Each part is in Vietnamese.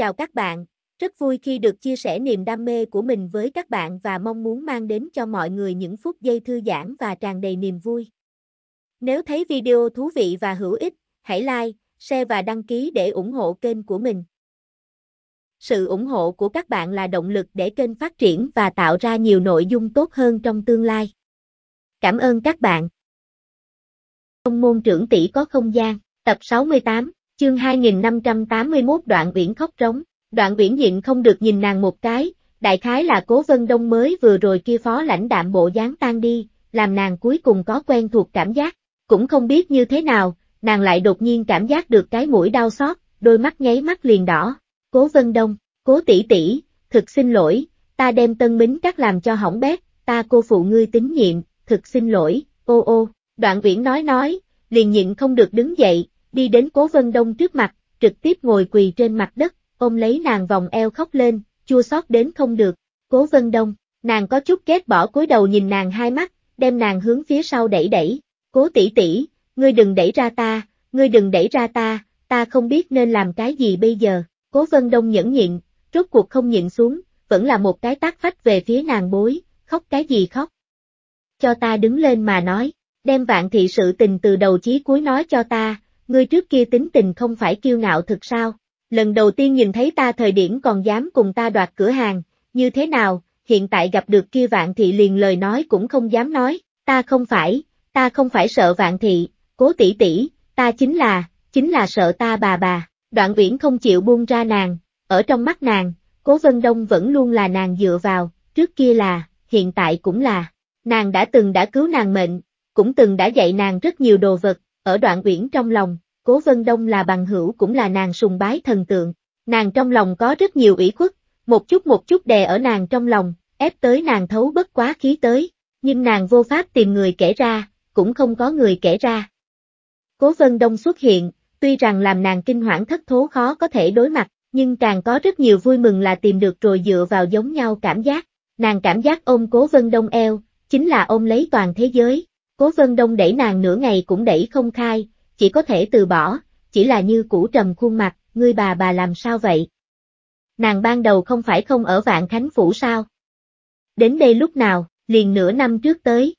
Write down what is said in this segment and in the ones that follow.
Chào các bạn, rất vui khi được chia sẻ niềm đam mê của mình với các bạn và mong muốn mang đến cho mọi người những phút giây thư giãn và tràn đầy niềm vui. Nếu thấy video thú vị và hữu ích, hãy like, share và đăng ký để ủng hộ kênh của mình. Sự ủng hộ của các bạn là động lực để kênh phát triển và tạo ra nhiều nội dung tốt hơn trong tương lai. Cảm ơn các bạn. Ông môn trưởng tỷ có không gian, tập 68 Chương 2581 đoạn uyển khóc trống, đoạn uyển nhịn không được nhìn nàng một cái, đại khái là cố vân đông mới vừa rồi kia phó lãnh đạm bộ dáng tan đi, làm nàng cuối cùng có quen thuộc cảm giác, cũng không biết như thế nào, nàng lại đột nhiên cảm giác được cái mũi đau xót, đôi mắt nháy mắt liền đỏ. Cố vân đông, cố tỷ tỷ, thực xin lỗi, ta đem tân bính các làm cho hỏng bét, ta cô phụ ngươi tín nhiệm, thực xin lỗi, ô ô, đoạn uyển nói nói, liền nhịn không được đứng dậy, đi đến Cố Vân Đông trước mặt, trực tiếp ngồi quỳ trên mặt đất, ôm lấy nàng vòng eo khóc lên, chua xót đến không được. Cố Vân Đông, nàng có chút ghét bỏ cúi đầu nhìn nàng hai mắt, đem nàng hướng phía sau đẩy đẩy, "Cố tỷ tỷ, ngươi đừng đẩy ra ta, ngươi đừng đẩy ra ta, ta không biết nên làm cái gì bây giờ." Cố Vân Đông nhẫn nhịn, rốt cuộc không nhịn xuống, vẫn là một cái tác phách về phía nàng bối, khóc cái gì khóc. Cho ta đứng lên mà nói, đem vạn thị sự tình từ đầu chí cuối nói cho ta, ngươi trước kia tính tình không phải kiêu ngạo thực sao? Lần đầu tiên nhìn thấy ta thời điểm còn dám cùng ta đoạt cửa hàng, như thế nào, hiện tại gặp được kia vạn thị liền lời nói cũng không dám nói, ta không phải, ta không phải sợ vạn thị, cố tỷ tỷ, ta chính là, chính là sợ ta bà bà, đoạn viễn không chịu buông ra nàng, ở trong mắt nàng, cố vân đông vẫn luôn là nàng dựa vào, trước kia là, hiện tại cũng là, nàng đã từng đã cứu nàng mệnh, cũng từng đã dạy nàng rất nhiều đồ vật, ở đoạn uyển trong lòng, Cố Vân Đông là bằng hữu cũng là nàng sùng bái thần tượng, nàng trong lòng có rất nhiều ủy khuất, một chút một chút đè ở nàng trong lòng, ép tới nàng thấu bất quá khí tới, nhưng nàng vô pháp tìm người kể ra, cũng không có người kể ra. Cố Vân Đông xuất hiện, tuy rằng làm nàng kinh hoảng thất thố khó có thể đối mặt, nhưng càng có rất nhiều vui mừng là tìm được rồi dựa vào giống nhau cảm giác, nàng cảm giác ôm Cố Vân Đông eo, chính là ôm lấy toàn thế giới, Cố Vân Đông đẩy nàng nửa ngày cũng đẩy không khai, chỉ có thể từ bỏ, chỉ là như cũ trầm khuôn mặt, ngươi bà bà làm sao vậy? Nàng ban đầu không phải không ở Vạn Khánh Phủ sao? Đến đây lúc nào, liền nửa năm trước tới.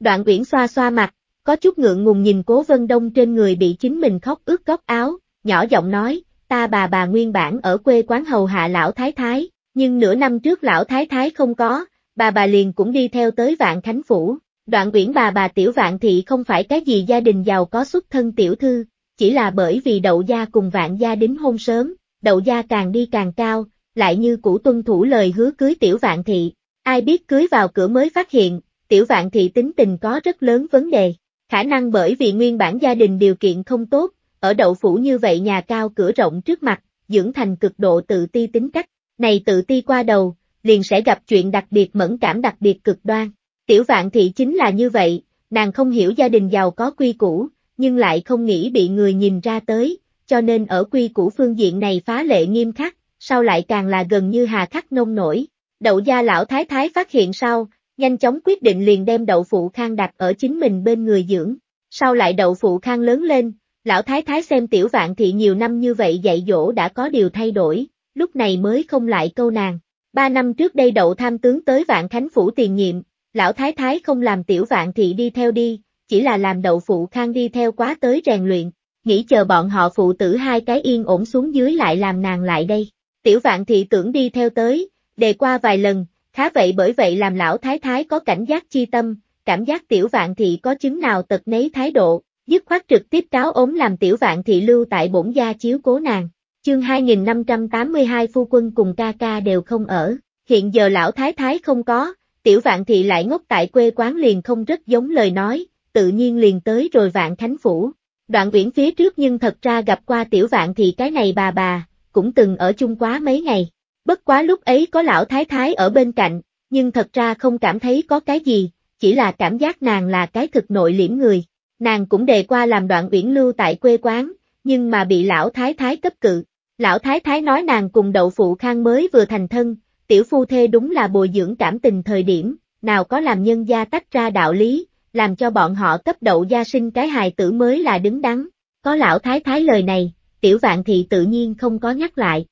Đoạn Uyển xoa xoa mặt, có chút ngượng ngùng nhìn Cố Vân Đông trên người bị chính mình khóc ướt góc áo, nhỏ giọng nói, ta bà bà nguyên bản ở quê quán hầu hạ lão thái thái, nhưng nửa năm trước lão thái thái không có, bà bà liền cũng đi theo tới Vạn Khánh Phủ, Đoạn quyển bà bà Tiểu Vạn Thị không phải cái gì gia đình giàu có xuất thân tiểu thư, chỉ là bởi vì đậu gia cùng vạn gia đính hôn sớm, đậu gia càng đi càng cao, lại như cũ tuân thủ lời hứa cưới Tiểu Vạn Thị. Ai biết cưới vào cửa mới phát hiện, Tiểu Vạn Thị tính tình có rất lớn vấn đề, khả năng bởi vì nguyên bản gia đình điều kiện không tốt, ở đậu phủ như vậy nhà cao cửa rộng trước mặt, dưỡng thành cực độ tự ti tính cách, này tự ti qua đầu, liền sẽ gặp chuyện đặc biệt mẫn cảm đặc biệt cực đoan. Tiểu vạn thị chính là như vậy, nàng không hiểu gia đình giàu có quy củ, nhưng lại không nghĩ bị người nhìn ra tới, cho nên ở quy củ phương diện này phá lệ nghiêm khắc, sau lại càng là gần như hà khắc nông nổi. Đậu gia lão thái thái phát hiện sau, nhanh chóng quyết định liền đem đậu phụ khang đặt ở chính mình bên người dưỡng. Sau lại đậu phụ khang lớn lên, lão thái thái xem tiểu vạn thị nhiều năm như vậy dạy dỗ đã có điều thay đổi, lúc này mới không lại câu nàng. Ba năm trước đây đậu tham tướng tới vạn khánh phủ tiền nhiệm, Lão thái thái không làm tiểu vạn thị đi theo đi, chỉ là làm đậu phụ khang đi theo quá tới rèn luyện, nghĩ chờ bọn họ phụ tử hai cái yên ổn xuống dưới lại làm nàng lại đây. Tiểu vạn thị tưởng đi theo tới, đề qua vài lần, khá vậy bởi vậy làm lão thái thái có cảnh giác chi tâm, cảm giác tiểu vạn thị có chứng nào tật nấy thái độ, dứt khoát trực tiếp cáo ốm làm tiểu vạn thị lưu tại bổn gia chiếu cố nàng. Chương 2582 phu quân cùng ca ca đều không ở, hiện giờ lão thái thái không có, Tiểu vạn thị lại ngốc tại quê quán liền không rất giống lời nói, tự nhiên liền tới rồi vạn khánh phủ. Đoạn viễn phía trước nhưng thật ra gặp qua tiểu vạn thị cái này bà bà, cũng từng ở chung quá mấy ngày. Bất quá lúc ấy có lão thái thái ở bên cạnh, nhưng thật ra không cảm thấy có cái gì, chỉ là cảm giác nàng là cái thực nội liễm người. Nàng cũng đề qua làm đoạn uyển lưu tại quê quán, nhưng mà bị lão thái thái cấp cự. Lão thái thái nói nàng cùng đậu phụ khang mới vừa thành thân, tiểu phu thê đúng là bồi dưỡng cảm tình thời điểm, nào có làm nhân gia tách ra đạo lý, làm cho bọn họ cấp đậu gia sinh cái hài tử mới là đứng đắn. Có lão thái thái lời này, tiểu vạn thị tự nhiên không có nhắc lại.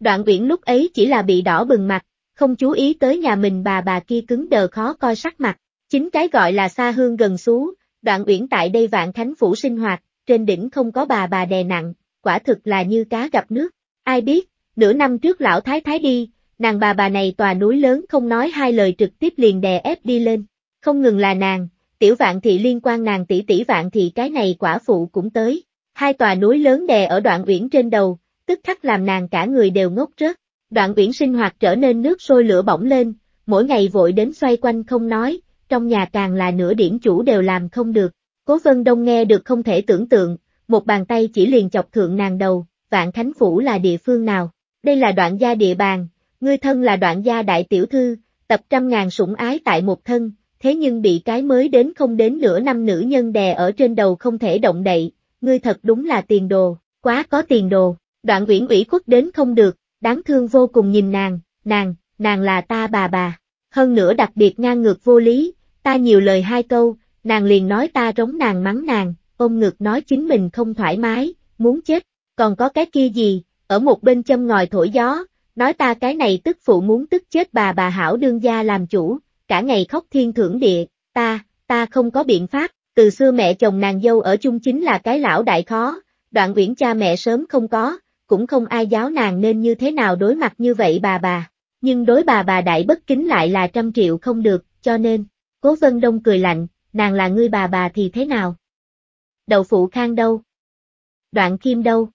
Đoạn uyển lúc ấy chỉ là bị đỏ bừng mặt, không chú ý tới nhà mình bà bà kia cứng đờ khó coi sắc mặt. Chính cái gọi là xa hương gần xú, đoạn uyển tại đây vạn khánh phủ sinh hoạt, trên đỉnh không có bà bà đè nặng, quả thực là như cá gặp nước. Ai biết, nửa năm trước lão thái thái đi, Nàng bà bà này tòa núi lớn không nói hai lời trực tiếp liền đè ép đi lên. Không ngừng là nàng, tiểu vạn thị liên quan nàng tỷ tỷ vạn thị cái này quả phụ cũng tới. Hai tòa núi lớn đè ở đoạn uyển trên đầu, tức khắc làm nàng cả người đều ngốc rớt. Đoạn uyển sinh hoạt trở nên nước sôi lửa bỏng lên, mỗi ngày vội đến xoay quanh không nói, trong nhà càng là nửa điểm chủ đều làm không được. Cố Vân Đông nghe được không thể tưởng tượng, một bàn tay chỉ liền chọc thượng nàng đầu, Vạn Khánh Phủ là địa phương nào? Đây là đoạn gia địa bàn, Ngươi thân là đoạn gia đại tiểu thư, tập trăm ngàn sủng ái tại một thân, thế nhưng bị cái mới đến không đến nửa năm nữ nhân đè ở trên đầu không thể động đậy, ngươi thật đúng là tiền đồ, quá có tiền đồ, đoạn uyển ủy khuất đến không được, đáng thương vô cùng nhìn nàng, nàng, nàng là ta bà bà, hơn nữa đặc biệt ngang ngược vô lý, ta nhiều lời hai câu, nàng liền nói ta rống nàng mắng nàng, ôm ngược nói chính mình không thoải mái, muốn chết, còn có cái kia gì, ở một bên châm ngòi thổi gió, nói ta cái này tức phụ muốn tức chết bà bà hảo đương gia làm chủ, cả ngày khóc thiên thưởng địa, ta, ta không có biện pháp, từ xưa mẹ chồng nàng dâu ở chung chính là cái lão đại khó, đoạn uyển cha mẹ sớm không có, cũng không ai giáo nàng nên như thế nào đối mặt như vậy bà bà, nhưng đối bà bà đại bất kính lại là trăm triệu không được, cho nên, cố vân đông cười lạnh, nàng là ngươi bà bà thì thế nào? Đầu phụ khang đâu? Đoạn kim đâu?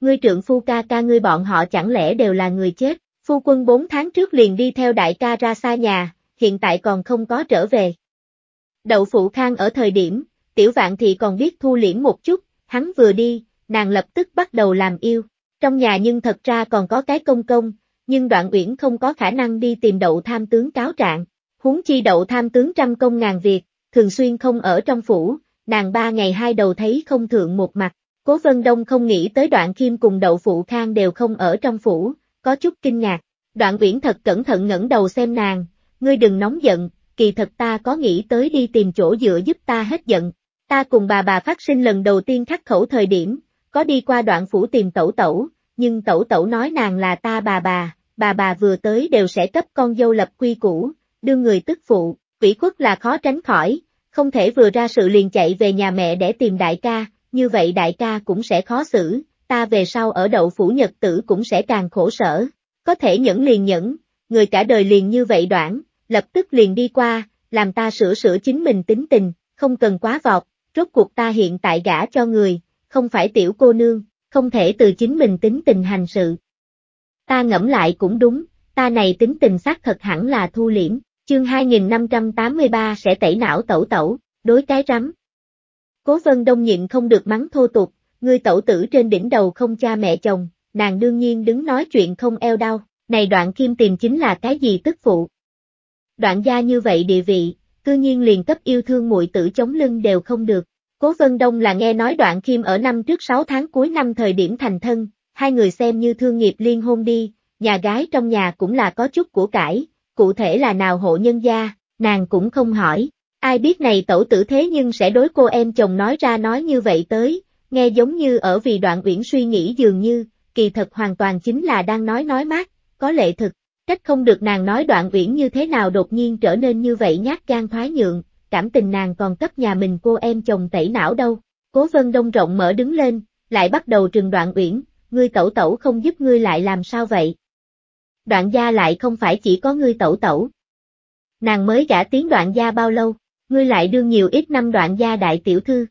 ngươi trượng phu ca ca ngươi bọn họ chẳng lẽ đều là người chết, phu quân 4 tháng trước liền đi theo đại ca ra xa nhà, hiện tại còn không có trở về. Đậu phụ khang ở thời điểm, tiểu vạn thì còn biết thu liễm một chút, hắn vừa đi, nàng lập tức bắt đầu làm yêu, trong nhà nhưng thật ra còn có cái công công, nhưng đoạn uyển không có khả năng đi tìm đậu tham tướng cáo trạng, huống chi đậu tham tướng trăm công ngàn việc, thường xuyên không ở trong phủ, nàng ba ngày hai đầu thấy không thượng một mặt, Cố Vân Đông không nghĩ tới đoạn Kim cùng đậu phụ khang đều không ở trong phủ, có chút kinh ngạc. Đoạn Uyển thật cẩn thận ngẩng đầu xem nàng, ngươi đừng nóng giận, kỳ thật ta có nghĩ tới đi tìm chỗ dựa giúp ta hết giận. Ta cùng bà bà phát sinh lần đầu tiên khắc khẩu thời điểm, có đi qua đoạn phủ tìm tẩu tẩu, nhưng tẩu tẩu nói nàng là ta bà bà, bà bà vừa tới đều sẽ cấp con dâu lập quy củ, đưa người tức phụ, quỷ khuất là khó tránh khỏi, không thể vừa ra sự liền chạy về nhà mẹ để tìm đại ca, như vậy đại ca cũng sẽ khó xử, ta về sau ở đậu phủ nhật tử cũng sẽ càng khổ sở, có thể nhẫn liền nhẫn, người cả đời liền như vậy đoạn, lập tức liền đi qua, làm ta sửa sửa chính mình tính tình, không cần quá vọt, rốt cuộc ta hiện tại gả cho người, không phải tiểu cô nương, không thể từ chính mình tính tình hành sự. Ta ngẫm lại cũng đúng, ta này tính tình xác thật hẳn là thu liễm, chương 2583 sẽ tẩy não tẩu tẩu, đối cái rắm, Cố Vân Đông nhịn không được mắng thô tục, người tẩu tử trên đỉnh đầu không cha mẹ chồng, nàng đương nhiên đứng nói chuyện không eo đau, này đoạn kim tìm chính là cái gì tức phụ. Đoạn gia như vậy địa vị, cư nhiên liền cấp yêu thương muội tử chống lưng đều không được. Cố Vân Đông là nghe nói đoạn kim ở năm trước 6 tháng cuối năm thời điểm thành thân, hai người xem như thương nghiệp liên hôn đi, nhà gái trong nhà cũng là có chút của cải, cụ thể là nào hộ nhân gia, nàng cũng không hỏi, Ai biết này tẩu tử thế nhưng sẽ đối cô em chồng nói ra nói như vậy tới, nghe giống như ở vì đoạn uyển suy nghĩ dường như, kỳ thật hoàn toàn chính là đang nói nói mát, có lệ thực, cách không được nàng nói đoạn uyển như thế nào đột nhiên trở nên như vậy nhát gan thoái nhượng, cảm tình nàng còn cấp nhà mình cô em chồng tẩy não đâu. Cố vân đông rộng mở đứng lên, lại bắt đầu trừng đoạn uyển, ngươi tẩu tẩu không giúp ngươi lại làm sao vậy? Đoạn gia lại không phải chỉ có ngươi tẩu tẩu. Nàng mới gả tiếng đoạn gia bao lâu? ngươi lại đương nhiều ít năm đoạn gia đại tiểu thư.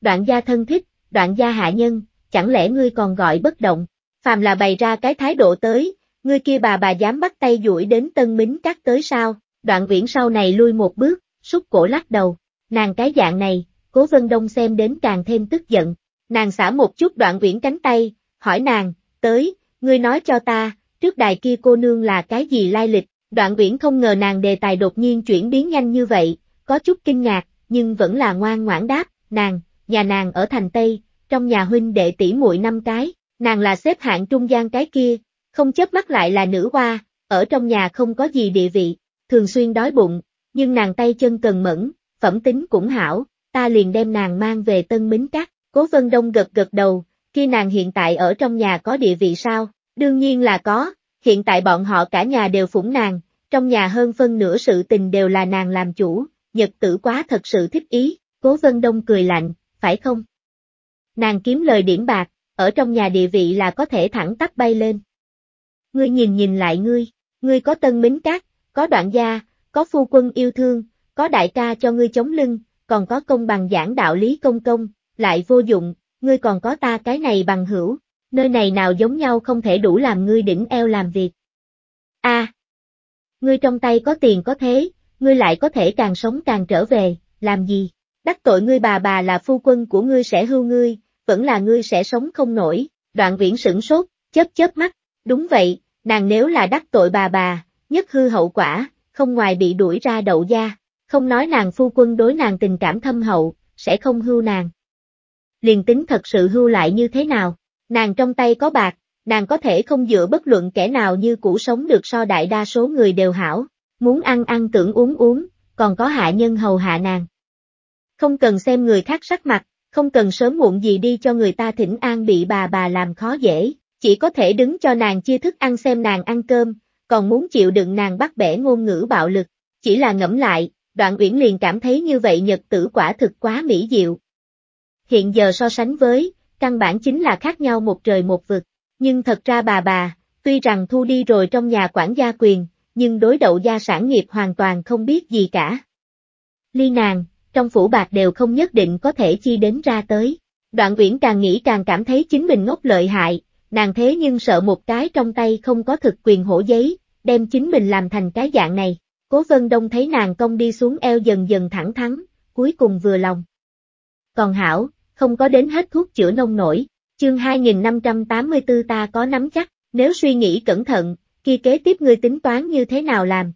Đoạn gia thân thích, đoạn gia hạ nhân, chẳng lẽ ngươi còn gọi bất động, phàm là bày ra cái thái độ tới, ngươi kia bà bà dám bắt tay duỗi đến tân mính cắt tới sao, đoạn viễn sau này lui một bước, sút cổ lắc đầu, nàng cái dạng này, cố vân đông xem đến càng thêm tức giận, nàng xả một chút đoạn viễn cánh tay, hỏi nàng, tới, ngươi nói cho ta, trước đài kia cô nương là cái gì lai lịch, đoạn viễn không ngờ nàng đề tài đột nhiên chuyển biến nhanh như vậy, có chút kinh ngạc, nhưng vẫn là ngoan ngoãn đáp, nàng, nhà nàng ở thành Tây, trong nhà huynh đệ tỷ muội năm cái, nàng là xếp hạng trung gian cái kia, không chớp mắt lại là nữ hoa, ở trong nhà không có gì địa vị, thường xuyên đói bụng, nhưng nàng tay chân cần mẫn, phẩm tính cũng hảo, ta liền đem nàng mang về Tân Bính Cát, Cố Vân Đông gật gật đầu, khi nàng hiện tại ở trong nhà có địa vị sao, đương nhiên là có, hiện tại bọn họ cả nhà đều phủng nàng, trong nhà hơn phân nửa sự tình đều là nàng làm chủ, Nhật tử quá thật sự thích ý, cố vân đông cười lạnh, phải không? Nàng kiếm lời điểm bạc, ở trong nhà địa vị là có thể thẳng tắp bay lên. Ngươi nhìn nhìn lại ngươi, ngươi có tân bính cát, có đoạn gia, có phu quân yêu thương, có đại ca cho ngươi chống lưng, còn có công bằng giảng đạo lý công công, lại vô dụng, ngươi còn có ta cái này bằng hữu, nơi này nào giống nhau không thể đủ làm ngươi đỉnh eo làm việc. A. ngươi trong tay có tiền có thế, ngươi lại có thể càng sống càng trở về, làm gì? Đắc tội ngươi bà bà là phu quân của ngươi sẽ hưu ngươi, vẫn là ngươi sẽ sống không nổi, đoạn viễn sửng sốt, chớp chớp mắt, đúng vậy, nàng nếu là đắc tội bà bà, nhất hư hậu quả, không ngoài bị đuổi ra đậu gia, không nói nàng phu quân đối nàng tình cảm thâm hậu, sẽ không hưu nàng. Liền tính thật sự hưu lại như thế nào, nàng trong tay có bạc, nàng có thể không dựa bất luận kẻ nào như cũ sống được so đại đa số người đều hảo, muốn ăn ăn tưởng uống uống, còn có hạ nhân hầu hạ nàng. Không cần xem người khác sắc mặt, không cần sớm muộn gì đi cho người ta thỉnh an bị bà bà làm khó dễ, chỉ có thể đứng cho nàng chia thức ăn xem nàng ăn cơm, còn muốn chịu đựng nàng bắt bẻ ngôn ngữ bạo lực, chỉ là ngẫm lại, đoạn uyển liền cảm thấy như vậy nhật tử quả thực quá mỹ diệu. Hiện giờ so sánh với, căn bản chính là khác nhau một trời một vực, nhưng thật ra bà bà, tuy rằng thu đi rồi trong nhà quản gia quyền, nhưng đối đậu gia sản nghiệp hoàn toàn không biết gì cả. Ly nàng, trong phủ bạc đều không nhất định có thể chi đến ra tới. Đoạn Uyển càng nghĩ càng cảm thấy chính mình ngốc lợi hại, nàng thế nhưng sợ một cái trong tay không có thực quyền hổ giấy, đem chính mình làm thành cái dạng này. Cố Vân Đông thấy nàng công đi xuống eo dần dần thẳng thắn, cuối cùng vừa lòng. Còn Hảo, không có đến hết thuốc chữa nông nổi, chương 2584 ta có nắm chắc, nếu suy nghĩ cẩn thận, kia kế tiếp ngươi tính toán như thế nào làm.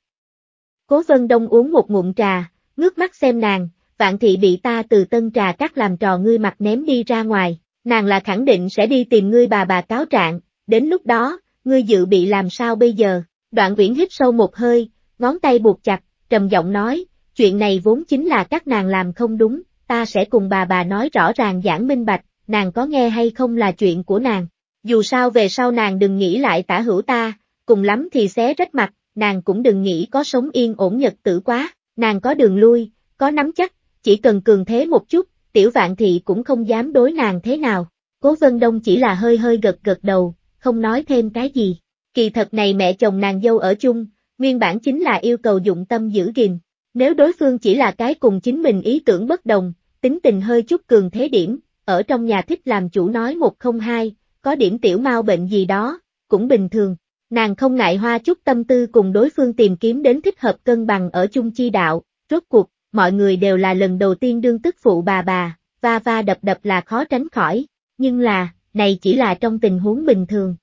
Cố Vân Đông uống một ngụm trà, ngước mắt xem nàng, vạn thị bị ta từ tân trà cắt làm trò ngươi mặt ném đi ra ngoài, nàng là khẳng định sẽ đi tìm ngươi bà bà cáo trạng, đến lúc đó, ngươi dự bị làm sao bây giờ, đoạn viễn hít sâu một hơi, ngón tay buộc chặt, trầm giọng nói, chuyện này vốn chính là các nàng làm không đúng, ta sẽ cùng bà bà nói rõ ràng giảng minh bạch, nàng có nghe hay không là chuyện của nàng, dù sao về sau nàng đừng nghĩ lại tả hữu ta, cùng lắm thì xé rách mặt, nàng cũng đừng nghĩ có sống yên ổn nhật tử quá, nàng có đường lui, có nắm chắc, chỉ cần cường thế một chút, tiểu vạn thị cũng không dám đối nàng thế nào. Cố Vân Đông chỉ là hơi hơi gật gật đầu, không nói thêm cái gì. Kỳ thật này mẹ chồng nàng dâu ở chung, nguyên bản chính là yêu cầu dụng tâm giữ gìn. Nếu đối phương chỉ là cái cùng chính mình ý tưởng bất đồng, tính tình hơi chút cường thế điểm, ở trong nhà thích làm chủ nói một không hai, có điểm tiểu mau bệnh gì đó, cũng bình thường. Nàng không ngại hoa chút tâm tư cùng đối phương tìm kiếm đến thích hợp cân bằng ở chung chi đạo, rốt cuộc, mọi người đều là lần đầu tiên đương tức phụ bà bà, va va đập đập là khó tránh khỏi, nhưng là, này chỉ là trong tình huống bình thường.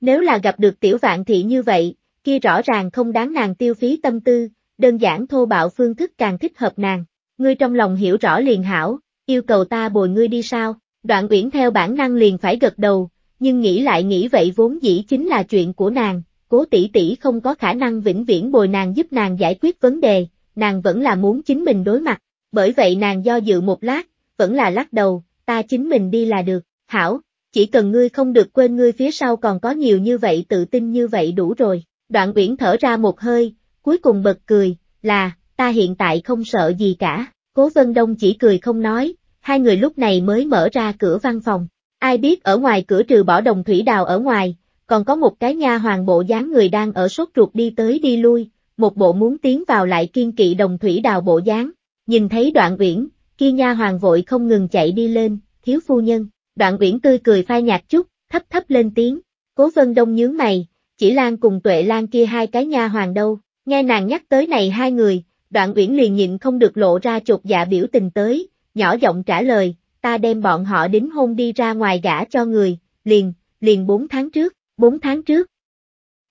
Nếu là gặp được tiểu vạn thị như vậy, kia rõ ràng không đáng nàng tiêu phí tâm tư, đơn giản thô bạo phương thức càng thích hợp nàng, ngươi trong lòng hiểu rõ liền hảo, yêu cầu ta bồi ngươi đi sao, đoạn uyển theo bản năng liền phải gật đầu, nhưng nghĩ lại nghĩ vậy vốn dĩ chính là chuyện của nàng, cố tỷ tỷ không có khả năng vĩnh viễn bồi nàng giúp nàng giải quyết vấn đề, nàng vẫn là muốn chính mình đối mặt, bởi vậy nàng do dự một lát, vẫn là lắc đầu, ta chính mình đi là được, hảo, chỉ cần ngươi không được quên ngươi phía sau còn có nhiều như vậy tự tin như vậy đủ rồi, đoạn uyển thở ra một hơi, cuối cùng bật cười, là, ta hiện tại không sợ gì cả, cố vân đông chỉ cười không nói, hai người lúc này mới mở ra cửa văn phòng. Ai biết ở ngoài cửa trừ bỏ đồng thủy đào ở ngoài, còn có một cái nha hoàng bộ dáng người đang ở sốt ruột đi tới đi lui, một bộ muốn tiến vào lại kiên kỵ đồng thủy đào bộ dáng. Nhìn thấy đoạn uyển, kia nha hoàng vội không ngừng chạy đi lên, thiếu phu nhân, đoạn uyển tươi cười phai nhạt chút, thấp thấp lên tiếng, cố vân đông nhướng mày, chỉ Lan cùng Tuệ Lan kia hai cái nha hoàng đâu, nghe nàng nhắc tới này hai người, đoạn uyển liền nhịn không được lộ ra chột dạ biểu tình tới, nhỏ giọng trả lời, ta đem bọn họ đính hôn đi ra ngoài gả cho người, liền, liền 4 tháng trước, 4 tháng trước.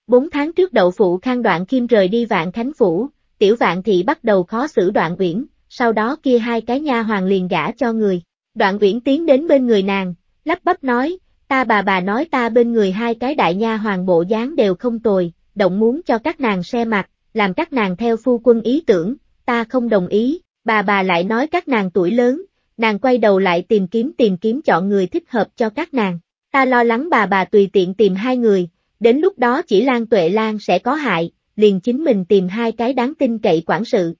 4 tháng trước đậu phụ khang đoạn kim rời đi vạn khánh phủ, tiểu vạn thị bắt đầu khó xử đoạn uyển, sau đó kia hai cái nha hoàng liền gả cho người. Đoạn uyển tiến đến bên người nàng, lắp bắp nói, ta bà bà nói ta bên người hai cái đại nha hoàng bộ dáng đều không tồi, động muốn cho các nàng xe mặt, làm các nàng theo phu quân ý tưởng, ta không đồng ý, bà bà lại nói các nàng tuổi lớn, nàng quay đầu lại tìm kiếm tìm kiếm chọn người thích hợp cho các nàng. Ta lo lắng bà bà tùy tiện tìm hai người, đến lúc đó chỉ Lan Tuệ Lan sẽ có hại, liền chính mình tìm hai cái đáng tin cậy quản sự.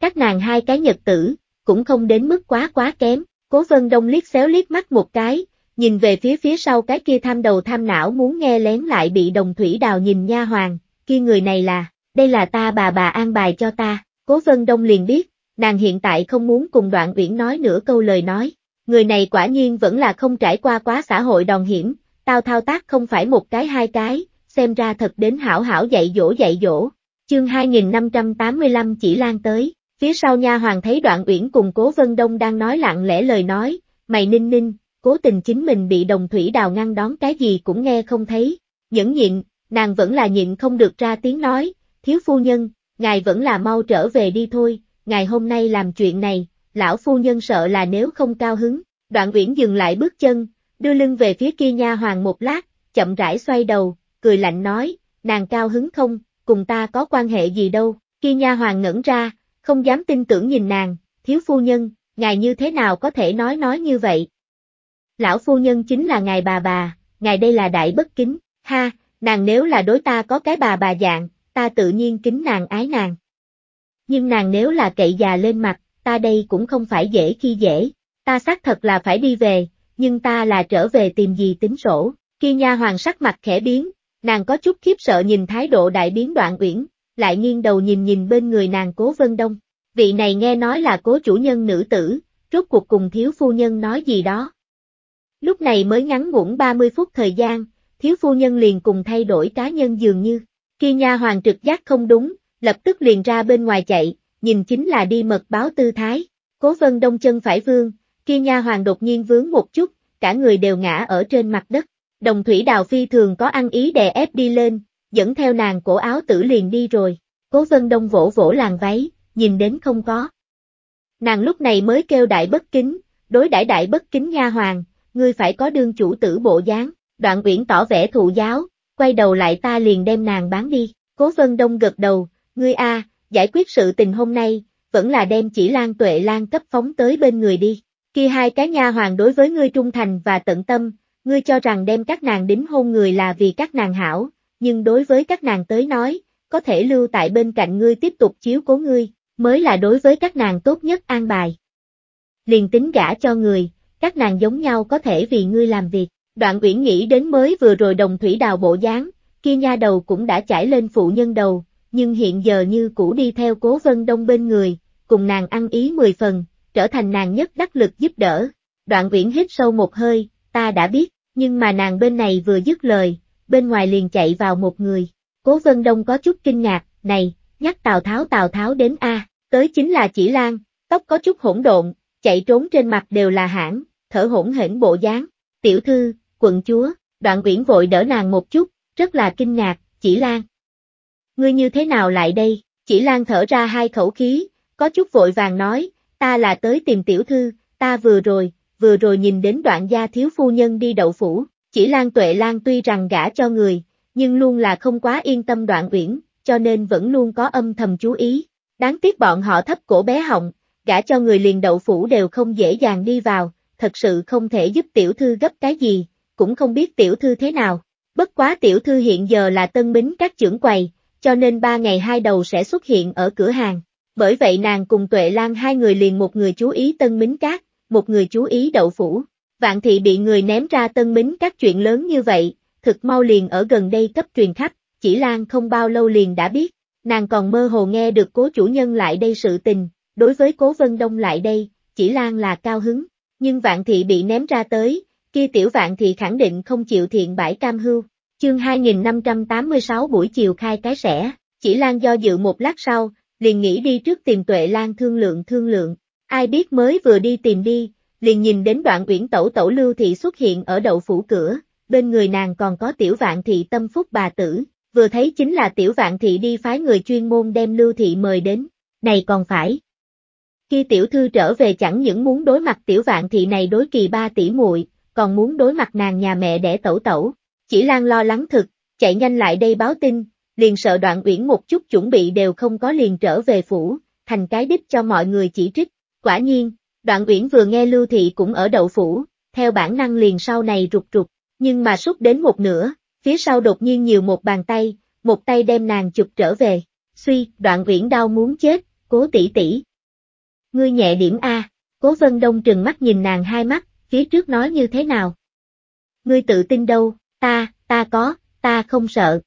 Các nàng hai cái nhật tử, cũng không đến mức quá quá kém, cố vân đông liếc xéo liếc mắt một cái, nhìn về phía phía sau cái kia tham đầu tham não muốn nghe lén lại bị đồng thủy đào nhìn nha hoàng, kia người này là, đây là ta bà bà an bài cho ta, cố vân đông liền biết, nàng hiện tại không muốn cùng đoạn uyển nói nửa câu lời nói. Người này quả nhiên vẫn là không trải qua quá xã hội đòn hiểm, tao thao tác không phải một cái hai cái, xem ra thật đến hảo hảo dạy dỗ dạy dỗ. Chương 2585 chỉ lan tới, phía sau nha hoàng thấy đoạn uyển cùng cố vân đông đang nói lặng lẽ lời nói, mày ninh ninh, cố tình chính mình bị đồng thủy đào ngăn đón cái gì cũng nghe không thấy, nhẫn nhịn, nàng vẫn là nhịn không được ra tiếng nói, thiếu phu nhân, ngài vẫn là mau trở về đi thôi, ngày hôm nay làm chuyện này, lão phu nhân sợ là nếu không cao hứng, đoạn uyển dừng lại bước chân, đưa lưng về phía kia nha hoàng một lát, chậm rãi xoay đầu, cười lạnh nói, nàng cao hứng không, cùng ta có quan hệ gì đâu, kia nha hoàng ngẩn ra, không dám tin tưởng nhìn nàng, thiếu phu nhân, ngài như thế nào có thể nói nói như vậy. Lão phu nhân chính là ngài bà bà, ngài đây là đại bất kính, ha, nàng nếu là đối ta có cái bà bà dạng, ta tự nhiên kính nàng ái nàng, nhưng nàng nếu là cậy già lên mặt, ta đây cũng không phải dễ khi dễ, ta xác thật là phải đi về, nhưng ta là trở về tìm gì tính sổ, Khi nha hoàng sắc mặt khẽ biến, nàng có chút khiếp sợ nhìn thái độ đại biến đoạn uyển, lại nghiêng đầu nhìn nhìn bên người nàng cố vân đông, vị này nghe nói là cố chủ nhân nữ tử, rốt cuộc cùng thiếu phu nhân nói gì đó. Lúc này mới ngắn ngủn 30 phút thời gian, thiếu phu nhân liền cùng thay đổi cá nhân dường như, khi nha hoàng trực giác không đúng, lập tức liền ra bên ngoài chạy, nhìn chính là đi mật báo tư thái. Cố vân đông chân phải vương, kia nha hoàng đột nhiên vướng một chút, cả người đều ngã ở trên mặt đất. Đồng thủy đào phi thường có ăn ý đè ép đi lên, dẫn theo nàng cổ áo tử liền đi rồi. Cố vân đông vỗ vỗ làng váy, nhìn đến không có. Nàng lúc này mới kêu đại bất kính, đối đãi đại bất kính nha hoàng, ngươi phải có đương chủ tử bộ dáng, đoạn uyển tỏ vẻ thụ giáo, quay đầu lại ta liền đem nàng bán đi. Cố vân đông gật đầu, ngươi a, giải quyết sự tình hôm nay, vẫn là đem chỉ Lan Tuệ Lan cấp phóng tới bên người đi. Khi hai cái nha hoàng đối với ngươi trung thành và tận tâm, ngươi cho rằng đem các nàng đính hôn người là vì các nàng hảo, nhưng đối với các nàng tới nói, có thể lưu tại bên cạnh ngươi tiếp tục chiếu cố ngươi, mới là đối với các nàng tốt nhất an bài. Liền tính gả cho người, các nàng giống nhau có thể vì ngươi làm việc. Đoạn Uyển nghĩ đến mới vừa rồi đồng thủy đào bộ dáng, kia nha đầu cũng đã chảy lên phụ nhân đầu, nhưng hiện giờ như cũ đi theo cố vân đông bên người, cùng nàng ăn ý mười phần, trở thành nàng nhất đắc lực giúp đỡ. Đoạn viễn hít sâu một hơi, ta đã biết, nhưng mà nàng bên này vừa dứt lời, bên ngoài liền chạy vào một người. Cố vân đông có chút kinh ngạc, này, nhắc Tào Tháo Tào Tháo đến A, tới chính là chỉ Lan, tóc có chút hỗn độn, chạy trốn trên mặt đều là hãng, thở hỗn hển bộ dáng. Tiểu thư, quận chúa, đoạn viễn vội đỡ nàng một chút, rất là kinh ngạc, chỉ Lan, ngươi như thế nào lại đây, chỉ lan thở ra hai khẩu khí, có chút vội vàng nói, ta là tới tìm tiểu thư, ta vừa rồi, vừa rồi nhìn đến đoạn gia thiếu phu nhân đi đậu phủ, chỉ lan tuệ lan tuy rằng gả cho người, nhưng luôn là không quá yên tâm đoạn uyển, cho nên vẫn luôn có âm thầm chú ý, đáng tiếc bọn họ thấp cổ bé họng, gả cho người liền đậu phủ đều không dễ dàng đi vào, thật sự không thể giúp tiểu thư gấp cái gì, cũng không biết tiểu thư thế nào. Bất quá tiểu thư hiện giờ là tân bính các trưởng quầy, cho nên ba ngày hai đầu sẽ xuất hiện ở cửa hàng. Bởi vậy nàng cùng Tuệ Lan hai người liền một người chú ý tân mính cát, một người chú ý đậu phủ. Vạn thị bị người ném ra tân mính Cát chuyện lớn như vậy, thực mau liền ở gần đây cấp truyền khắp, chỉ Lan không bao lâu liền đã biết, nàng còn mơ hồ nghe được cố chủ nhân lại đây sự tình, đối với cố vân đông lại đây, chỉ Lan là cao hứng, nhưng vạn thị bị ném ra tới, kia tiểu vạn thị khẳng định không chịu thiện bãi cam hưu, Chương 2586 buổi chiều khai cái sẻ, chỉ Lan do dự một lát sau, liền nghĩ đi trước tìm Tuệ Lan thương lượng thương lượng, ai biết mới vừa đi tìm đi, liền nhìn đến đoạn uyển tẩu tẩu lưu thị xuất hiện ở đậu phủ cửa, bên người nàng còn có tiểu vạn thị tâm phúc bà tử, vừa thấy chính là tiểu vạn thị đi phái người chuyên môn đem lưu thị mời đến, này còn phải. Khi tiểu thư trở về chẳng những muốn đối mặt tiểu vạn thị này đối kỳ ba tỷ muội, còn muốn đối mặt nàng nhà mẹ đẻ tẩu tẩu, chỉ Lan lo lắng thực, chạy nhanh lại đây báo tin, liền sợ đoạn uyển một chút chuẩn bị đều không có liền trở về phủ, thành cái đích cho mọi người chỉ trích. Quả nhiên, đoạn uyển vừa nghe Lưu Thị cũng ở đậu phủ, theo bản năng liền sau này rụt rụt, nhưng mà xúc đến một nửa, phía sau đột nhiên nhiều một bàn tay, một tay đem nàng chụp trở về. Suy, đoạn uyển đau muốn chết, cố tỷ tỷ. Ngươi nhẹ điểm A, cố vân đông trừng mắt nhìn nàng hai mắt, phía trước nói như thế nào? Ngươi tự tin đâu, ta, ta có, ta không sợ.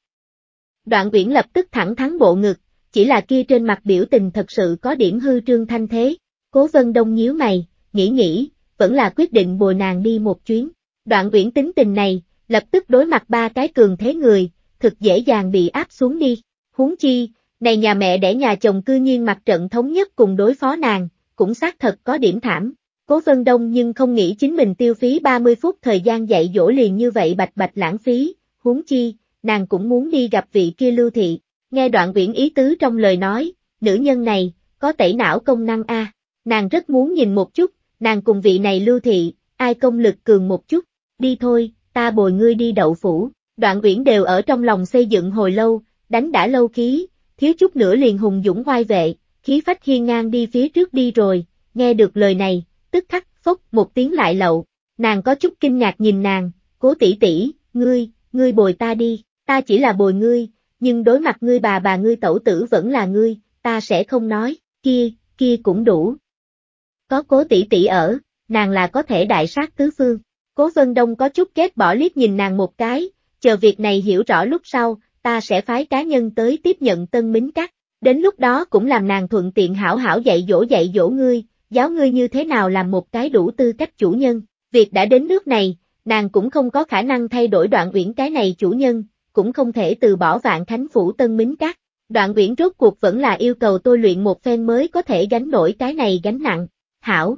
Đoạn viễn lập tức thẳng thắn bộ ngực, chỉ là kia trên mặt biểu tình thật sự có điểm hư trương thanh thế, cố vân đông nhíu mày, nghĩ nghĩ, vẫn là quyết định bồi nàng đi một chuyến. Đoạn viễn tính tình này, lập tức đối mặt ba cái cường thế người, thực dễ dàng bị áp xuống đi. Huống chi, này nhà mẹ để nhà chồng cư nhiên mặt trận thống nhất cùng đối phó nàng, cũng xác thật có điểm thảm. Cố Vân Đông nhưng không nghĩ chính mình tiêu phí 30 phút thời gian dạy dỗ liền như vậy bạch bạch lãng phí, huống chi, nàng cũng muốn đi gặp vị kia lưu thị. Nghe đoạn viễn ý tứ trong lời nói, nữ nhân này, có tẩy não công năng a nàng rất muốn nhìn một chút, nàng cùng vị này lưu thị, ai công lực cường một chút, đi thôi, ta bồi ngươi đi đậu phủ. Đoạn viễn đều ở trong lòng xây dựng hồi lâu, đánh đã lâu khí, thiếu chút nữa liền hùng dũng hoai vệ, khí phách hiên ngang đi phía trước đi rồi, nghe được lời này, tức khắc, phốc, một tiếng lại lậu, nàng có chút kinh ngạc nhìn nàng, cố tỷ tỷ, ngươi, ngươi bồi ta đi, ta chỉ là bồi ngươi, nhưng đối mặt ngươi bà bà ngươi tẩu tử vẫn là ngươi, ta sẽ không nói, kia, kia cũng đủ. Có cố tỷ tỷ ở, nàng là có thể đại sát tứ phương. Cố Vân Đông có chút kết bỏ liếc nhìn nàng một cái, chờ việc này hiểu rõ lúc sau, ta sẽ phái cá nhân tới tiếp nhận tân mính cắt, đến lúc đó cũng làm nàng thuận tiện hảo hảo dạy dỗ dạy dỗ ngươi, giáo ngươi như thế nào làm một cái đủ tư cách chủ nhân, việc đã đến nước này, nàng cũng không có khả năng thay đổi đoạn uyển cái này chủ nhân, cũng không thể từ bỏ vạn thánh phủ tân mính các. Đoạn uyển rốt cuộc vẫn là yêu cầu tôi luyện một phen mới có thể gánh nổi cái này gánh nặng, hảo.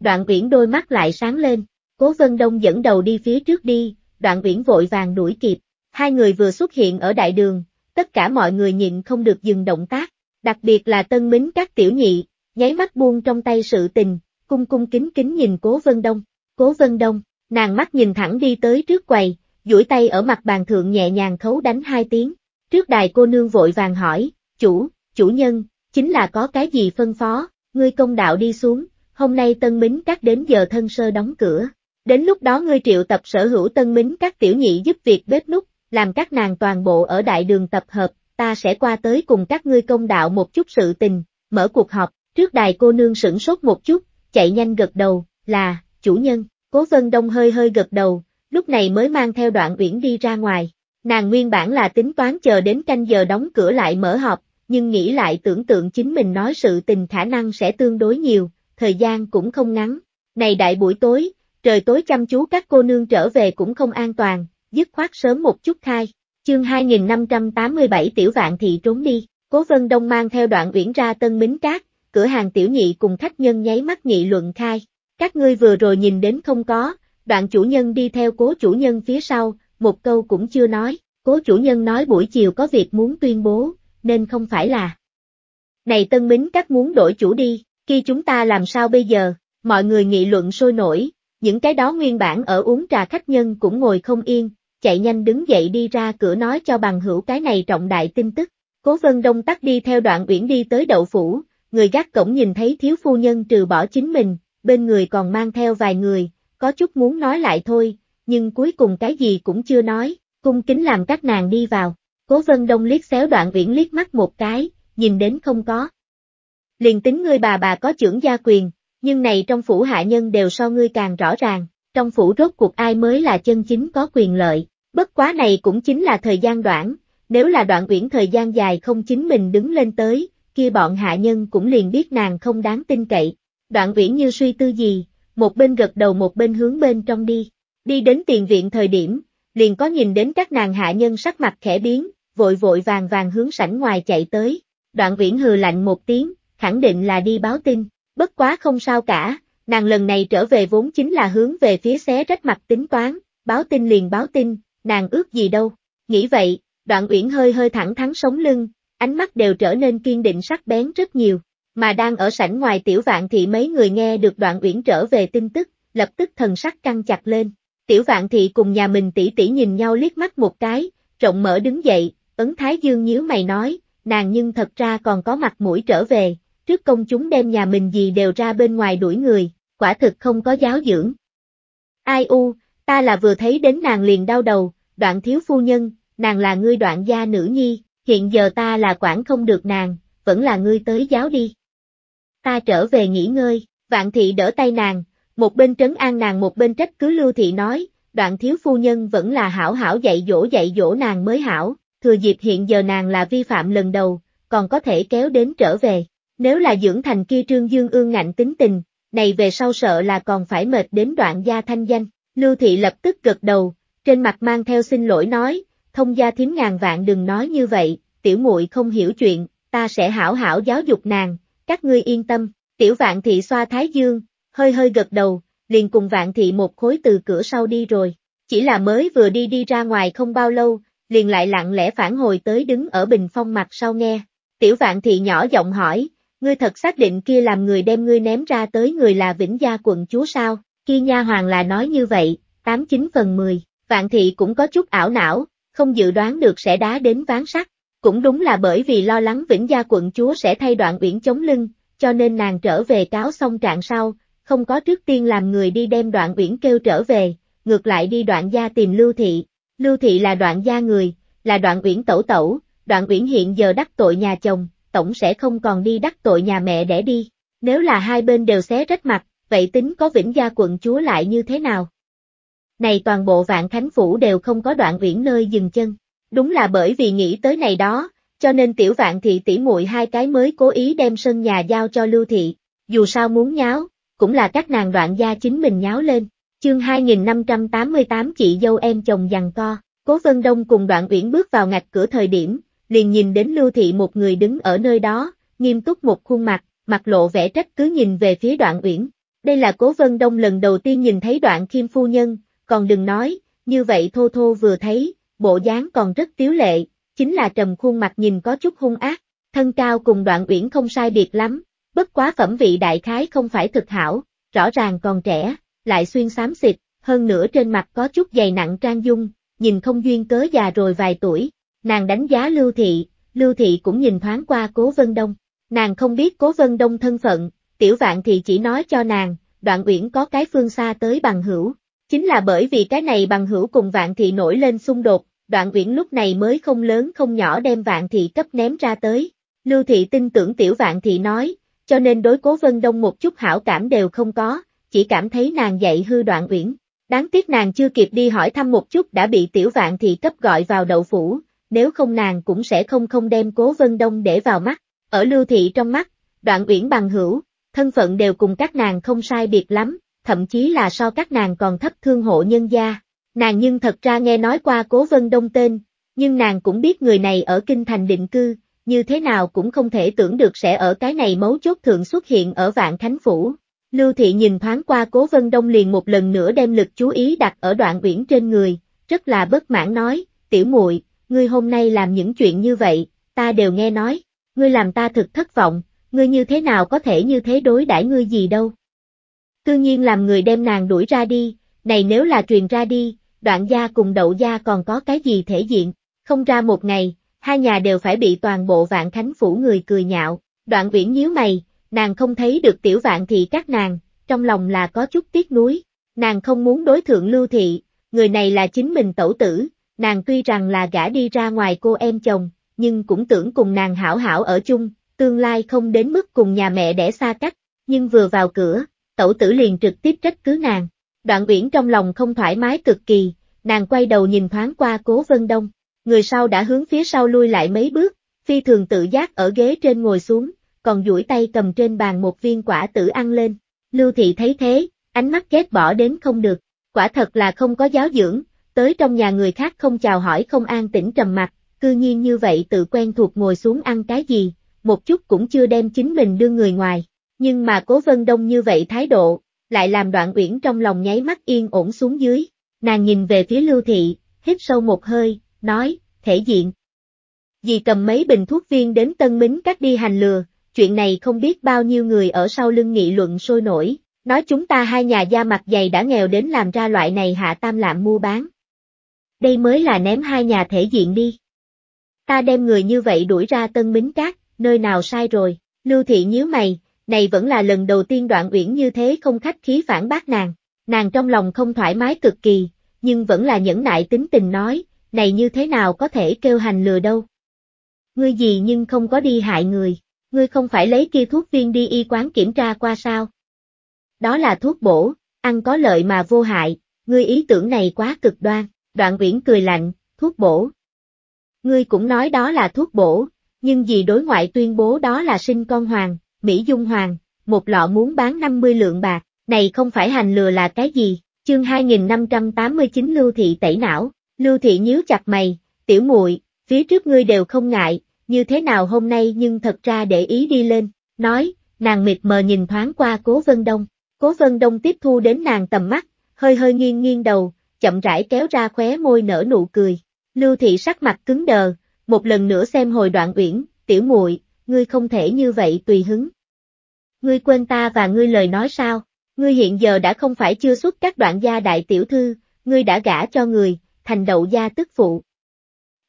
Đoạn uyển đôi mắt lại sáng lên, cố vân đông dẫn đầu đi phía trước đi, đoạn uyển vội vàng đuổi kịp, hai người vừa xuất hiện ở đại đường, tất cả mọi người nhịn không được dừng động tác, đặc biệt là tân mính các tiểu nhị, nháy mắt buông trong tay sự tình, cung cung kính kính nhìn Cố Vân Đông. Cố Vân Đông, nàng mắt nhìn thẳng đi tới trước quầy, duỗi tay ở mặt bàn thượng nhẹ nhàng khấu đánh hai tiếng. Trước đài cô nương vội vàng hỏi, chủ, chủ nhân, chính là có cái gì phân phó, ngươi công đạo đi xuống, hôm nay tân mính các đến giờ thân sơ đóng cửa. Đến lúc đó ngươi triệu tập sở hữu tân mính các tiểu nhị giúp việc bếp nút, làm các nàng toàn bộ ở đại đường tập hợp, ta sẽ qua tới cùng các ngươi công đạo một chút sự tình, mở cuộc họp, Trước đài cô nương sửng sốt một chút, chạy nhanh gật đầu, là, chủ nhân, cố vân đông hơi hơi gật đầu, lúc này mới mang theo đoạn uyển đi ra ngoài. Nàng nguyên bản là tính toán chờ đến canh giờ đóng cửa lại mở họp, nhưng nghĩ lại tưởng tượng chính mình nói sự tình khả năng sẽ tương đối nhiều, thời gian cũng không ngắn. Này đại buổi tối, trời tối chăm chú các cô nương trở về cũng không an toàn, dứt khoát sớm một chút khai. Chương 2587 Tiểu Vạn Thị trốn đi, Cố Vân Đông mang theo đoạn uyển ra Tân Mính Cát, cửa hàng tiểu nhị cùng khách nhân nháy mắt nghị luận khai. Các ngươi vừa rồi nhìn đến không có, đoạn chủ nhân đi theo cố chủ nhân phía sau, một câu cũng chưa nói, cố chủ nhân nói buổi chiều có việc muốn tuyên bố, nên không phải là. Này tân bính các muốn đổi chủ đi, khi chúng ta làm sao bây giờ, mọi người nghị luận sôi nổi, những cái đó nguyên bản ở uống trà khách nhân cũng ngồi không yên, chạy nhanh đứng dậy đi ra cửa nói cho bằng hữu cái này trọng đại tin tức. Cố Vân Đông tắt đi theo đoạn uyển đi tới đậu phủ, người gác cổng nhìn thấy thiếu phu nhân trừ bỏ chính mình, bên người còn mang theo vài người, có chút muốn nói lại thôi, nhưng cuối cùng cái gì cũng chưa nói, cung kính làm các nàng đi vào. Cố Vân Đông liếc xéo đoạn viễn liếc mắt một cái, nhìn đến không có. Liền tính ngươi bà bà có trưởng gia quyền, nhưng này trong phủ hạ nhân đều so ngươi càng rõ ràng, trong phủ rốt cuộc ai mới là chân chính có quyền lợi, bất quá này cũng chính là thời gian đoạn, nếu là đoạn viễn thời gian dài không chính mình đứng lên tới, kia bọn hạ nhân cũng liền biết nàng không đáng tin cậy. Đoạn viễn như suy tư gì, một bên gật đầu một bên hướng bên trong đi. Đi đến tiền viện thời điểm, liền có nhìn đến các nàng hạ nhân sắc mặt khẽ biến, vội vội vàng vàng hướng sảnh ngoài chạy tới. Đoạn viễn hừ lạnh một tiếng, khẳng định là đi báo tin, bất quá không sao cả, nàng lần này trở về vốn chính là hướng về phía xé rách mặt tính toán, báo tin liền báo tin, nàng ước gì đâu. Nghĩ vậy, đoạn uyển hơi hơi thẳng thắn sống lưng, ánh mắt đều trở nên kiên định sắc bén rất nhiều, mà đang ở sảnh ngoài tiểu vạn thị mấy người nghe được đoạn uyển trở về tin tức, lập tức thần sắc căng chặt lên. Tiểu vạn thị cùng nhà mình tỷ tỷ nhìn nhau liếc mắt một cái, rộng mở đứng dậy, ấn thái dương nhíu mày nói, nàng nhưng thật ra còn có mặt mũi trở về, trước công chúng đem nhà mình gì đều ra bên ngoài đuổi người, quả thực không có giáo dưỡng. Ai u, ta là vừa thấy đến nàng liền đau đầu, đoạn thiếu phu nhân, nàng là ngươi đoạn gia nữ nhi, hiện giờ ta là quản không được nàng, vẫn là ngươi tới giáo đi. Ta trở về nghỉ ngơi, vạn thị đỡ tay nàng, một bên trấn an nàng một bên trách cứ lưu thị nói, đoạn thiếu phu nhân vẫn là hảo hảo dạy dỗ dạy dỗ nàng mới hảo, thừa dịp hiện giờ nàng là vi phạm lần đầu, còn có thể kéo đến trở về. Nếu là dưỡng thành kia trương dương ương ngạnh tính tình, này về sau sợ là còn phải mệt đến đoạn gia thanh danh. Lưu thị lập tức gật đầu, trên mặt mang theo xin lỗi nói, thông gia thím ngàn vạn đừng nói như vậy, tiểu muội không hiểu chuyện, ta sẽ hảo hảo giáo dục nàng, các ngươi yên tâm, tiểu vạn thị xoa thái dương, hơi hơi gật đầu, liền cùng vạn thị một khối từ cửa sau đi rồi, chỉ là mới vừa đi đi ra ngoài không bao lâu, liền lại lặng lẽ phản hồi tới đứng ở bình phong mặt sau nghe, tiểu vạn thị nhỏ giọng hỏi, ngươi thật xác định kia làm người đem ngươi ném ra tới người là vĩnh gia quận chúa sao, kia nha hoàng là nói như vậy, 89 phần 10, vạn thị cũng có chút ảo não, không dự đoán được sẽ đá đến ván sắt. Cũng đúng là bởi vì lo lắng Vĩnh Gia quận chúa sẽ thay đoạn uyển chống lưng, cho nên nàng trở về cáo xong trạng sau, không có trước tiên làm người đi đem đoạn uyển kêu trở về, ngược lại đi đoạn gia tìm Lưu Thị. Lưu Thị là đoạn gia người, là đoạn uyển tẩu tẩu, đoạn uyển hiện giờ đắc tội nhà chồng, tổng sẽ không còn đi đắc tội nhà mẹ để đi. Nếu là hai bên đều xé rách mặt, vậy tính có Vĩnh Gia quận chúa lại như thế nào? này toàn bộ vạn khánh phủ đều không có đoạn uyển nơi dừng chân. Đúng là bởi vì nghĩ tới này đó, cho nên tiểu vạn thị tỷ muội hai cái mới cố ý đem sân nhà giao cho lưu thị, dù sao muốn nháo, cũng là các nàng đoạn gia chính mình nháo lên. Chương 2588 chị dâu em chồng dằn co, Cố Vân Đông cùng đoạn uyển bước vào ngạch cửa thời điểm, liền nhìn đến lưu thị một người đứng ở nơi đó, nghiêm túc một khuôn mặt, mặt lộ vẻ trách cứ nhìn về phía đoạn uyển. Đây là Cố Vân Đông lần đầu tiên nhìn thấy đoạn Kim Phu Nhân, còn đừng nói, như vậy thô thô vừa thấy, bộ dáng còn rất tiếu lệ, chính là trầm khuôn mặt nhìn có chút hung ác, thân cao cùng đoạn uyển không sai biệt lắm, bất quá phẩm vị đại khái không phải thực hảo, rõ ràng còn trẻ, lại xuyên xám xịt, hơn nữa trên mặt có chút dày nặng trang dung, nhìn không duyên cớ già rồi vài tuổi, nàng đánh giá Lưu Thị, Lưu Thị cũng nhìn thoáng qua Cố Vân Đông, nàng không biết Cố Vân Đông thân phận, tiểu vạn thì chỉ nói cho nàng, đoạn uyển có cái phương xa tới bằng hữu, Chính là bởi vì cái này bằng hữu cùng vạn thị nổi lên xung đột, đoạn uyển lúc này mới không lớn không nhỏ đem vạn thị cấp ném ra tới. Lưu thị tin tưởng tiểu vạn thị nói, cho nên đối cố vân đông một chút hảo cảm đều không có, chỉ cảm thấy nàng dạy hư đoạn uyển. Đáng tiếc nàng chưa kịp đi hỏi thăm một chút đã bị tiểu vạn thị cấp gọi vào đậu phủ, nếu không nàng cũng sẽ không không đem cố vân đông để vào mắt. Ở lưu thị trong mắt, đoạn uyển bằng hữu, thân phận đều cùng các nàng không sai biệt lắm, thậm chí là so các nàng còn thấp thương hộ nhân gia. Nàng nhưng thật ra nghe nói qua Cố Vân Đông tên, nhưng nàng cũng biết người này ở Kinh Thành định cư, như thế nào cũng không thể tưởng được sẽ ở cái này mấu chốt thượng xuất hiện ở Vạn Khánh Phủ. Lưu Thị nhìn thoáng qua Cố Vân Đông liền một lần nữa đem lực chú ý đặt ở đoạn uyển trên người, rất là bất mãn nói, tiểu muội, ngươi hôm nay làm những chuyện như vậy, ta đều nghe nói, ngươi làm ta thực thất vọng, ngươi như thế nào có thể như thế đối đãi ngươi gì đâu. Tư nhiên làm người đem nàng đuổi ra đi, này nếu là truyền ra đi, đoạn gia cùng đậu gia còn có cái gì thể diện, không ra một ngày, hai nhà đều phải bị toàn bộ vạn khánh phủ người cười nhạo, đoạn viễn nhíu mày, nàng không thấy được tiểu vạn thị các nàng, trong lòng là có chút tiếc nuối, nàng không muốn đối thượng lưu thị, người này là chính mình tẩu tử, nàng tuy rằng là gã đi ra ngoài cô em chồng, nhưng cũng tưởng cùng nàng hảo hảo ở chung, tương lai không đến mức cùng nhà mẹ đẻ xa cách, nhưng vừa vào cửa, tẩu tử liền trực tiếp trách cứ nàng. Đoạn Uyển trong lòng không thoải mái cực kỳ, nàng quay đầu nhìn thoáng qua Cố Vân Đông, người sau đã hướng phía sau lui lại mấy bước, phi thường tự giác ở ghế trên ngồi xuống, còn duỗi tay cầm trên bàn một viên quả tử ăn lên. Lưu Thị thấy thế, ánh mắt ghét bỏ đến không được, quả thật là không có giáo dưỡng, tới trong nhà người khác không chào hỏi không an tĩnh trầm mặt, cư nhiên như vậy tự quen thuộc ngồi xuống ăn cái gì, một chút cũng chưa đem chính mình đưa người ngoài. Nhưng mà cố vân đông như vậy thái độ, lại làm đoạn uyển trong lòng nháy mắt yên ổn xuống dưới, nàng nhìn về phía lưu thị, hít sâu một hơi, nói, thể diện. Dì cầm mấy bình thuốc viên đến tân mính các đi hành lừa, chuyện này không biết bao nhiêu người ở sau lưng nghị luận sôi nổi, nói chúng ta hai nhà da mặt dày đã nghèo đến làm ra loại này hạ tam lạm mua bán. Đây mới là ném hai nhà thể diện đi. Ta đem người như vậy đuổi ra tân mính cát, nơi nào sai rồi, lưu thị nhíu mày, này vẫn là lần đầu tiên đoạn uyển như thế không khách khí phản bác nàng, nàng trong lòng không thoải mái cực kỳ, nhưng vẫn là nhẫn nại tính tình nói, này như thế nào có thể kêu hành lừa đâu. Ngươi gì nhưng không có đi hại người, ngươi không phải lấy kia thuốc viên đi y quán kiểm tra qua sao. Đó là thuốc bổ, ăn có lợi mà vô hại, ngươi ý tưởng này quá cực đoan, đoạn uyển cười lạnh, thuốc bổ. Ngươi cũng nói đó là thuốc bổ, nhưng gì đối ngoại tuyên bố đó là sinh con hoàng, Mỹ Dung Hoàng, một lọ muốn bán 50 lượng bạc, này không phải hành lừa là cái gì, chương 2589 Lưu Thị tẩy não, Lưu Thị nhíu chặt mày, tiểu muội phía trước ngươi đều không ngại, như thế nào hôm nay nhưng thật ra để ý đi lên, nói, nàng mịt mờ nhìn thoáng qua Cố Vân Đông, Cố Vân Đông tiếp thu đến nàng tầm mắt, hơi hơi nghiêng nghiêng đầu, chậm rãi kéo ra khóe môi nở nụ cười, Lưu Thị sắc mặt cứng đờ, một lần nữa xem hồi đoạn uyển, tiểu muội ngươi không thể như vậy tùy hứng. Ngươi quên ta và ngươi lời nói sao, ngươi hiện giờ đã không phải chưa xuất các đoạn gia đại tiểu thư, ngươi đã gả cho người, thành đậu gia tức phụ.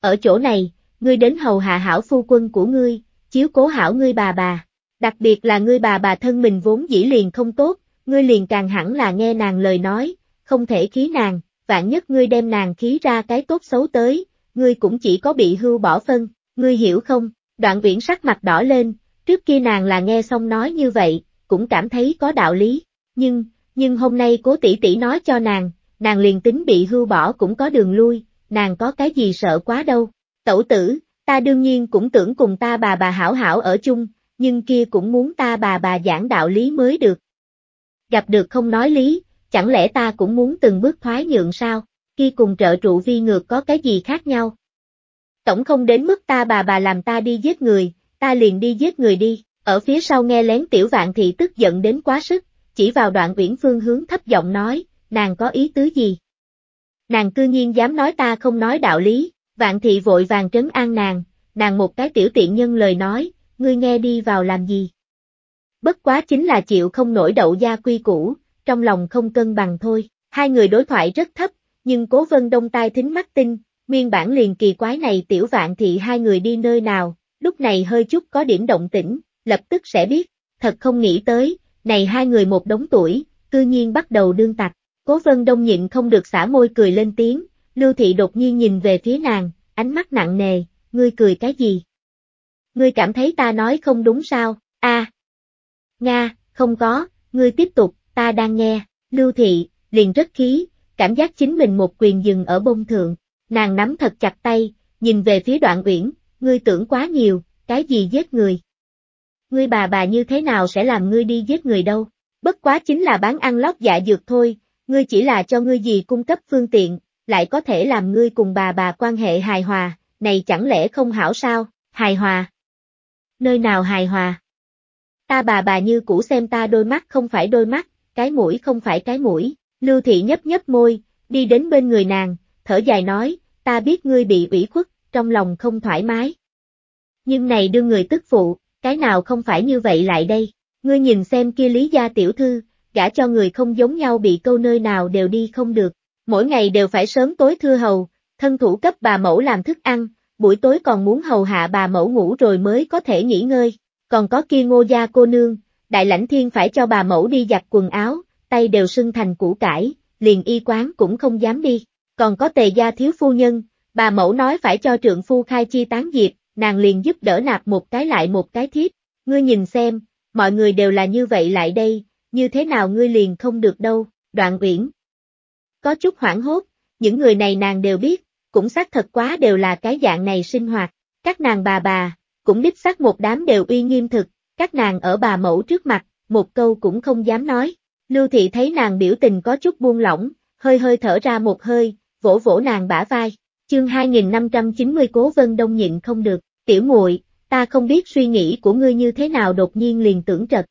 Ở chỗ này, ngươi đến hầu hạ hảo phu quân của ngươi, chiếu cố hảo ngươi bà bà, đặc biệt là ngươi bà bà thân mình vốn dĩ liền không tốt, ngươi liền càng hẳn là nghe nàng lời nói, không thể khí nàng, vạn nhất ngươi đem nàng khí ra cái tốt xấu tới, ngươi cũng chỉ có bị hưu bỏ phân, ngươi hiểu không? Đoạn viễn sắc mặt đỏ lên, trước kia nàng là nghe xong nói như vậy, cũng cảm thấy có đạo lý, nhưng, nhưng hôm nay cố tỷ tỷ nói cho nàng, nàng liền tính bị hưu bỏ cũng có đường lui, nàng có cái gì sợ quá đâu. Tẩu tử, ta đương nhiên cũng tưởng cùng ta bà bà hảo hảo ở chung, nhưng kia cũng muốn ta bà bà giảng đạo lý mới được. Gặp được không nói lý, chẳng lẽ ta cũng muốn từng bước thoái nhượng sao, kia cùng trợ trụ vi ngược có cái gì khác nhau tổng không đến mức ta bà bà làm ta đi giết người, ta liền đi giết người đi, ở phía sau nghe lén tiểu vạn thị tức giận đến quá sức, chỉ vào đoạn uyển phương hướng thấp giọng nói, nàng có ý tứ gì? Nàng cư nhiên dám nói ta không nói đạo lý, vạn thị vội vàng trấn an nàng, nàng một cái tiểu tiện nhân lời nói, ngươi nghe đi vào làm gì? Bất quá chính là chịu không nổi đậu gia quy củ, trong lòng không cân bằng thôi, hai người đối thoại rất thấp, nhưng cố vân đông tai thính mắt tinh, Nguyên bản liền kỳ quái này tiểu vạn thị hai người đi nơi nào, lúc này hơi chút có điểm động tĩnh, lập tức sẽ biết, thật không nghĩ tới, này hai người một đống tuổi, cư nhiên bắt đầu đương tạch Cố vân đông nhịn không được xả môi cười lên tiếng, lưu thị đột nhiên nhìn về phía nàng, ánh mắt nặng nề, ngươi cười cái gì? Ngươi cảm thấy ta nói không đúng sao, a Nga, không có, ngươi tiếp tục, ta đang nghe, lưu thị, liền rất khí, cảm giác chính mình một quyền dừng ở bông thượng, Nàng nắm thật chặt tay, nhìn về phía đoạn uyển, ngươi tưởng quá nhiều, cái gì giết người. Ngươi bà bà như thế nào sẽ làm ngươi đi giết người đâu, bất quá chính là bán ăn lót dạ dược thôi, ngươi chỉ là cho ngươi gì cung cấp phương tiện, lại có thể làm ngươi cùng bà bà quan hệ hài hòa, này chẳng lẽ không hảo sao, hài hòa. Nơi nào hài hòa? Ta bà bà như cũ xem ta đôi mắt không phải đôi mắt, cái mũi không phải cái mũi, Lưu Thị nhấp nhấp môi, đi đến bên người nàng, thở dài nói, ta biết ngươi bị ủy khuất, trong lòng không thoải mái. Nhưng này đưa người tức phụ, cái nào không phải như vậy lại đây, ngươi nhìn xem kia lý gia tiểu thư, gả cho người không giống nhau bị câu nơi nào đều đi không được, mỗi ngày đều phải sớm tối thưa hầu, thân thủ cấp bà mẫu làm thức ăn, buổi tối còn muốn hầu hạ bà mẫu ngủ rồi mới có thể nghỉ ngơi, còn có kia ngô gia cô nương, đại lãnh thiên phải cho bà mẫu đi giặt quần áo, tay đều sưng thành củ cải, liền y quán cũng không dám đi. Còn có tề gia thiếu phu nhân, bà mẫu nói phải cho trượng phu khai chi tán diệp, nàng liền giúp đỡ nạp một cái lại một cái thiếp. Ngươi nhìn xem, mọi người đều là như vậy lại đây, như thế nào ngươi liền không được đâu, đoạn uyển. Có chút hoảng hốt, những người này nàng đều biết, cũng xác thật quá đều là cái dạng này sinh hoạt, các nàng bà bà, cũng đích xác một đám đều uy nghiêm thực, các nàng ở bà mẫu trước mặt, một câu cũng không dám nói. Lưu thị thấy nàng biểu tình có chút buông lỏng, hơi hơi thở ra một hơi, vỗ vỗ nàng bả vai. Chương 2590 Cố Vân Đông nhịn không được, tiểu muội, ta không biết suy nghĩ của ngươi như thế nào đột nhiên liền tưởng trật.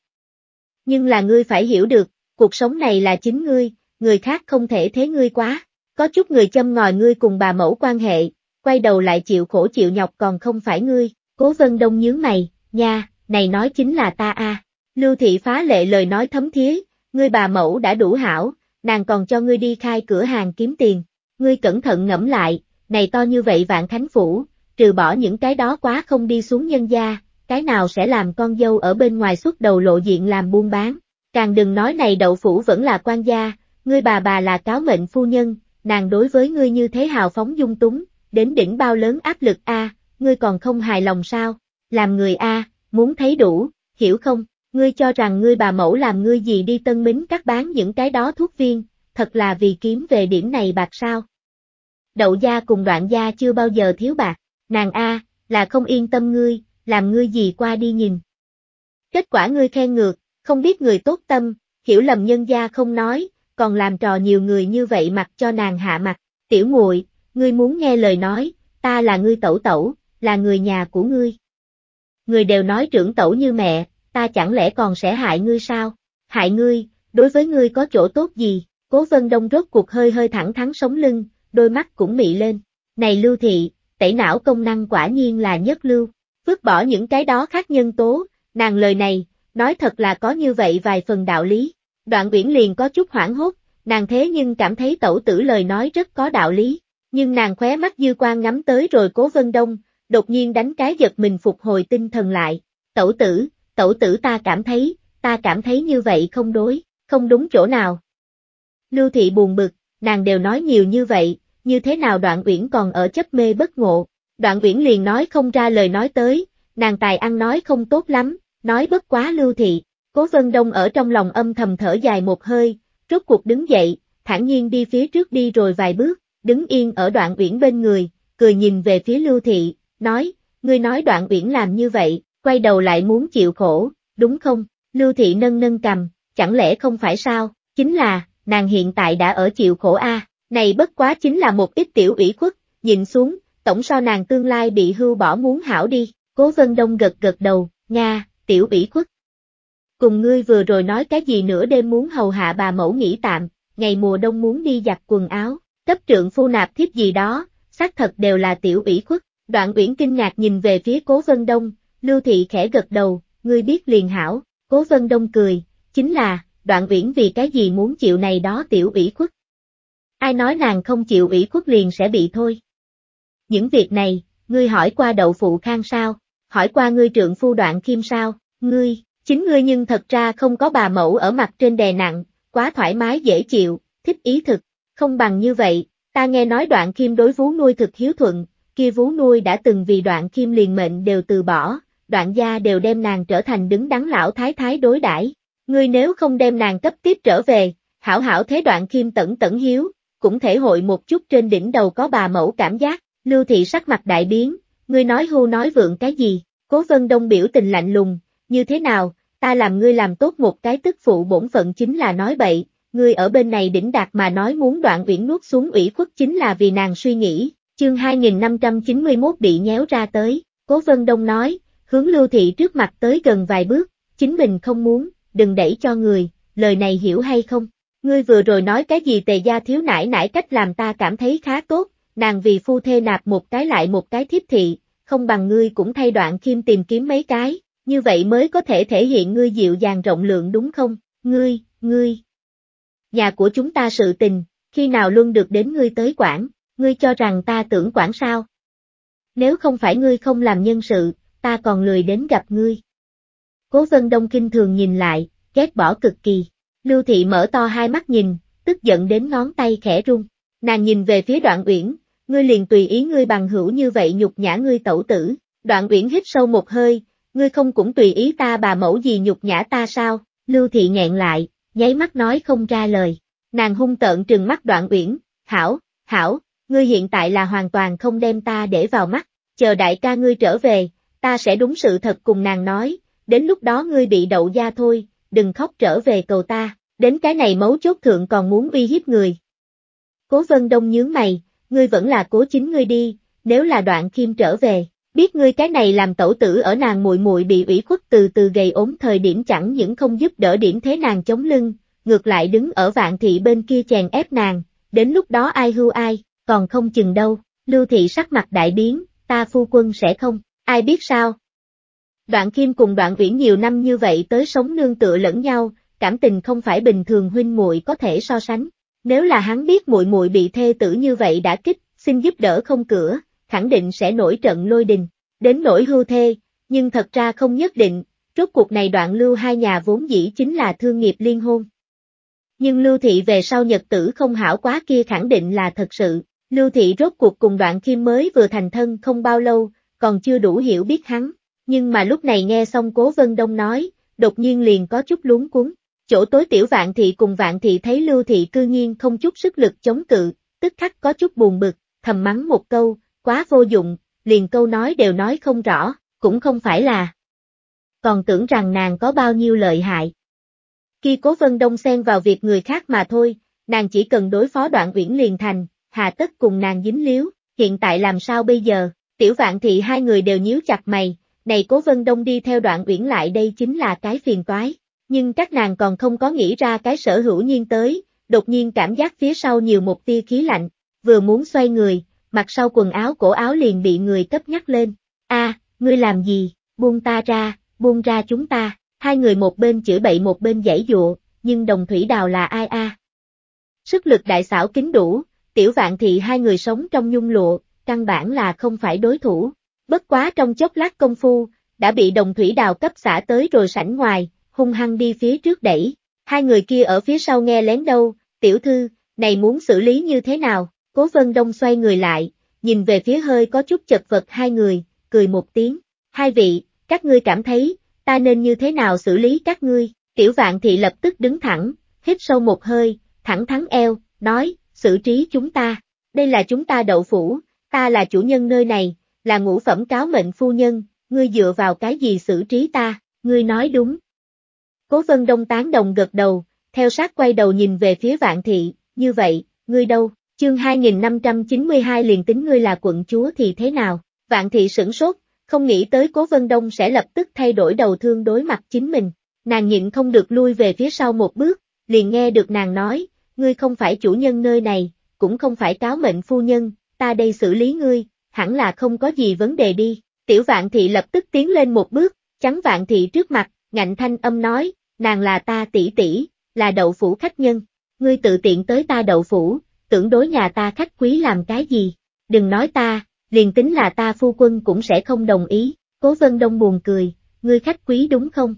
Nhưng là ngươi phải hiểu được, cuộc sống này là chính ngươi, người khác không thể thế ngươi quá, có chút người châm ngòi ngươi cùng bà mẫu quan hệ, quay đầu lại chịu khổ chịu nhọc còn không phải ngươi, cố vân đông nhướng mày, nha, này nói chính là ta a. Lưu thị phá lệ lời nói thấm thiế ngươi bà mẫu đã đủ hảo, nàng còn cho ngươi đi khai cửa hàng kiếm tiền, Ngươi cẩn thận ngẫm lại, này to như vậy vạn khánh phủ, trừ bỏ những cái đó quá không đi xuống nhân gia, cái nào sẽ làm con dâu ở bên ngoài xuất đầu lộ diện làm buôn bán. Càng đừng nói này đậu phủ vẫn là quan gia, ngươi bà bà là cáo mệnh phu nhân, nàng đối với ngươi như thế hào phóng dung túng, đến đỉnh bao lớn áp lực a, ngươi còn không hài lòng sao? Làm người a, muốn thấy đủ, hiểu không? Ngươi cho rằng ngươi bà mẫu làm ngươi gì đi tân bính các bán những cái đó thuốc viên, thật là vì kiếm về điểm này bạc sao. Đậu gia cùng đoạn gia chưa bao giờ thiếu bạc, nàng A, là không yên tâm ngươi, làm ngươi gì qua đi nhìn. Kết quả ngươi khen ngược, không biết người tốt tâm, hiểu lầm nhân gia không nói, còn làm trò nhiều người như vậy mặc cho nàng hạ mặt, tiểu muội, ngươi muốn nghe lời nói, ta là ngươi tẩu tẩu, là người nhà của ngươi. Người đều nói trưởng tẩu như mẹ, ta chẳng lẽ còn sẽ hại ngươi sao? Hại ngươi, đối với ngươi có chỗ tốt gì? Cố Vân Đông rốt cuộc hơi hơi thẳng thắn sống lưng, đôi mắt cũng mị lên. Này Lưu Thị, tẩy não công năng quả nhiên là nhất lưu. Vứt bỏ những cái đó khác nhân tố, nàng lời này, nói thật là có như vậy vài phần đạo lý. Đoạn Uyển liền có chút hoảng hốt, nàng thế nhưng cảm thấy tẩu tử lời nói rất có đạo lý. Nhưng nàng khóe mắt dư quan ngắm tới rồi Cố Vân Đông, đột nhiên đánh cái giật mình phục hồi tinh thần lại. Tẩu tử, tẩu tử ta cảm thấy, ta cảm thấy như vậy không đối, không đúng chỗ nào. Lưu thị buồn bực, nàng đều nói nhiều như vậy, như thế nào đoạn uyển còn ở chấp mê bất ngộ. Đoạn uyển liền nói không ra lời nói tới, nàng tài ăn nói không tốt lắm, nói bất quá lưu thị. Cố vân đông ở trong lòng âm thầm thở dài một hơi, rốt cuộc đứng dậy, thản nhiên đi phía trước đi rồi vài bước, đứng yên ở đoạn uyển bên người, cười nhìn về phía lưu thị, nói, ngươi nói đoạn uyển làm như vậy, quay đầu lại muốn chịu khổ, đúng không? Lưu thị nâng nâng cầm, chẳng lẽ không phải sao, chính là, nàng hiện tại đã ở chịu khổ a, này bất quá chính là một ít tiểu ủy khuất, nhìn xuống, tổng so nàng tương lai bị hưu bỏ muốn hảo đi, cố vân đông gật gật đầu, nha tiểu ủy khuất. Cùng ngươi vừa rồi nói cái gì nữa đêm muốn hầu hạ bà mẫu nghỉ tạm, ngày mùa đông muốn đi giặt quần áo, cấp trượng phu nạp thiếp gì đó, xác thật đều là tiểu ủy khuất, đoạn uyển kinh ngạc nhìn về phía cố vân đông, lưu thị khẽ gật đầu, ngươi biết liền hảo, cố vân đông cười, chính là, đoạn viễn vì cái gì muốn chịu này đó tiểu ủy khuất. Ai nói nàng không chịu ủy khuất liền sẽ bị thôi. Những việc này, ngươi hỏi qua đậu phụ khang sao, hỏi qua ngươi trượng phu đoạn kim sao, ngươi, chính ngươi nhưng thật ra không có bà mẫu ở mặt trên đè nặng, quá thoải mái dễ chịu, thích ý thực, không bằng như vậy, ta nghe nói đoạn kim đối vú nuôi thực hiếu thuận, kia vú nuôi đã từng vì đoạn kim liền mệnh đều từ bỏ, đoạn gia đều đem nàng trở thành đứng đắn lão thái thái đối đãi Ngươi nếu không đem nàng cấp tiếp trở về, hảo hảo thế đoạn khiêm tẩn tẩn hiếu, cũng thể hội một chút trên đỉnh đầu có bà mẫu cảm giác, lưu thị sắc mặt đại biến, ngươi nói hưu nói vượng cái gì, cố vân đông biểu tình lạnh lùng, như thế nào, ta làm ngươi làm tốt một cái tức phụ bổn phận chính là nói bậy, ngươi ở bên này đỉnh đạt mà nói muốn đoạn uyển nuốt xuống ủy khuất chính là vì nàng suy nghĩ, chương 2591 bị nhéo ra tới, cố vân đông nói, hướng lưu thị trước mặt tới gần vài bước, chính mình không muốn, đừng đẩy cho người, lời này hiểu hay không? Ngươi vừa rồi nói cái gì tề gia thiếu nải nải cách làm ta cảm thấy khá tốt, nàng vì phu thê nạp một cái lại một cái thiếp thị, không bằng ngươi cũng thay đoạn kim tìm kiếm mấy cái, như vậy mới có thể thể hiện ngươi dịu dàng rộng lượng đúng không? Ngươi, ngươi. Nhà của chúng ta sự tình, khi nào luôn được đến ngươi tới quản, ngươi cho rằng ta tưởng quản sao? Nếu không phải ngươi không làm nhân sự, ta còn lười đến gặp ngươi. Cố Vân Đông kinh thường nhìn lại, ghét bỏ cực kỳ. Lưu Thị mở to hai mắt nhìn, tức giận đến ngón tay khẽ rung. Nàng nhìn về phía đoạn uyển, ngươi liền tùy ý ngươi bằng hữu như vậy nhục nhã ngươi tẩu tử. Đoạn uyển hít sâu một hơi, ngươi không cũng tùy ý ta bà mẫu gì nhục nhã ta sao? Lưu Thị nghẹn lại, nháy mắt nói không ra lời. Nàng hung tợn trừng mắt đoạn uyển, hảo, hảo, ngươi hiện tại là hoàn toàn không đem ta để vào mắt, chờ đại ca ngươi trở về, ta sẽ đúng sự thật cùng nàng nói, đến lúc đó ngươi bị đậu da thôi, đừng khóc trở về cầu ta, đến cái này mấu chốt thượng còn muốn uy hiếp người. Cố vân đông nhướng mày, ngươi vẫn là cố chính ngươi đi, nếu là đoạn kim trở về, biết ngươi cái này làm tẩu tử ở nàng muội muội bị ủy khuất từ từ gầy ốm thời điểm chẳng những không giúp đỡ điểm thế nàng chống lưng, ngược lại đứng ở vạn thị bên kia chèn ép nàng, đến lúc đó ai hưu ai, còn không chừng đâu, lưu thị sắc mặt đại biến, ta phu quân sẽ không, ai biết sao, Đoạn Kim cùng Đoạn Viễn nhiều năm như vậy tới sống nương tựa lẫn nhau, cảm tình không phải bình thường huynh muội có thể so sánh. Nếu là hắn biết muội muội bị thê tử như vậy đã kích, xin giúp đỡ không cửa, khẳng định sẽ nổi trận lôi đình, đến nổi hưu thê, nhưng thật ra không nhất định, rốt cuộc này đoạn lưu hai nhà vốn dĩ chính là thương nghiệp liên hôn. Nhưng lưu thị về sau nhật tử không hảo quá kia khẳng định là thật sự, lưu thị rốt cuộc cùng đoạn kim mới vừa thành thân không bao lâu, còn chưa đủ hiểu biết hắn, nhưng mà lúc này nghe xong Cố Vân Đông nói, đột nhiên liền có chút luống cuốn. Chỗ tối tiểu vạn thị cùng vạn thị thấy lưu thị cư nhiên không chút sức lực chống cự, tức khắc có chút buồn bực, thầm mắng một câu, quá vô dụng, liền câu nói đều nói không rõ, cũng không phải là. Còn tưởng rằng nàng có bao nhiêu lợi hại. Khi cố vân đông xen vào việc người khác mà thôi, nàng chỉ cần đối phó đoạn uyển liền thành, hà tất cùng nàng dính líu, hiện tại làm sao bây giờ, tiểu vạn thị hai người đều nhíu chặt mày, này cố vân đông đi theo đoạn uyển lại đây chính là cái phiền toái. Nhưng các nàng còn không có nghĩ ra cái sở hữu nhiên tới, đột nhiên cảm giác phía sau nhiều một tia khí lạnh, vừa muốn xoay người, mặt sau quần áo cổ áo liền bị người cấp nhắc lên. a ngươi làm gì, buông ta ra, buông ra chúng ta, hai người một bên chửi bậy một bên giải dụa, nhưng đồng thủy đào là ai a Sức lực đại xảo kính đủ, tiểu vạn thị hai người sống trong nhung lụa, căn bản là không phải đối thủ, Bất quá trong chốc lát công phu, đã bị đồng thủy đào cấp xả tới rồi sảnh ngoài, hung hăng đi phía trước đẩy. Hai người kia ở phía sau nghe lén đâu, tiểu thư, này muốn xử lý như thế nào? Cố Vân Đông xoay người lại, nhìn về phía hơi có chút chật vật hai người, cười một tiếng. Hai vị, các ngươi cảm thấy, ta nên như thế nào xử lý các ngươi? Tiểu vạn thị lập tức đứng thẳng, hít sâu một hơi, thẳng thắn eo, nói, xử trí chúng ta. Đây là chúng ta đậu phủ, ta là chủ nhân nơi này, là ngũ phẩm cáo mệnh phu nhân, ngươi dựa vào cái gì xử trí ta, ngươi nói đúng. Cố vân đông tán đồng gật đầu, theo sát quay đầu nhìn về phía vạn thị, như vậy, ngươi đâu, chương 2592 liền tính ngươi là quận chúa thì thế nào, vạn thị sửng sốt, không nghĩ tới cố vân đông sẽ lập tức thay đổi đầu thương đối mặt chính mình, nàng nhịn không được lui về phía sau một bước, liền nghe được nàng nói, ngươi không phải chủ nhân nơi này, cũng không phải cáo mệnh phu nhân, ta đây xử lý ngươi, hẳn là không có gì vấn đề đi. Tiểu vạn thị lập tức tiến lên một bước, chắn vạn thị trước mặt, ngạnh thanh âm nói, nàng là ta tỷ tỷ, là đậu phủ khách nhân, ngươi tự tiện tới ta đậu phủ, tưởng đối nhà ta khách quý làm cái gì, đừng nói ta, liền tính là ta phu quân cũng sẽ không đồng ý, cố vân đông buồn cười, ngươi khách quý đúng không?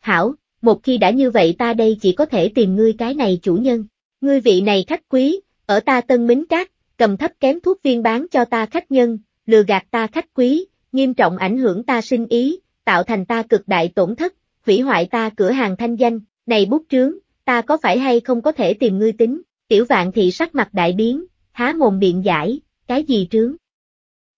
Hảo, một khi đã như vậy ta đây chỉ có thể tìm ngươi cái này chủ nhân, ngươi vị này khách quý, ở ta tân bính cát, cầm thấp kém thuốc viên bán cho ta khách nhân, lừa gạt ta khách quý, nghiêm trọng ảnh hưởng ta sinh ý, tạo thành ta cực đại tổn thất, hủy hoại ta cửa hàng thanh danh, này bút trướng, ta có phải hay không có thể tìm ngươi tính, tiểu vạn thị sắc mặt đại biến, há mồm biện giải, cái gì trướng?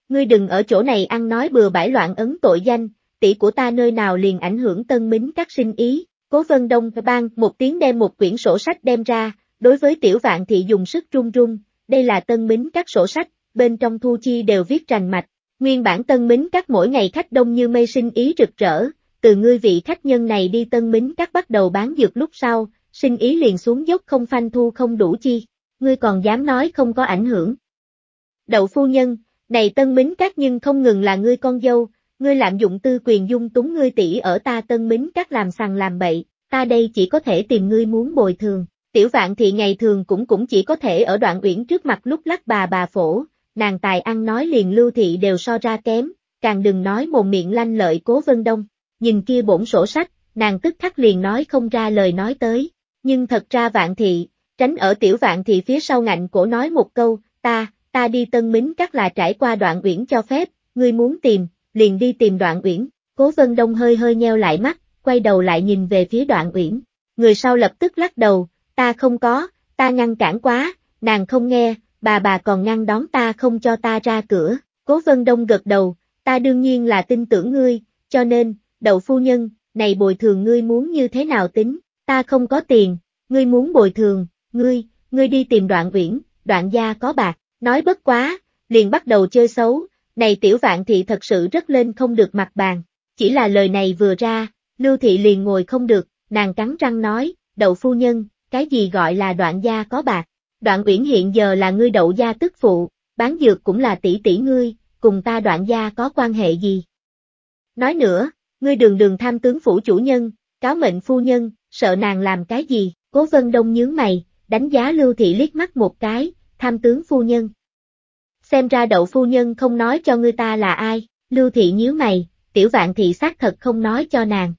Ngươi đừng ở chỗ này ăn nói bừa bãi loạn ấn tội danh, tỷ của ta nơi nào liền ảnh hưởng tân mính các sinh ý, cố vân đông bang một tiếng đem một quyển sổ sách đem ra, đối với tiểu vạn thị dùng sức run run, đây là tân bính các sổ sách, bên trong thu chi đều viết rành mạch, nguyên bản tân bính các mỗi ngày khách đông như mây sinh ý rực rỡ, từ ngươi vị khách nhân này đi tân bính các bắt đầu bán dược lúc sau, sinh ý liền xuống dốc không phanh thu không đủ chi, ngươi còn dám nói không có ảnh hưởng. Đậu phu nhân, này tân bính các nhưng không ngừng là ngươi con dâu, ngươi lạm dụng tư quyền dung túng ngươi tỷ ở ta tân bính các làm sằng làm bậy, ta đây chỉ có thể tìm ngươi muốn bồi thường. Tiểu vạn thì ngày thường cũng cũng chỉ có thể ở đoạn uyển trước mặt lúc lắc bà bà phổ, nàng tài ăn nói liền lưu thị đều so ra kém, càng đừng nói mồm miệng lanh lợi cố vân đông, nhìn kia bổn sổ sách, nàng tức khắc liền nói không ra lời nói tới, nhưng thật ra vạn thị, tránh ở tiểu vạn thị phía sau ngạnh cổ nói một câu, ta, ta đi tân mính các là trải qua đoạn uyển cho phép, ngươi muốn tìm, liền đi tìm đoạn uyển, cố vân đông hơi hơi nheo lại mắt, quay đầu lại nhìn về phía đoạn uyển, người sau lập tức lắc đầu, ta không có, ta ngăn cản quá, nàng không nghe, bà bà còn ngăn đón ta không cho ta ra cửa, cố vân đông gật đầu, ta đương nhiên là tin tưởng ngươi, cho nên, đậu phu nhân, này bồi thường ngươi muốn như thế nào tính, ta không có tiền, ngươi muốn bồi thường, ngươi, ngươi đi tìm đoạn uyển, đoạn gia có bạc, nói bất quá, liền bắt đầu chơi xấu, này tiểu vạn thị thật sự rất lên không được mặt bàn, chỉ là lời này vừa ra, lưu thị liền ngồi không được, nàng cắn răng nói, đậu phu nhân, cái gì gọi là đoạn gia có bạc. Đoạn Uyển hiện giờ là ngươi đậu gia tức phụ, bán dược cũng là tỷ tỷ ngươi, cùng ta đoạn gia có quan hệ gì? Nói nữa, ngươi đường đường tham tướng phủ chủ nhân, cáo mệnh phu nhân, sợ nàng làm cái gì? Cố Vân Đông nhướng mày, đánh giá Lưu Thị liếc mắt một cái, tham tướng phu nhân. Xem ra đậu phu nhân không nói cho ngươi ta là ai, Lưu Thị nhíu mày, tiểu vạn thị xác thật không nói cho nàng.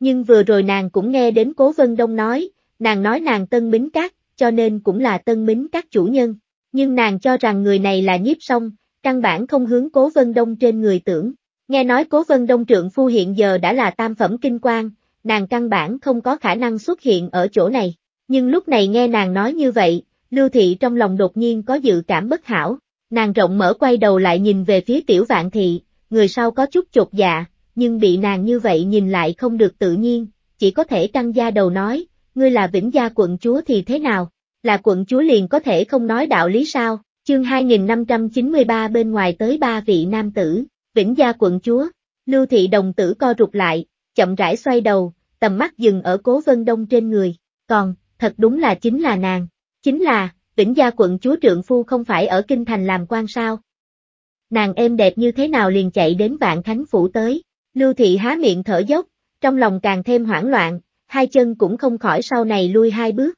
Nhưng vừa rồi nàng cũng nghe đến Cố Vân Đông nói, nàng nói nàng tân bính các, cho nên cũng là tân bính các chủ nhân, nhưng nàng cho rằng người này là nhiếp song, căn bản không hướng cố vân đông trên người tưởng. Nghe nói cố vân đông trượng phu hiện giờ đã là tam phẩm kinh quang, nàng căn bản không có khả năng xuất hiện ở chỗ này, nhưng lúc này nghe nàng nói như vậy, lưu thị trong lòng đột nhiên có dự cảm bất hảo, nàng rộng mở quay đầu lại nhìn về phía tiểu vạn thị, người sau có chút chột dạ, nhưng bị nàng như vậy nhìn lại không được tự nhiên, chỉ có thể căng da đầu nói, ngươi là vĩnh gia quận chúa thì thế nào, là quận chúa liền có thể không nói đạo lý sao, chương 2593 bên ngoài tới ba vị nam tử, vĩnh gia quận chúa, lưu thị đồng tử co rụt lại, chậm rãi xoay đầu, tầm mắt dừng ở cố vân đông trên người, còn, thật đúng là chính là nàng, chính là, vĩnh gia quận chúa trượng phu không phải ở kinh thành làm quan sao. Nàng êm đẹp như thế nào liền chạy đến vạn thánh phủ tới, lưu thị há miệng thở dốc, trong lòng càng thêm hoảng loạn, hai chân cũng không khỏi sau này lui hai bước.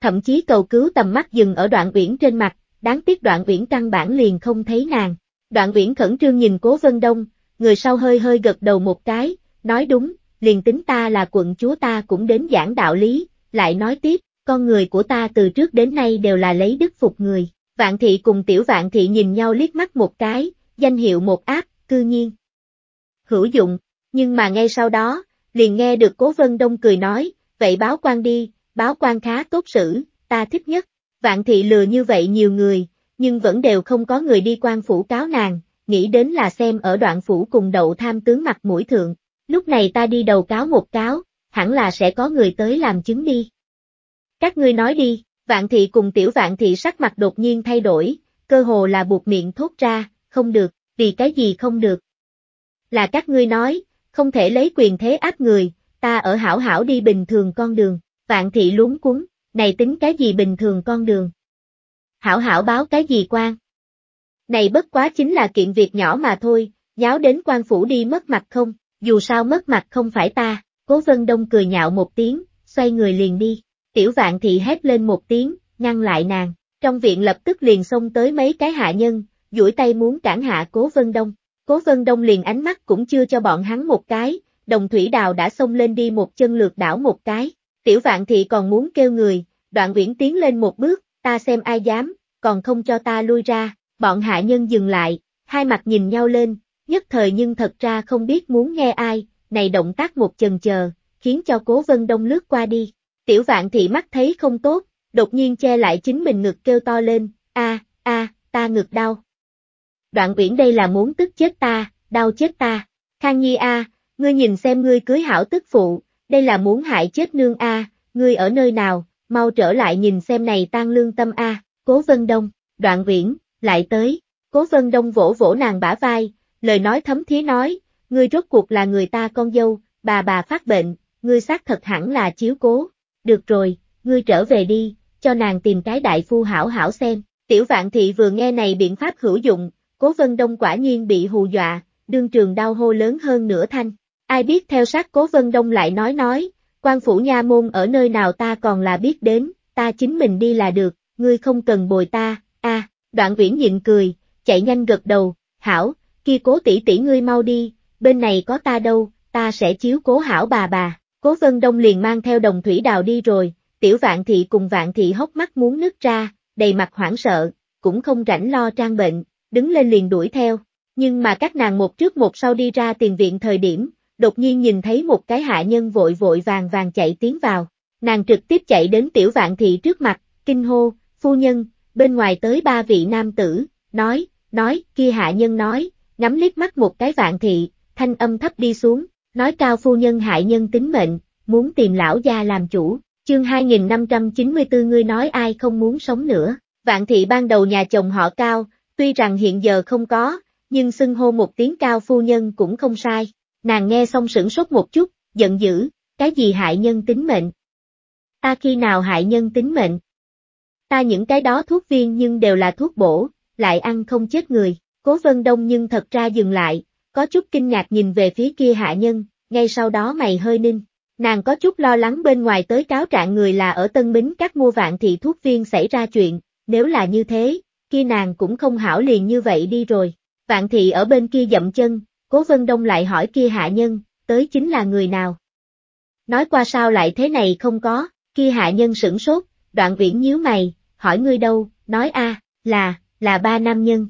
Thậm chí cầu cứu tầm mắt dừng ở đoạn uyển trên mặt, đáng tiếc đoạn uyển căn bản liền không thấy nàng. Đoạn uyển khẩn trương nhìn cố vân đông, người sau hơi hơi gật đầu một cái, nói đúng, liền tính ta là quận chúa ta cũng đến giảng đạo lý, lại nói tiếp, con người của ta từ trước đến nay đều là lấy đức phục người. Vạn thị cùng tiểu vạn thị nhìn nhau liếc mắt một cái, danh hiệu một áp, cư nhiên. Hữu dụng, nhưng mà ngay sau đó, liền nghe được Cố Vân Đông cười nói, vậy báo quan đi, báo quan khá tốt xử ta thích nhất. Vạn thị lừa như vậy nhiều người, nhưng vẫn đều không có người đi quan phủ cáo nàng, nghĩ đến là xem ở đoạn phủ cùng đậu tham tướng mặt mũi thượng. Lúc này ta đi đầu cáo một cáo, hẳn là sẽ có người tới làm chứng đi. Các ngươi nói đi, vạn thị cùng tiểu vạn thị sắc mặt đột nhiên thay đổi, cơ hồ là buộc miệng thốt ra, không được, vì cái gì không được. Là các ngươi nói, không thể lấy quyền thế áp người, ta ở hảo hảo đi bình thường con đường, vạn thị luống cuốn, này tính cái gì bình thường con đường? Hảo hảo báo cái gì quan? Này bất quá chính là kiện việc nhỏ mà thôi, nháo đến quan phủ đi mất mặt không, dù sao mất mặt không phải ta, cố vân đông cười nhạo một tiếng, xoay người liền đi, tiểu vạn thị hét lên một tiếng, ngăn lại nàng, trong viện lập tức liền xông tới mấy cái hạ nhân, duỗi tay muốn cản hạ cố vân đông, Cố Vân Đông liền ánh mắt cũng chưa cho bọn hắn một cái, đồng thủy đào đã xông lên đi một chân lượt đảo một cái, tiểu vạn thị còn muốn kêu người, đoạn uyển tiến lên một bước, ta xem ai dám, còn không cho ta lui ra, bọn hạ nhân dừng lại, hai mặt nhìn nhau lên, nhất thời nhưng thật ra không biết muốn nghe ai, này động tác một chần chờ, khiến cho cố vân đông lướt qua đi, tiểu vạn thị mắt thấy không tốt, đột nhiên che lại chính mình ngực kêu to lên, a a ta ngực đau, đoạn uyển đây là muốn tức chết ta, đau chết ta. Khang Nhi a, ngươi nhìn xem ngươi cưới hảo tức phụ, đây là muốn hại chết nương a, ngươi ở nơi nào, mau trở lại nhìn xem này tan lương tâm a, Cố Vân Đông, đoạn uyển, lại tới. Cố Vân Đông vỗ vỗ nàng bả vai, lời nói thấm thía nói, ngươi rốt cuộc là người ta con dâu, bà bà phát bệnh, ngươi xác thật hẳn là chiếu cố. Được rồi, ngươi trở về đi, cho nàng tìm cái đại phu hảo hảo xem. Tiểu vạn thị vừa nghe này biện pháp hữu dụng, Cố Vân Đông quả nhiên bị hù dọa, đương trường đau hô lớn hơn nửa thanh. Ai biết theo sát Cố Vân Đông lại nói nói, quan phủ nha môn ở nơi nào ta còn là biết đến, ta chính mình đi là được, ngươi không cần bồi ta, a. đoạn viễn nhịn cười, chạy nhanh gật đầu, hảo, kia cố tỷ tỷ ngươi mau đi, bên này có ta đâu, ta sẽ chiếu cố hảo bà bà. Cố Vân Đông liền mang theo đồng thủy đào đi rồi, tiểu vạn thị cùng vạn thị hốc mắt muốn nứt ra, đầy mặt hoảng sợ, cũng không rảnh lo trang bệnh, đứng lên liền đuổi theo, nhưng mà các nàng một trước một sau đi ra tiền viện thời điểm, đột nhiên nhìn thấy một cái hạ nhân vội vội vàng vàng chạy tiến vào, nàng trực tiếp chạy đến tiểu vạn thị trước mặt, kinh hô, phu nhân, bên ngoài tới ba vị nam tử, nói, nói, kia hạ nhân nói, ngắm liếc mắt một cái vạn thị, thanh âm thấp đi xuống, nói cao phu nhân hại nhân tính mệnh, muốn tìm lão gia làm chủ, chương 2594 ngươi nói ai không muốn sống nữa, vạn thị ban đầu nhà chồng họ cao, Tuy rằng hiện giờ không có, nhưng xưng hô một tiếng cao phu nhân cũng không sai. Nàng nghe xong sửng sốt một chút, giận dữ, cái gì hại nhân tính mệnh? Ta khi nào hại nhân tính mệnh? Ta những cái đó thuốc viên nhưng đều là thuốc bổ, lại ăn không chết người. Cố vân đông nhưng thật ra dừng lại, có chút kinh ngạc nhìn về phía kia hạ nhân, ngay sau đó mày hơi ninh. Nàng có chút lo lắng bên ngoài tới cáo trạng người là ở Tân Bính các mua vạn thị thuốc viên xảy ra chuyện, nếu là như thế, kia nàng cũng không hảo liền như vậy đi rồi. Vạn thị ở bên kia dậm chân, cố vân đông lại hỏi kia hạ nhân, tới chính là người nào. Nói qua sao lại thế này không có, kia hạ nhân sửng sốt, đoạn viễn nhíu mày, hỏi ngươi đâu, nói a là, là ba nam nhân.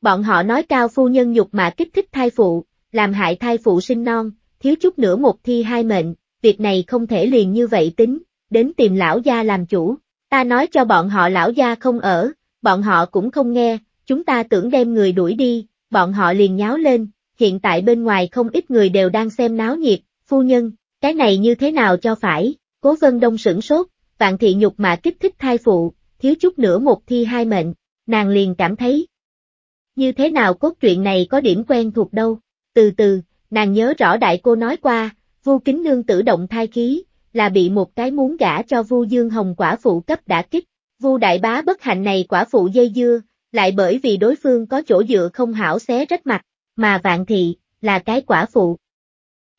Bọn họ nói cao phu nhân nhục mà kích thích thai phụ, làm hại thai phụ sinh non, thiếu chút nữa một thi hai mệnh, việc này không thể liền như vậy tính, đến tìm lão gia làm chủ, ta nói cho bọn họ lão gia không ở, bọn họ cũng không nghe, chúng ta tưởng đem người đuổi đi, bọn họ liền nháo lên, hiện tại bên ngoài không ít người đều đang xem náo nhiệt, phu nhân, cái này như thế nào cho phải, cố vân đông sửng sốt, vạn thị nhục mà kích thích thai phụ, thiếu chút nữa một thi hai mệnh, nàng liền cảm thấy. Như thế nào cốt truyện này có điểm quen thuộc đâu, từ từ, nàng nhớ rõ đại cô nói qua, vu kính nương tử động thai khí, là bị một cái muốn gả cho vu dương hồng quả phụ cấp đã kích, Vu đại bá bất hạnh này quả phụ dây dưa, lại bởi vì đối phương có chỗ dựa không hảo xé rách mặt, mà vạn thị, là cái quả phụ.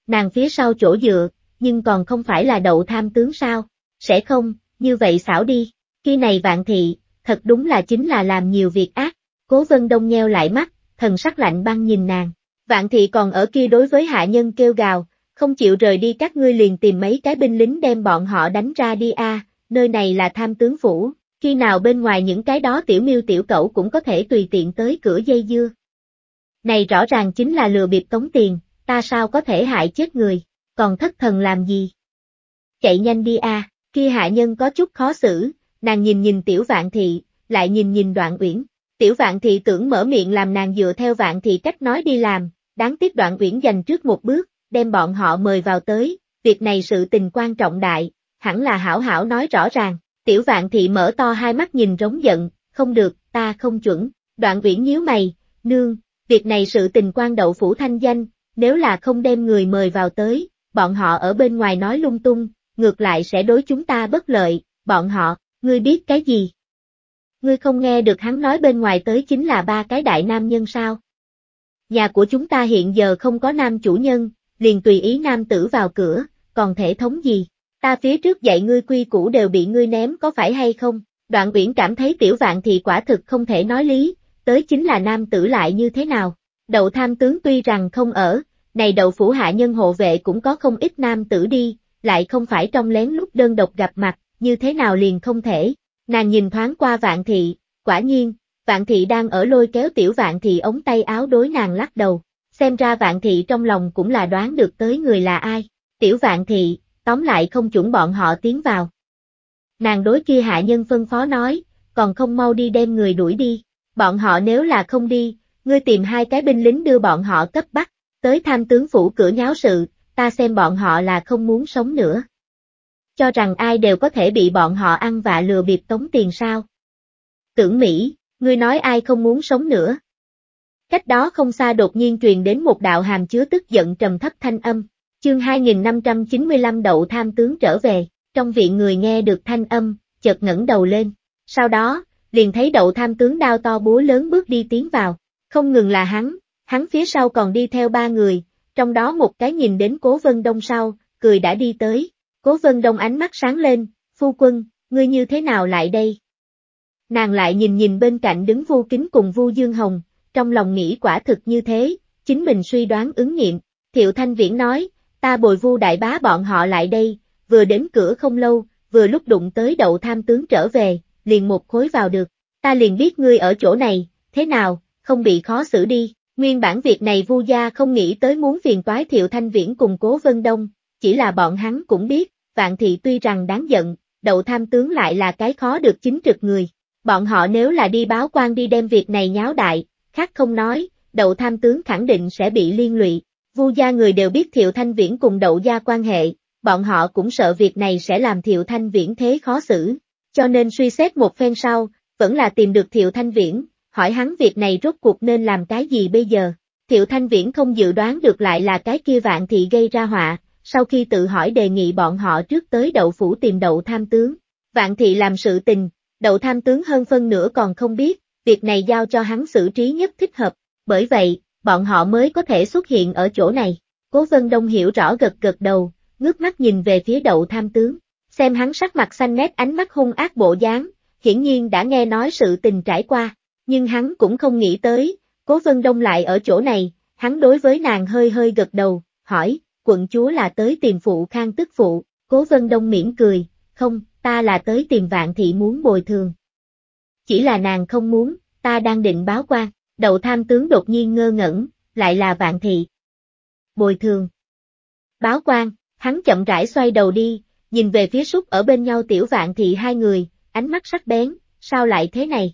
Nàng phía sau chỗ dựa, nhưng còn không phải là đậu tham tướng sao, sẽ không, như vậy xảo đi, khi này vạn thị, thật đúng là chính là làm nhiều việc ác, cố vân đông nheo lại mắt, thần sắc lạnh băng nhìn nàng, vạn thị còn ở kia đối với hạ nhân kêu gào, không chịu rời đi các ngươi liền tìm mấy cái binh lính đem bọn họ đánh ra đi a nơi này là tham tướng phủ, khi nào bên ngoài những cái đó tiểu miêu tiểu cẩu cũng có thể tùy tiện tới cửa dây dưa. Này rõ ràng chính là lừa bịp tống tiền, ta sao có thể hại chết người, còn thất thần làm gì? Chạy nhanh đi a à, khi hạ nhân có chút khó xử, nàng nhìn nhìn tiểu vạn thị, lại nhìn nhìn đoạn uyển. Tiểu vạn thị tưởng mở miệng làm nàng dựa theo vạn thị cách nói đi làm, đáng tiếc đoạn uyển dành trước một bước, đem bọn họ mời vào tới, việc này sự tình quan trọng đại, hẳn là hảo hảo nói rõ ràng. Tiểu vạn thị mở to hai mắt nhìn rống giận, không được, ta không chuẩn, đoạn Viễn nhíu mày, nương, việc này sự tình quan đậu phủ thanh danh, nếu là không đem người mời vào tới, bọn họ ở bên ngoài nói lung tung, ngược lại sẽ đối chúng ta bất lợi, bọn họ, ngươi biết cái gì? Ngươi không nghe được hắn nói bên ngoài tới chính là ba cái đại nam nhân sao? Nhà của chúng ta hiện giờ không có nam chủ nhân, liền tùy ý nam tử vào cửa, còn thể thống gì? ta phía trước dạy ngươi quy củ đều bị ngươi ném có phải hay không? Đoạn Uyển cảm thấy tiểu vạn thì quả thực không thể nói lý, tới chính là nam tử lại như thế nào. Đậu tham tướng tuy rằng không ở, này đậu phủ hạ nhân hộ vệ cũng có không ít nam tử đi, lại không phải trong lén lúc đơn độc gặp mặt, như thế nào liền không thể. Nàng nhìn thoáng qua vạn thị, quả nhiên, vạn thị đang ở lôi kéo tiểu vạn thị ống tay áo đối nàng lắc đầu, xem ra vạn thị trong lòng cũng là đoán được tới người là ai. Tiểu vạn thị, tóm lại không chuẩn bọn họ tiến vào. Nàng đối kia hạ nhân phân phó nói, còn không mau đi đem người đuổi đi, bọn họ nếu là không đi, ngươi tìm hai cái binh lính đưa bọn họ cấp bắt, tới tham tướng phủ cửa nháo sự, ta xem bọn họ là không muốn sống nữa. Cho rằng ai đều có thể bị bọn họ ăn vạ lừa bịp tống tiền sao. Tưởng Mỹ, ngươi nói ai không muốn sống nữa. Cách đó không xa đột nhiên truyền đến một đạo hàm chứa tức giận trầm thấp thanh âm. Chương 2595 đậu tham tướng trở về, trong viện người nghe được thanh âm, chợt ngẩng đầu lên. Sau đó, liền thấy đậu tham tướng đao to búa lớn bước đi tiến vào, không ngừng là hắn, hắn phía sau còn đi theo ba người, trong đó một cái nhìn đến Cố Vân Đông sau, cười đã đi tới. Cố Vân Đông ánh mắt sáng lên, phu quân, ngươi như thế nào lại đây? Nàng lại nhìn nhìn bên cạnh đứng vu kính cùng vu Dương Hồng, trong lòng nghĩ quả thực như thế, chính mình suy đoán ứng nghiệm. Thiệu Thanh Viễn nói, ta bồi vu đại bá bọn họ lại đây, vừa đến cửa không lâu, vừa lúc đụng tới đậu tham tướng trở về, liền một khối vào được, ta liền biết ngươi ở chỗ này, thế nào, không bị khó xử đi, nguyên bản việc này vu gia không nghĩ tới muốn phiền toái thiệu thanh viễn cùng cố vân đông, chỉ là bọn hắn cũng biết, vạn thị tuy rằng đáng giận, đậu tham tướng lại là cái khó được chính trực người, bọn họ nếu là đi báo quan đi đem việc này nháo đại, khác không nói, đậu tham tướng khẳng định sẽ bị liên lụy, Vu gia người đều biết Thiệu Thanh Viễn cùng đậu gia quan hệ, bọn họ cũng sợ việc này sẽ làm Thiệu Thanh Viễn thế khó xử, cho nên suy xét một phen sau, vẫn là tìm được Thiệu Thanh Viễn, hỏi hắn việc này rốt cuộc nên làm cái gì bây giờ. Thiệu Thanh Viễn không dự đoán được lại là cái kia vạn thị gây ra họa, sau khi tự hỏi đề nghị bọn họ trước tới đậu phủ tìm đậu tham tướng. Vạn thị làm sự tình, đậu tham tướng hơn phân nửa còn không biết, việc này giao cho hắn xử trí nhất thích hợp, bởi vậy, bọn họ mới có thể xuất hiện ở chỗ này. Cố Vân Đông hiểu rõ gật gật đầu, ngước mắt nhìn về phía đậu tham tướng, xem hắn sắc mặt xanh nét ánh mắt hung ác bộ dáng, hiển nhiên đã nghe nói sự tình trải qua, nhưng hắn cũng không nghĩ tới, Cố Vân Đông lại ở chỗ này, hắn đối với nàng hơi hơi gật đầu, hỏi, quận chúa là tới tìm phụ khang tức phụ, Cố Vân Đông mỉm cười, không, ta là tới tìm vạn thị muốn bồi thường. Chỉ là nàng không muốn, ta đang định báo quan, đầu tham tướng đột nhiên ngơ ngẩn, lại là vạn thị. Bồi thường. Báo quan, hắn chậm rãi xoay đầu đi, nhìn về phía súc ở bên nhau tiểu vạn thị hai người, ánh mắt sắc bén, sao lại thế này?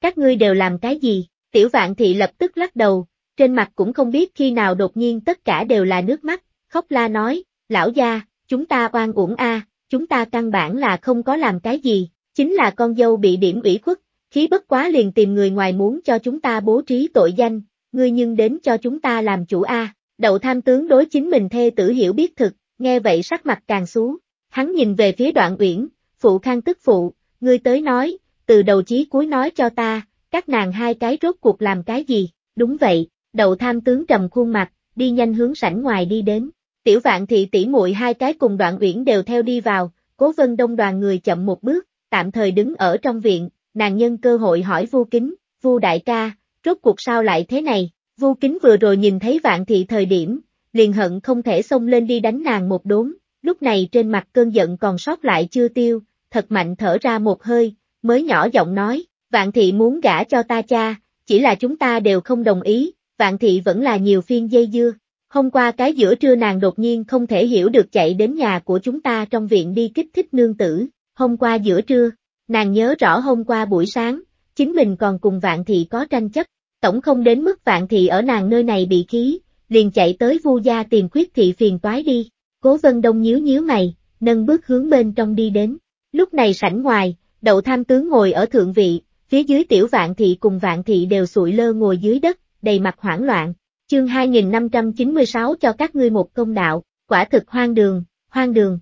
Các ngươi đều làm cái gì? Tiểu vạn thị lập tức lắc đầu, trên mặt cũng không biết khi nào đột nhiên tất cả đều là nước mắt, khóc la nói, lão gia, chúng ta oan uổng a, chúng ta căn bản là không có làm cái gì, chính là con dâu bị điểm ủy khuất, Khí bất quá liền tìm người ngoài muốn cho chúng ta bố trí tội danh, ngươi nhưng đến cho chúng ta làm chủ A, đậu tham tướng đối chính mình thê tử hiểu biết thực, nghe vậy sắc mặt càng xuống, hắn nhìn về phía đoạn uyển, phụ khang tức phụ, ngươi tới nói, từ đầu chí cuối nói cho ta, các nàng hai cái rốt cuộc làm cái gì, đúng vậy, đậu tham tướng trầm khuôn mặt, đi nhanh hướng sảnh ngoài đi đến, tiểu vạn thị tỷ muội hai cái cùng đoạn uyển đều theo đi vào, cố vân đông đoàn người chậm một bước, tạm thời đứng ở trong viện, nàng nhân cơ hội hỏi Vu Kính, Vu đại ca, rốt cuộc sao lại thế này, Vu Kính vừa rồi nhìn thấy vạn thị thời điểm, liền hận không thể xông lên đi đánh nàng một đốn, lúc này trên mặt cơn giận còn sót lại chưa tiêu, thật mạnh thở ra một hơi, mới nhỏ giọng nói, vạn thị muốn gả cho ta cha, chỉ là chúng ta đều không đồng ý, vạn thị vẫn là nhiều phiên dây dưa. Hôm qua cái giữa trưa nàng đột nhiên không thể hiểu được chạy đến nhà của chúng ta trong viện đi kích thích nương tử, hôm qua giữa trưa, Nàng nhớ rõ hôm qua buổi sáng, chính mình còn cùng vạn thị có tranh chấp, tổng không đến mức vạn thị ở nàng nơi này bị khí, liền chạy tới vu gia tìm khuyết thị phiền toái đi. Cố vân đông nhíu nhíu mày, nâng bước hướng bên trong đi đến. Lúc này sảnh ngoài, đậu tham tướng ngồi ở thượng vị, phía dưới tiểu vạn thị cùng vạn thị đều sụi lơ ngồi dưới đất, đầy mặt hoảng loạn. Chương 2596 cho các ngươi một công đạo, quả thực hoang đường, hoang đường.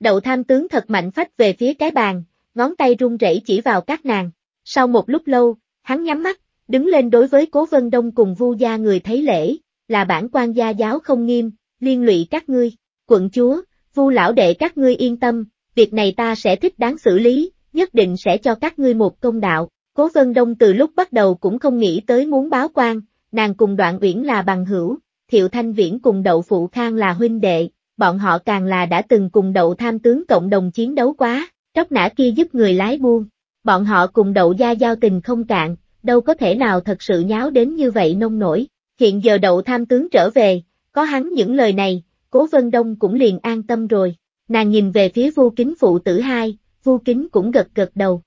Đậu tham tướng thật mạnh phách về phía cái bàn, ngón tay run rẩy chỉ vào các nàng. Sau một lúc lâu, hắn nhắm mắt, đứng lên đối với Cố Vân Đông cùng Vu gia người thấy lễ, là bản quan gia giáo không nghiêm, liên lụy các ngươi. Quận chúa, Vu lão đệ các ngươi yên tâm, việc này ta sẽ thích đáng xử lý, nhất định sẽ cho các ngươi một công đạo. Cố Vân Đông từ lúc bắt đầu cũng không nghĩ tới muốn báo quan, nàng cùng Đoạn Uyển là bằng hữu, Thiệu Thanh Viễn cùng Đậu Phụ Khang là huynh đệ, bọn họ càng là đã từng cùng Đậu Tham tướng cộng đồng chiến đấu quá, Tróc nã kia giúp người lái buôn, bọn họ cùng đậu gia giao tình không cạn, đâu có thể nào thật sự nháo đến như vậy nông nổi. Hiện giờ đậu tham tướng trở về, có hắn những lời này, cố Vân Đông cũng liền an tâm rồi. Nàng nhìn về phía vu kính phụ tử hai, vu kính cũng gật gật đầu.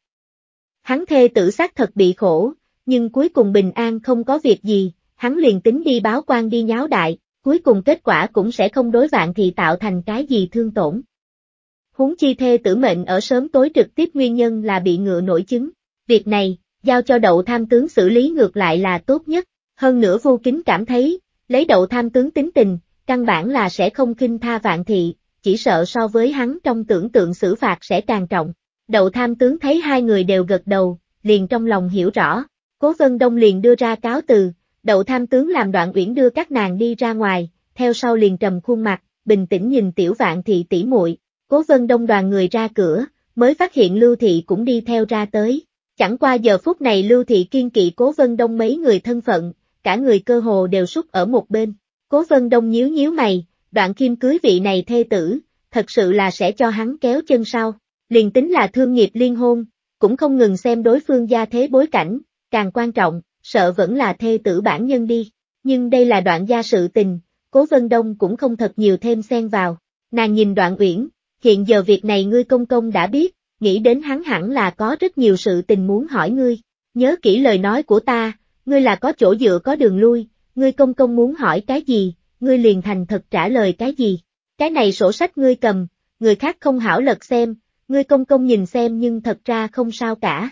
Hắn thê tử xác thật bị khổ, nhưng cuối cùng bình an không có việc gì, hắn liền tính đi báo quan đi nháo đại, cuối cùng kết quả cũng sẽ không đối vạn thì tạo thành cái gì thương tổn huống chi thê tử mệnh ở sớm tối trực tiếp nguyên nhân là bị ngựa nổi chứng. Việc này, giao cho đậu tham tướng xử lý ngược lại là tốt nhất, hơn nữa vô kính cảm thấy, lấy đậu tham tướng tính tình, căn bản là sẽ không kinh tha vạn thị, chỉ sợ so với hắn trong tưởng tượng xử phạt sẽ càng trọng. Đậu tham tướng thấy hai người đều gật đầu, liền trong lòng hiểu rõ, cố vân đông liền đưa ra cáo từ, đậu tham tướng làm đoạn uyển đưa các nàng đi ra ngoài, theo sau liền trầm khuôn mặt, bình tĩnh nhìn tiểu vạn thị tỷ muội Cố vân đông đoàn người ra cửa, mới phát hiện Lưu Thị cũng đi theo ra tới. Chẳng qua giờ phút này Lưu Thị kiên kỵ Cố Vân Đông mấy người thân phận, cả người cơ hồ đều sút ở một bên. Cố Vân Đông nhíu nhíu mày, đoạn kim cưới vị này thê tử, thật sự là sẽ cho hắn kéo chân sau. Liền tính là thương nghiệp liên hôn, cũng không ngừng xem đối phương gia thế bối cảnh, càng quan trọng, sợ vẫn là thê tử bản nhân đi. Nhưng đây là đoạn gia sự tình, Cố Vân Đông cũng không thật nhiều thêm xen vào. Nàng nhìn đoạn uyển, hiện giờ việc này ngươi công công đã biết, nghĩ đến hắn hẳn là có rất nhiều sự tình muốn hỏi ngươi. Nhớ kỹ lời nói của ta, ngươi là có chỗ dựa có đường lui, ngươi công công muốn hỏi cái gì, ngươi liền thành thật trả lời cái gì. Cái này sổ sách ngươi cầm, người khác không hảo lật xem, ngươi công công nhìn xem nhưng thật ra không sao cả.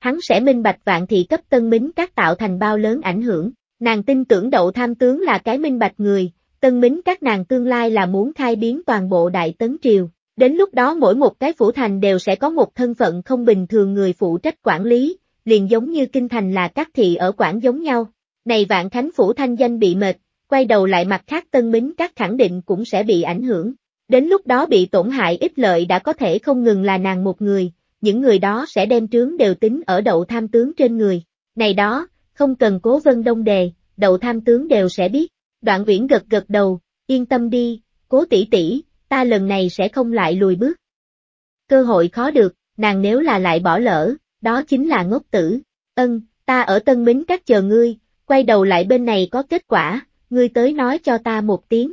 Hắn sẽ minh bạch vạn thị cấp tân mính các tạo thành bao lớn ảnh hưởng, nàng tin tưởng đậu tham tướng là cái minh bạch người, tân mính các nàng tương lai là muốn khai biến toàn bộ Đại Tấn Triều. Đến lúc đó mỗi một cái phủ thành đều sẽ có một thân phận không bình thường người phụ trách quản lý, liền giống như kinh thành là các thị ở quản giống nhau. Này vạn khánh phủ thanh danh bị mệt, quay đầu lại mặt khác tân mính các khẳng định cũng sẽ bị ảnh hưởng. Đến lúc đó bị tổn hại ít lợi đã có thể không ngừng là nàng một người, những người đó sẽ đem trướng đều tính ở đậu tham tướng trên người. Này đó, không cần cố vân đông đề, đậu tham tướng đều sẽ biết. Đoạn viễn gật gật đầu, yên tâm đi, cố tỷ tỷ, ta lần này sẽ không lại lùi bước. Cơ hội khó được, nàng nếu là lại bỏ lỡ, đó chính là ngốc tử. Ân, ta ở Tân Bính các chờ ngươi, quay đầu lại bên này có kết quả, ngươi tới nói cho ta một tiếng.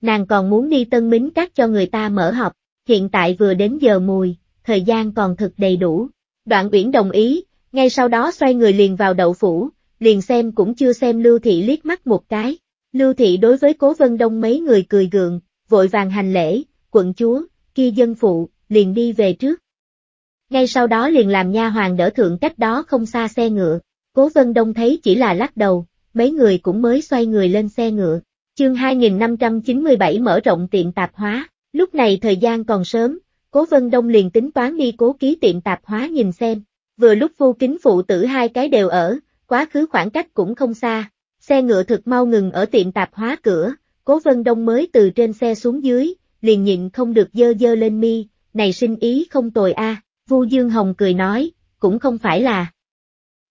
Nàng còn muốn đi Tân Bính các cho người ta mở học, hiện tại vừa đến giờ mùi, thời gian còn thực đầy đủ. Đoạn viễn đồng ý, ngay sau đó xoay người liền vào đậu phủ, liền xem cũng chưa xem Lưu Thị liếc mắt một cái. Lưu thị đối với cố vân đông mấy người cười gượng, vội vàng hành lễ, quận chúa, kia dân phụ, liền đi về trước. Ngay sau đó liền làm nha hoàng đỡ thượng cách đó không xa xe ngựa, cố vân đông thấy chỉ là lắc đầu, mấy người cũng mới xoay người lên xe ngựa. Chương 2597 mở rộng tiệm tạp hóa, lúc này thời gian còn sớm, cố vân đông liền tính toán đi cố ký tiệm tạp hóa nhìn xem, vừa lúc vô kính phụ tử hai cái đều ở, quá khứ khoảng cách cũng không xa, Xe ngựa thực mau ngừng ở tiệm tạp hóa cửa, Cố Vân Đông mới từ trên xe xuống dưới, liền nhịn không được dơ dơ lên mi, này sinh ý không tồi a. Vu Dương Hồng cười nói, cũng không phải là.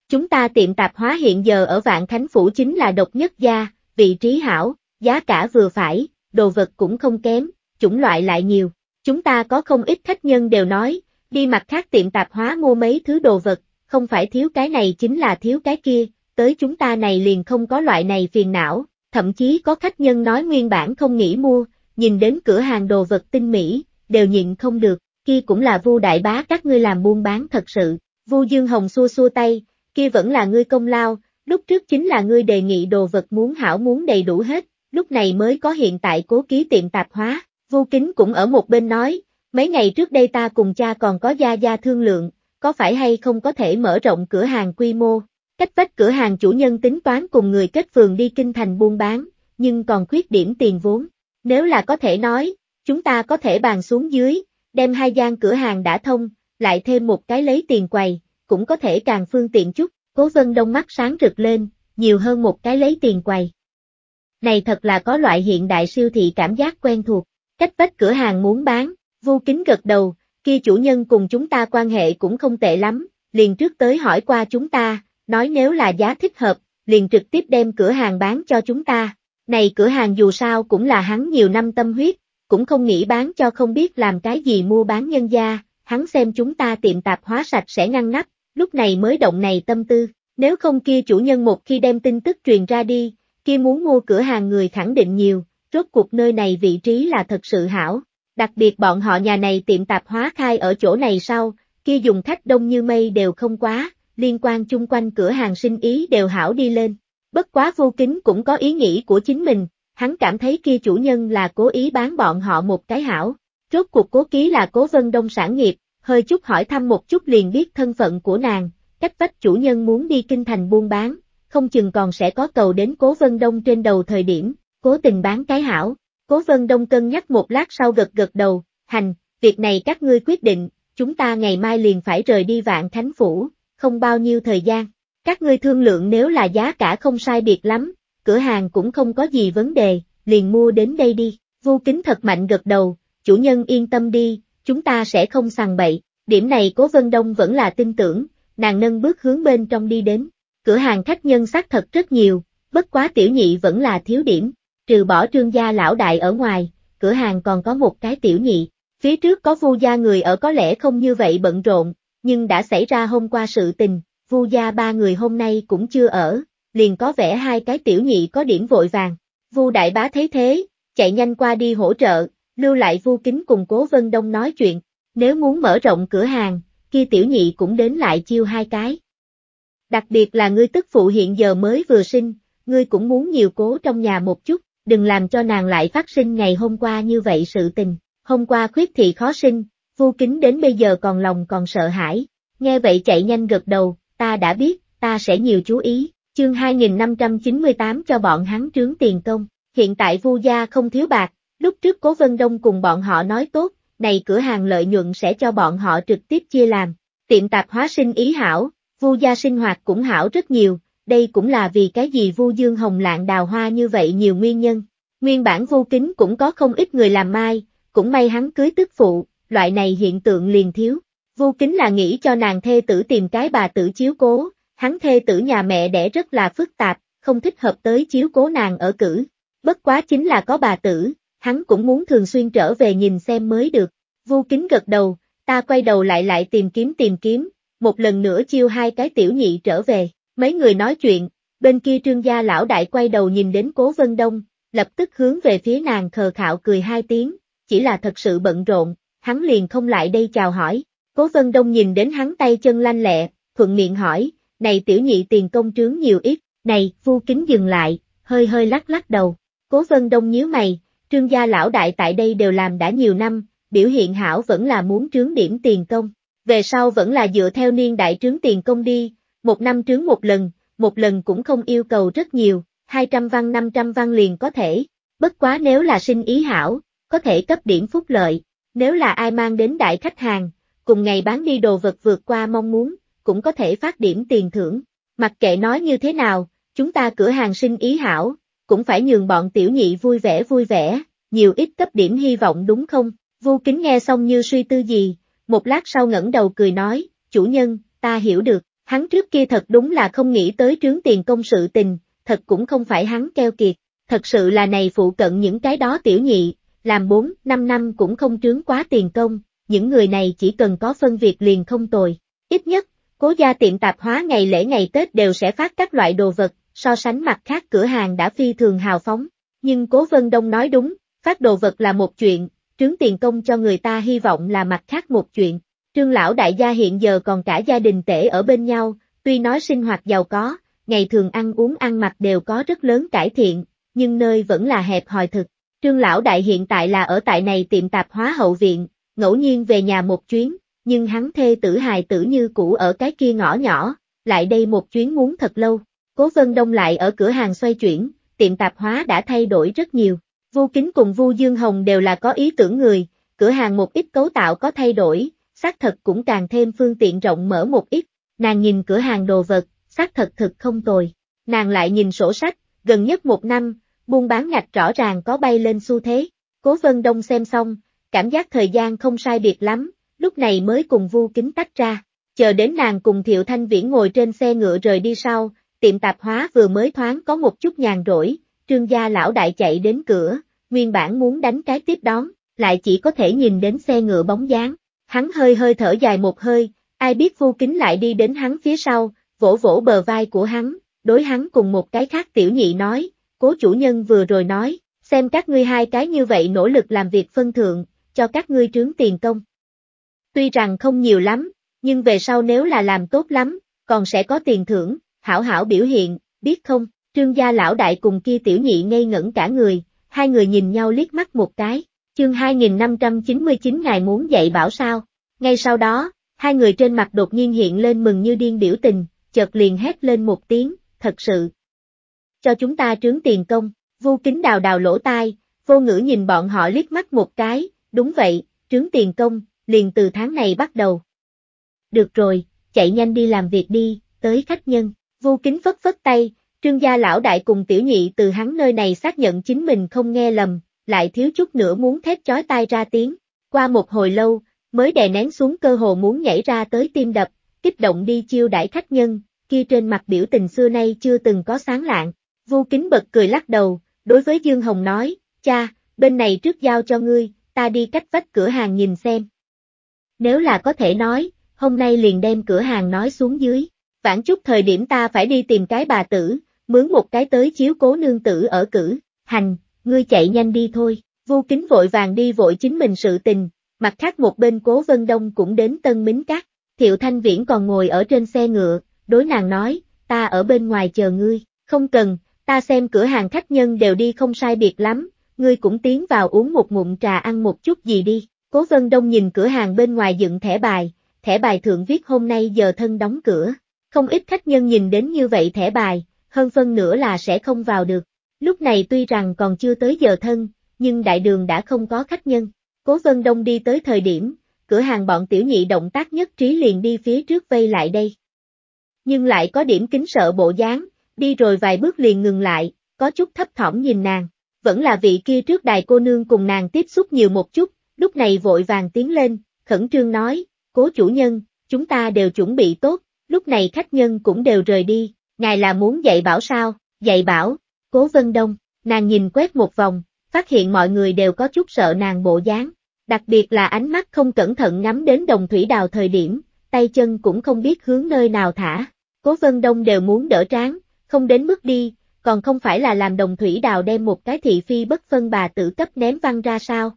Chúng ta tiệm tạp hóa hiện giờ ở Vạn Khánh Phủ chính là độc nhất gia, vị trí hảo, giá cả vừa phải, đồ vật cũng không kém, chủng loại lại nhiều. Chúng ta có không ít khách nhân đều nói, đi mặt khác tiệm tạp hóa mua mấy thứ đồ vật, không phải thiếu cái này chính là thiếu cái kia, tới chúng ta này liền không có loại này phiền não, thậm chí có khách nhân nói nguyên bản không nghĩ mua, nhìn đến cửa hàng đồ vật tinh mỹ, đều nhịn không được, kia cũng là Vu đại bá các ngươi làm buôn bán thật sự. Vu Dương Hồng xua xua tay, kia vẫn là ngươi công lao, lúc trước chính là ngươi đề nghị đồ vật muốn hảo muốn đầy đủ hết, lúc này mới có hiện tại cố ký tiệm tạp hóa. Vu Kính cũng ở một bên nói, mấy ngày trước đây ta cùng cha còn có gia gia thương lượng, có phải hay không có thể mở rộng cửa hàng quy mô, Cách vách cửa hàng chủ nhân tính toán cùng người kết phường đi kinh thành buôn bán, nhưng còn khuyết điểm tiền vốn. Nếu là có thể nói, chúng ta có thể bàn xuống dưới, đem hai gian cửa hàng đã thông, lại thêm một cái lấy tiền quầy, cũng có thể càng phương tiện chút. Cố vân đông mắt sáng rực lên, nhiều hơn một cái lấy tiền quầy. Này thật là có loại hiện đại siêu thị cảm giác quen thuộc, cách vách cửa hàng muốn bán, vô kính gật đầu, kia chủ nhân cùng chúng ta quan hệ cũng không tệ lắm, liền trước tới hỏi qua chúng ta, nói nếu là giá thích hợp, liền trực tiếp đem cửa hàng bán cho chúng ta. Này cửa hàng dù sao cũng là hắn nhiều năm tâm huyết, cũng không nghĩ bán cho không biết làm cái gì mua bán nhân gia, hắn xem chúng ta tiệm tạp hóa sạch sẽ ngăn nắp, lúc này mới động này tâm tư, nếu không kia chủ nhân một khi đem tin tức truyền ra đi, kia muốn mua cửa hàng người khẳng định nhiều, rốt cuộc nơi này vị trí là thật sự hảo, đặc biệt bọn họ nhà này tiệm tạp hóa khai ở chỗ này sau, kia dùng khách đông như mây đều không quá, liên quan chung quanh cửa hàng sinh ý đều hảo đi lên. Bất quá vô kính cũng có ý nghĩ của chính mình, hắn cảm thấy kia chủ nhân là cố ý bán bọn họ một cái hảo. Rốt cuộc cố ký là cố vân đông sản nghiệp, hơi chút hỏi thăm một chút liền biết thân phận của nàng, cách vách chủ nhân muốn đi kinh thành buôn bán, không chừng còn sẽ có cầu đến cố vân đông trên đầu thời điểm, cố tình bán cái hảo. Cố vân đông cân nhắc một lát sau gật gật đầu, hành, việc này các ngươi quyết định, chúng ta ngày mai liền phải rời đi vạn khánh phủ, không bao nhiêu thời gian. Các ngươi thương lượng nếu là giá cả không sai biệt lắm, cửa hàng cũng không có gì vấn đề, liền mua đến đây đi. Vu kính thật mạnh gật đầu, chủ nhân yên tâm đi, chúng ta sẽ không sàng bậy. Điểm này cố Vân Đông vẫn là tin tưởng, nàng nâng bước hướng bên trong đi đến. Cửa hàng khách nhân xác thật rất nhiều, bất quá tiểu nhị vẫn là thiếu điểm. Trừ bỏ trương gia lão đại ở ngoài, cửa hàng còn có một cái tiểu nhị. Phía trước có vu gia người ở có lẽ không như vậy bận rộn, nhưng đã xảy ra hôm qua sự tình, vu gia ba người hôm nay cũng chưa ở, liền có vẻ hai cái tiểu nhị có điểm vội vàng. Vu đại bá thấy thế, chạy nhanh qua đi hỗ trợ, lưu lại vu kính cùng cố vân đông nói chuyện, nếu muốn mở rộng cửa hàng, kia tiểu nhị cũng đến lại chiêu hai cái. Đặc biệt là ngươi tức phụ hiện giờ mới vừa sinh, ngươi cũng muốn nhiều cố trong nhà một chút, đừng làm cho nàng lại phát sinh ngày hôm qua như vậy sự tình. Hôm qua khuyết thị khó sinh, Vu kính đến bây giờ còn lòng còn sợ hãi, nghe vậy chạy nhanh gật đầu, ta đã biết, ta sẽ nhiều chú ý, chương 2598 cho bọn hắn trướng tiền công, hiện tại Vu gia không thiếu bạc, lúc trước Cố Vân Đông cùng bọn họ nói tốt, này cửa hàng lợi nhuận sẽ cho bọn họ trực tiếp chia làm, tiệm tạp hóa sinh ý hảo, Vu gia sinh hoạt cũng hảo rất nhiều, đây cũng là vì cái gì Vu Dương Hồng lạng đào hoa như vậy nhiều nguyên nhân. Nguyên bản Vu Kính cũng có không ít người làm mai, cũng may hắn cưới tức phụ, loại này hiện tượng liền thiếu. Vu Kính là nghĩ cho nàng thê tử tìm cái bà tử chiếu cố, hắn thê tử nhà mẹ đẻ rất là phức tạp, không thích hợp tới chiếu cố nàng ở cử. Bất quá chính là có bà tử, hắn cũng muốn thường xuyên trở về nhìn xem mới được. Vu Kính gật đầu, ta quay đầu lại lại tìm kiếm tìm kiếm, một lần nữa chiêu hai cái tiểu nhị trở về. Mấy người nói chuyện, bên kia trương gia lão đại quay đầu nhìn đến Cố Vân Đông, lập tức hướng về phía nàng khờ khạo cười hai tiếng, chỉ là thật sự bận rộn, hắn liền không lại đây chào hỏi. Cố Vân Đông nhìn đến hắn tay chân lanh lẹ, thuận miệng hỏi, này tiểu nhị tiền công trướng nhiều ít, này, vu kính dừng lại, hơi hơi lắc lắc đầu. Cố Vân Đông nhíu mày, trương gia lão đại tại đây đều làm đã nhiều năm, biểu hiện hảo vẫn là muốn trướng điểm tiền công. Về sau vẫn là dựa theo niên đại trướng tiền công đi, một năm trướng một lần, một lần cũng không yêu cầu rất nhiều, 200 văn 500 văn liền có thể, bất quá nếu là sinh ý hảo, có thể cấp điểm phúc lợi, nếu là ai mang đến đại khách hàng, cùng ngày bán đi đồ vật vượt qua mong muốn, cũng có thể phát điểm tiền thưởng. Mặc kệ nói như thế nào, chúng ta cửa hàng sinh ý hảo, cũng phải nhường bọn tiểu nhị vui vẻ vui vẻ, nhiều ít cấp điểm hy vọng đúng không? Vu Kính nghe xong như suy tư gì, một lát sau ngẩng đầu cười nói, chủ nhân, ta hiểu được, hắn trước kia thật đúng là không nghĩ tới trướng tiền công sự tình, thật cũng không phải hắn keo kiệt, thật sự là này phụ cận những cái đó tiểu nhị, làm 4, 5 năm cũng không trướng quá tiền công, những người này chỉ cần có phân việc liền không tồi. Ít nhất, cố gia tiệm tạp hóa ngày lễ ngày Tết đều sẽ phát các loại đồ vật, so sánh mặt khác cửa hàng đã phi thường hào phóng. Nhưng cố Vân Đông nói đúng, phát đồ vật là một chuyện, trướng tiền công cho người ta hy vọng là mặt khác một chuyện. Trương lão đại gia hiện giờ còn cả gia đình tể ở bên nhau, tuy nói sinh hoạt giàu có, ngày thường ăn uống ăn mặc đều có rất lớn cải thiện, nhưng nơi vẫn là hẹp hòi thực. Trương Lão Đại hiện tại là ở tại này tiệm tạp hóa hậu viện, ngẫu nhiên về nhà một chuyến, nhưng hắn thê tử hài tử như cũ ở cái kia ngõ nhỏ, lại đây một chuyến muốn thật lâu. Cố Vân Đông lại ở cửa hàng xoay chuyển, tiệm tạp hóa đã thay đổi rất nhiều. Vu Kính cùng Vu Dương Hồng đều là có ý tưởng người, cửa hàng một ít cấu tạo có thay đổi, xác thật cũng càng thêm phương tiện rộng mở một ít. Nàng nhìn cửa hàng đồ vật, xác thật thực không tồi. Nàng lại nhìn sổ sách, gần nhất một năm, buôn bán ngạch rõ ràng có bay lên xu thế. Cố Vân Đông xem xong, cảm giác thời gian không sai biệt lắm, lúc này mới cùng Vu Kính tách ra, chờ đến nàng cùng Thiệu Thanh Viễn ngồi trên xe ngựa rời đi sau, tiệm tạp hóa vừa mới thoáng có một chút nhàn rỗi, trương gia lão đại chạy đến cửa, nguyên bản muốn đánh cái tiếp đón, lại chỉ có thể nhìn đến xe ngựa bóng dáng, hắn hơi hơi thở dài một hơi, ai biết Vu Kính lại đi đến hắn phía sau, vỗ vỗ bờ vai của hắn, đối hắn cùng một cái khác tiểu nhị nói, cố chủ nhân vừa rồi nói, xem các ngươi hai cái như vậy nỗ lực làm việc phân thượng, cho các ngươi trướng tiền công. Tuy rằng không nhiều lắm, nhưng về sau nếu là làm tốt lắm, còn sẽ có tiền thưởng, hảo hảo biểu hiện, biết không, trương gia lão đại cùng kia tiểu nhị ngây ngẩn cả người, hai người nhìn nhau liếc mắt một cái, chương 2599 ngày muốn dạy bảo sao, ngay sau đó, hai người trên mặt đột nhiên hiện lên mừng như điên biểu tình, chợt liền hét lên một tiếng, thật sự, cho chúng ta trướng tiền công, vu kính đào đào lỗ tai, vô ngữ nhìn bọn họ liếc mắt một cái, đúng vậy, trướng tiền công, liền từ tháng này bắt đầu. Được rồi, chạy nhanh đi làm việc đi, tới khách nhân, vu kính phất phất tay, trương gia lão đại cùng tiểu nhị từ hắn nơi này xác nhận chính mình không nghe lầm, lại thiếu chút nữa muốn thét chói tai ra tiếng, qua một hồi lâu, mới đè nén xuống cơ hồ muốn nhảy ra tới tim đập, kích động đi chiêu đãi khách nhân, kia trên mặt biểu tình xưa nay chưa từng có sáng lạng. Vu Kính bật cười lắc đầu, đối với Dương Hồng nói, cha, bên này trước giao cho ngươi, ta đi cách vách cửa hàng nhìn xem. Nếu là có thể nói, hôm nay liền đem cửa hàng nói xuống dưới, vãn chút thời điểm ta phải đi tìm cái bà tử, mướn một cái tới chiếu cố nương tử ở cử, hành, ngươi chạy nhanh đi thôi, Vu Kính vội vàng đi vội chính mình sự tình, mặt khác một bên cố Vân Đông cũng đến Tân Mính Cát, Thiệu Thanh Viễn còn ngồi ở trên xe ngựa, đối nàng nói, ta ở bên ngoài chờ ngươi, không cần, ta xem cửa hàng khách nhân đều đi không sai biệt lắm, ngươi cũng tiến vào uống một ngụm trà ăn một chút gì đi. Cố Vân Đông nhìn cửa hàng bên ngoài dựng thẻ bài, thẻ bài thượng viết hôm nay giờ thân đóng cửa. Không ít khách nhân nhìn đến như vậy thẻ bài, hơn phân nữa là sẽ không vào được. Lúc này tuy rằng còn chưa tới giờ thân, nhưng đại đường đã không có khách nhân. Cố Vân Đông đi tới thời điểm, cửa hàng bọn tiểu nhị động tác nhất trí liền đi phía trước vây lại đây. Nhưng lại có điểm kính sợ bộ dáng, đi rồi vài bước liền ngừng lại, có chút thấp thỏm nhìn nàng, vẫn là vị kia trước đài cô nương cùng nàng tiếp xúc nhiều một chút, lúc này vội vàng tiến lên, khẩn trương nói, cố chủ nhân, chúng ta đều chuẩn bị tốt, lúc này khách nhân cũng đều rời đi, ngài là muốn dạy bảo sao, dạy bảo, cố vân đông, nàng nhìn quét một vòng, phát hiện mọi người đều có chút sợ nàng bộ dáng, đặc biệt là ánh mắt không cẩn thận ngắm đến đồng thủy đào thời điểm, tay chân cũng không biết hướng nơi nào thả, cố vân đông đều muốn đỡ tráng, không đến mức đi, còn không phải là làm đồng thủy đào đem một cái thị phi bất phân bà tử cấp ném văng ra sao.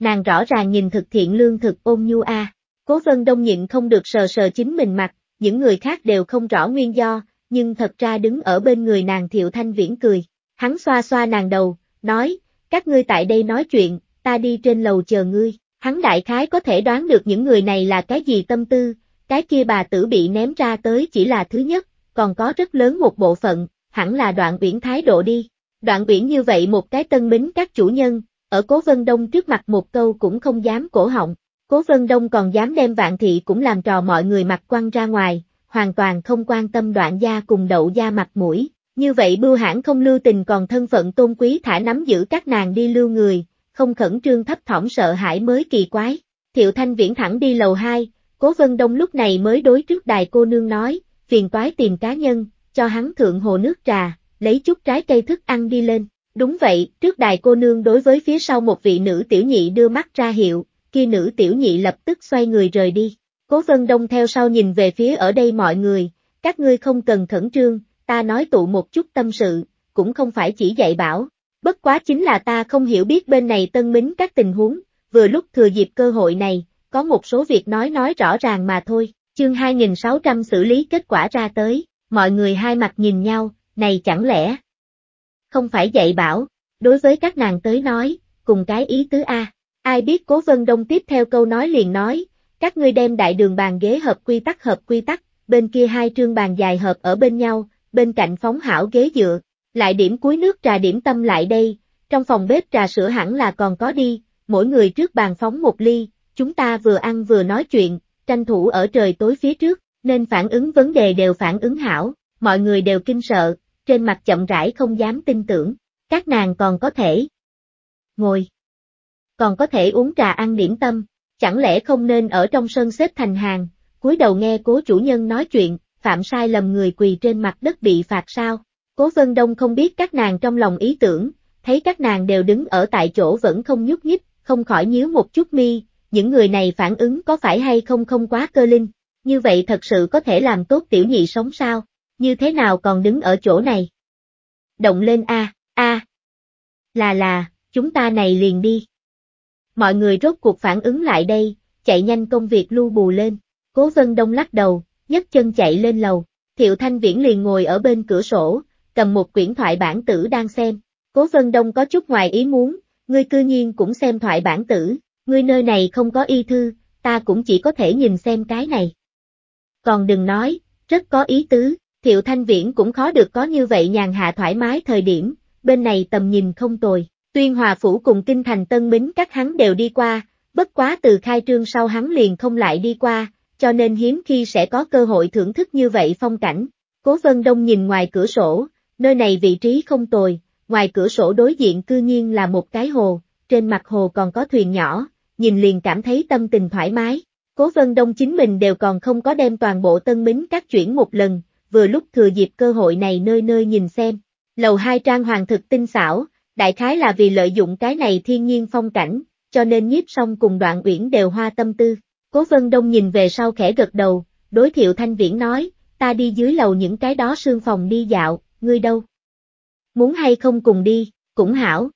Nàng rõ ràng nhìn thực thiện lương thực ôm nhu a. Cố vân đông nhịn không được sờ sờ chính mình mặt, những người khác đều không rõ nguyên do, nhưng thật ra đứng ở bên người nàng thiệu thanh viễn cười. Hắn xoa xoa nàng đầu, nói, các ngươi tại đây nói chuyện, ta đi trên lầu chờ ngươi. Hắn đại khái có thể đoán được những người này là cái gì tâm tư, cái kia bà tử bị ném ra tới chỉ là thứ nhất, còn có rất lớn một bộ phận, hẳn là đoạn biển thái độ đi. Đoạn biển như vậy một cái tân bính các chủ nhân, ở Cố Vân Đông trước mặt một câu cũng không dám cổ họng, Cố Vân Đông còn dám đem vạn thị cũng làm trò mọi người mặt quăng ra ngoài, hoàn toàn không quan tâm đoạn gia cùng đậu gia mặt mũi, như vậy bưu hãng không lưu tình còn thân phận tôn quý thả nắm giữ các nàng đi lưu người, không khẩn trương thấp thỏm sợ hãi mới kỳ quái. Thiệu Thanh Viễn thẳng đi lầu 2, Cố Vân Đông lúc này mới đối trước đài cô nương nói, phiền toái tìm cá nhân, cho hắn thượng hồ nước trà, lấy chút trái cây thức ăn đi lên. Đúng vậy, trước đài cô nương đối với phía sau một vị nữ tiểu nhị đưa mắt ra hiệu, khi nữ tiểu nhị lập tức xoay người rời đi. Cố Vân Đông theo sau nhìn về phía ở đây mọi người, các ngươi không cần khẩn trương, ta nói tụ một chút tâm sự, cũng không phải chỉ dạy bảo. Bất quá chính là ta không hiểu biết bên này tân mính các tình huống, vừa lúc thừa dịp cơ hội này, có một số việc nói nói rõ ràng mà thôi. Chương 2600 xử lý kết quả ra tới, mọi người hai mặt nhìn nhau, này chẳng lẽ không phải dạy bảo, đối với các nàng tới nói, cùng cái ý tứ A. Ai biết Cố Vân Đông tiếp theo câu nói liền nói, các ngươi đem đại đường bàn ghế hợp quy tắc hợp quy tắc, bên kia hai trương bàn dài hợp ở bên nhau, bên cạnh phóng hảo ghế dựa, lại điểm cuối nước trà điểm tâm lại đây, trong phòng bếp trà sữa hẳn là còn có đi, mỗi người trước bàn phóng một ly, chúng ta vừa ăn vừa nói chuyện, tranh thủ ở trời tối phía trước, nên phản ứng vấn đề đều phản ứng hảo, mọi người đều kinh sợ, trên mặt chậm rãi không dám tin tưởng, các nàng còn có thể ngồi, còn có thể uống trà ăn điểm tâm, chẳng lẽ không nên ở trong sân xếp thành hàng, cúi đầu nghe cố chủ nhân nói chuyện, phạm sai lầm người quỳ trên mặt đất bị phạt sao? Cố Vân Đông không biết các nàng trong lòng ý tưởng, thấy các nàng đều đứng ở tại chỗ vẫn không nhúc nhích, không khỏi nhíu một chút mi, những người này phản ứng có phải hay không không quá cơ linh, như vậy thật sự có thể làm tốt tiểu nhị sống sao, như thế nào còn đứng ở chỗ này. Động lên a, a. Là là, chúng ta này liền đi. Mọi người rốt cuộc phản ứng lại đây, chạy nhanh công việc lưu bù lên, cố vân đông lắc đầu, nhấc chân chạy lên lầu, thiệu thanh viễn liền ngồi ở bên cửa sổ, cầm một quyển thoại bản tử đang xem, cố vân đông có chút ngoài ý muốn, ngươi cư nhiên cũng xem thoại bản tử, ngươi nơi này không có y thư, ta cũng chỉ có thể nhìn xem cái này. Còn đừng nói, rất có ý tứ, Thiệu Thanh Viễn cũng khó được có như vậy nhàn hạ thoải mái thời điểm, bên này tầm nhìn không tồi, tuyên hòa phủ cùng kinh thành tân bính các hắn đều đi qua, bất quá từ khai trương sau hắn liền không lại đi qua, cho nên hiếm khi sẽ có cơ hội thưởng thức như vậy phong cảnh. Cố Vân Đông nhìn ngoài cửa sổ, nơi này vị trí không tồi, ngoài cửa sổ đối diện cư nhiên là một cái hồ, trên mặt hồ còn có thuyền nhỏ, nhìn liền cảm thấy tâm tình thoải mái. Cố Vân Đông chính mình đều còn không có đem toàn bộ tân bính các chuyển một lần, vừa lúc thừa dịp cơ hội này nơi nơi nhìn xem. Lầu hai trang hoàng thực tinh xảo, đại khái là vì lợi dụng cái này thiên nhiên phong cảnh, cho nên nhiếp song cùng đoạn uyển đều hoa tâm tư. Cố Vân Đông nhìn về sau khẽ gật đầu, đối thiệu thanh viễn nói, ta đi dưới lầu những cái đó sương phòng đi dạo, ngươi đâu? Muốn hay không cùng đi, cũng hảo.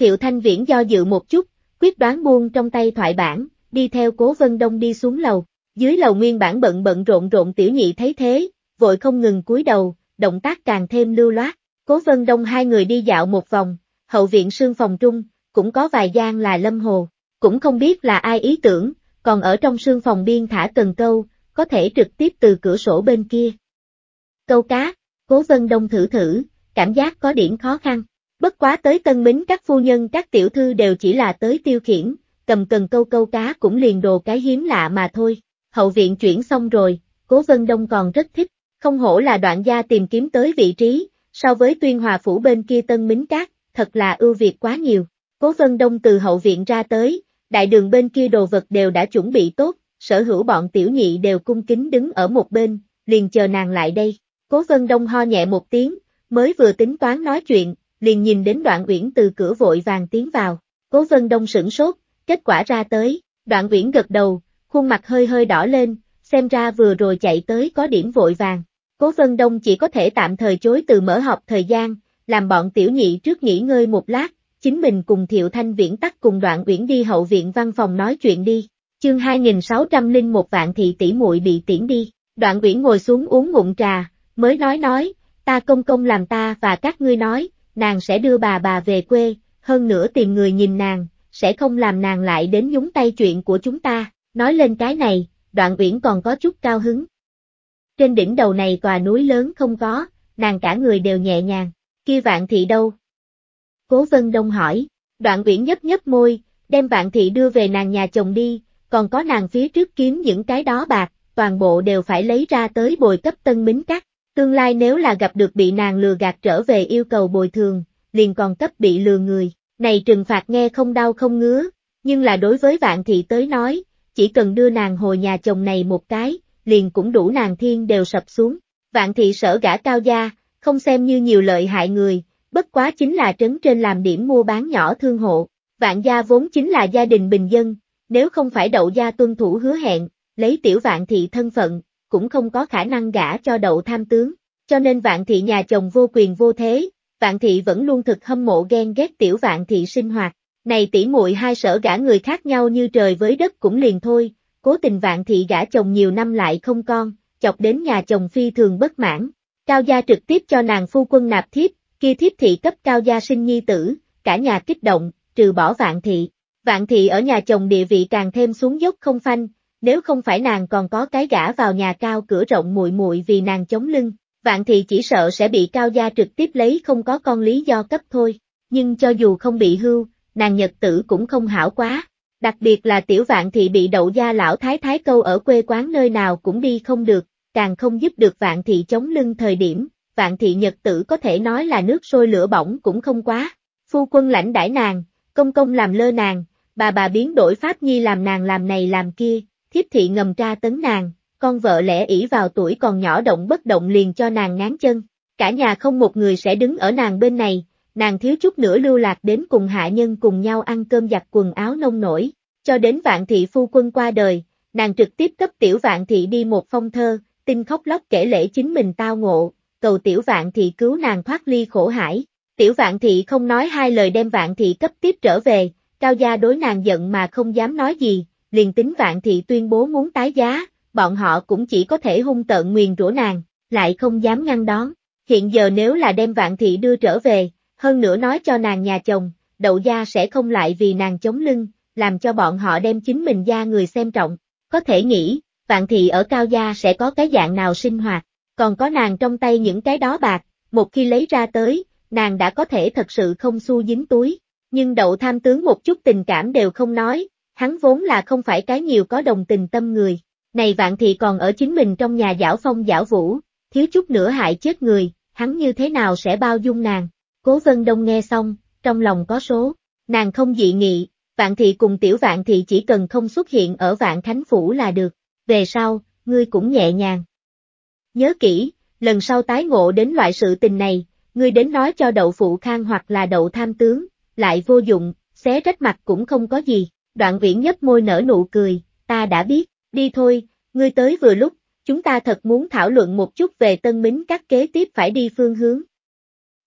Thiệu thanh viễn do dự một chút, quyết đoán buông trong tay thoại bản, đi theo cố vân đông đi xuống lầu. Dưới lầu nguyên bản bận bận rộn rộn tiểu nhị thấy thế, vội không ngừng cúi đầu, động tác càng thêm lưu loát. Cố vân đông hai người đi dạo một vòng, hậu viện sương phòng trung, cũng có vài gian là lâm hồ, cũng không biết là ai ý tưởng, còn ở trong sương phòng biên thả cần câu, có thể trực tiếp từ cửa sổ bên kia. Câu cá, cố vân đông thử thử, cảm giác có điểm khó khăn, Bất quá tới tân mến các phu nhân các tiểu thư đều chỉ là tới tiêu khiển, cầm cần câu câu cá cũng liền đồ cái hiếm lạ mà thôi. Hậu viện chuyển xong rồi, Cố Vân Đông còn rất thích, không hổ là đoạn gia tìm kiếm tới vị trí, so với tuyên hòa phủ bên kia tân mến các thật là ưu việt quá nhiều. Cố Vân Đông từ hậu viện ra tới, đại đường bên kia đồ vật đều đã chuẩn bị tốt, sở hữu bọn tiểu nhị đều cung kính đứng ở một bên, liền chờ nàng lại đây. Cố Vân Đông ho nhẹ một tiếng, mới vừa tính toán nói chuyện, liền nhìn đến đoạn uyển từ cửa vội vàng tiến vào, cố vân đông sửng sốt, kết quả ra tới, đoạn uyển gật đầu, khuôn mặt hơi hơi đỏ lên, xem ra vừa rồi chạy tới có điểm vội vàng. Cố Vân Đông chỉ có thể tạm thời chối từ mở họp thời gian, làm bọn tiểu nhị trước nghỉ ngơi một lát, chính mình cùng Thiệu Thanh Viễn tắt cùng đoạn uyển đi hậu viện văn phòng nói chuyện đi. Chương linh một vạn thị tỷ muội bị tiễn đi, đoạn uyển ngồi xuống uống ngụm trà, mới nói nói, ta công công làm ta và các ngươi nói, nàng sẽ đưa bà bà về quê, hơn nữa tìm người nhìn nàng, sẽ không làm nàng lại đến nhúng tay chuyện của chúng ta. Nói lên cái này, đoạn uyển còn có chút cao hứng. Trên đỉnh đầu này tòa núi lớn không có, nàng cả người đều nhẹ nhàng, kia vạn thị đâu? Cố Vân Đông hỏi, đoạn uyển nhấp nhấp môi, đem vạn thị đưa về nàng nhà chồng đi, còn có nàng phía trước kiếm những cái đó bạc, toàn bộ đều phải lấy ra tới bồi cấp tân bính cắt. Tương lai nếu là gặp được bị nàng lừa gạt trở về yêu cầu bồi thường, liền còn cấp bị lừa người, này trừng phạt nghe không đau không ngứa, nhưng là đối với vạn thị tới nói, chỉ cần đưa nàng hồi nhà chồng này một cái, liền cũng đủ nàng thiên đều sập xuống. Vạn thị sở gã cao gia, không xem như nhiều lợi hại người, bất quá chính là trấn trên làm điểm mua bán nhỏ thương hộ. Vạn gia vốn chính là gia đình bình dân, nếu không phải đậu gia tuân thủ hứa hẹn, lấy tiểu vạn thị thân phận, cũng không có khả năng gả cho đậu tham tướng. Cho nên vạn thị nhà chồng vô quyền vô thế, vạn thị vẫn luôn thực hâm mộ ghen ghét tiểu vạn thị sinh hoạt. Này tỷ muội hai sở gả người khác nhau như trời với đất cũng liền thôi, cố tình vạn thị gả chồng nhiều năm lại không con, chọc đến nhà chồng phi thường bất mãn. Cao gia trực tiếp cho nàng phu quân nạp thiếp, kia thiếp thị cấp cao gia sinh nhi tử, cả nhà kích động, trừ bỏ vạn thị. Vạn thị ở nhà chồng địa vị càng thêm xuống dốc không phanh, nếu không phải nàng còn có cái gã vào nhà cao cửa rộng muội muội vì nàng chống lưng, vạn thì chỉ sợ sẽ bị cao gia trực tiếp lấy không có con lý do cấp thôi, nhưng cho dù không bị hưu, nàng nhật tử cũng không hảo quá, đặc biệt là tiểu vạn thì bị đậu gia lão thái thái câu ở quê quán nơi nào cũng đi không được, càng không giúp được vạn thị chống lưng thời điểm, vạn thị nhật tử có thể nói là nước sôi lửa bỏng cũng không quá, phu quân lãnh đãi nàng, công công làm lơ nàng, bà bà biến đổi pháp nhi làm nàng làm này làm kia, thiếp thị ngầm tra tấn nàng, con vợ lẽ ỷ vào tuổi còn nhỏ động bất động liền cho nàng ngán chân. Cả nhà không một người sẽ đứng ở nàng bên này, nàng thiếu chút nữa lưu lạc đến cùng hạ nhân cùng nhau ăn cơm giặt quần áo nông nổi. Cho đến vạn thị phu quân qua đời, nàng trực tiếp cấp tiểu vạn thị đi một phong thơ, tin khóc lóc kể lễ chính mình tao ngộ, cầu tiểu vạn thị cứu nàng thoát ly khổ hải. Tiểu vạn thị không nói hai lời đem vạn thị cấp tiếp trở về, cao gia đối nàng giận mà không dám nói gì, liền tính vạn thị tuyên bố muốn tái giá, bọn họ cũng chỉ có thể hung tợn nguyền rủa nàng, lại không dám ngăn đón. Hiện giờ nếu là đem vạn thị đưa trở về, hơn nữa nói cho nàng nhà chồng, đậu gia sẽ không lại vì nàng chống lưng, làm cho bọn họ đem chính mình gia người xem trọng. Có thể nghĩ, vạn thị ở cao gia sẽ có cái dạng nào sinh hoạt, còn có nàng trong tay những cái đó bạc, một khi lấy ra tới, nàng đã có thể thật sự không xu dính túi. Nhưng đậu tham tướng một chút tình cảm đều không nói, hắn vốn là không phải cái nhiều có đồng tình tâm người, này vạn thị còn ở chính mình trong nhà giảo phong giảo vũ, thiếu chút nữa hại chết người, hắn như thế nào sẽ bao dung nàng. Cố Vân Đông nghe xong, trong lòng có số, nàng không dị nghị, vạn thị cùng tiểu vạn thị chỉ cần không xuất hiện ở vạn khánh phủ là được, về sau, ngươi cũng nhẹ nhàng. Nhớ kỹ, lần sau tái ngộ đến loại sự tình này, ngươi đến nói cho đậu phụ khang hoặc là đậu tham tướng, lại vô dụng, xé rách mặt cũng không có gì đoạn viễn nhấp môi nở nụ cười, ta đã biết, đi thôi, ngươi tới vừa lúc, chúng ta thật muốn thảo luận một chút về tân mính các kế tiếp phải đi phương hướng.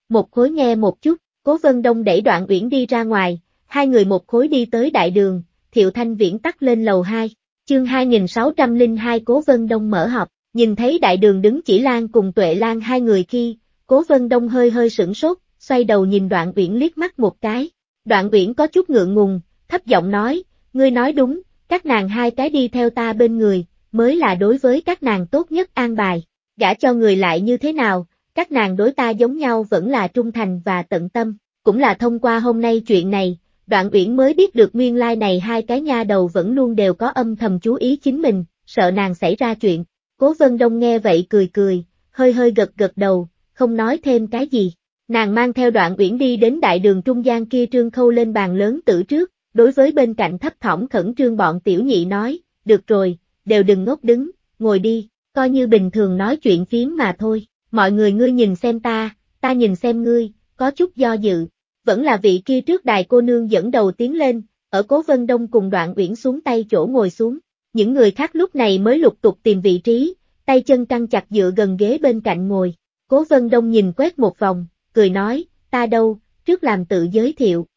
Một khối nghe một chút, cố vân đông đẩy đoạn Viễn đi ra ngoài, hai người một khối đi tới đại đường, thiệu thanh viễn tắt lên lầu 2, chương 2602 cố vân đông mở họp, nhìn thấy đại đường đứng chỉ lan cùng tuệ lan hai người khi, cố vân đông hơi hơi sửng sốt, xoay đầu nhìn đoạn Viễn liếc mắt một cái, đoạn Viễn có chút ngượng ngùng, thấp giọng nói, ngươi nói đúng, các nàng hai cái đi theo ta bên người, mới là đối với các nàng tốt nhất an bài, gả cho người lại như thế nào, các nàng đối ta giống nhau vẫn là trung thành và tận tâm, cũng là thông qua hôm nay chuyện này, đoạn uyển mới biết được nguyên lai like này hai cái nha đầu vẫn luôn đều có âm thầm chú ý chính mình, sợ nàng xảy ra chuyện, cố vân đông nghe vậy cười cười, hơi hơi gật gật đầu, không nói thêm cái gì. Nàng mang theo đoạn uyển đi đến đại đường trung gian kia trương khâu lên bàn lớn tử trước, đối với bên cạnh thấp thỏm khẩn trương bọn tiểu nhị nói, được rồi, đều đừng ngốc đứng, ngồi đi, coi như bình thường nói chuyện phiếm mà thôi, mọi người ngươi nhìn xem ta, ta nhìn xem ngươi, có chút do dự, vẫn là vị kia trước đài cô nương dẫn đầu tiến lên, ở cố vân đông cùng đoạn uyển xuống tay chỗ ngồi xuống, những người khác lúc này mới lục tục tìm vị trí, tay chân căng chặt dựa gần ghế bên cạnh ngồi, cố vân đông nhìn quét một vòng, cười nói, ta đâu, trước làm tự giới thiệu,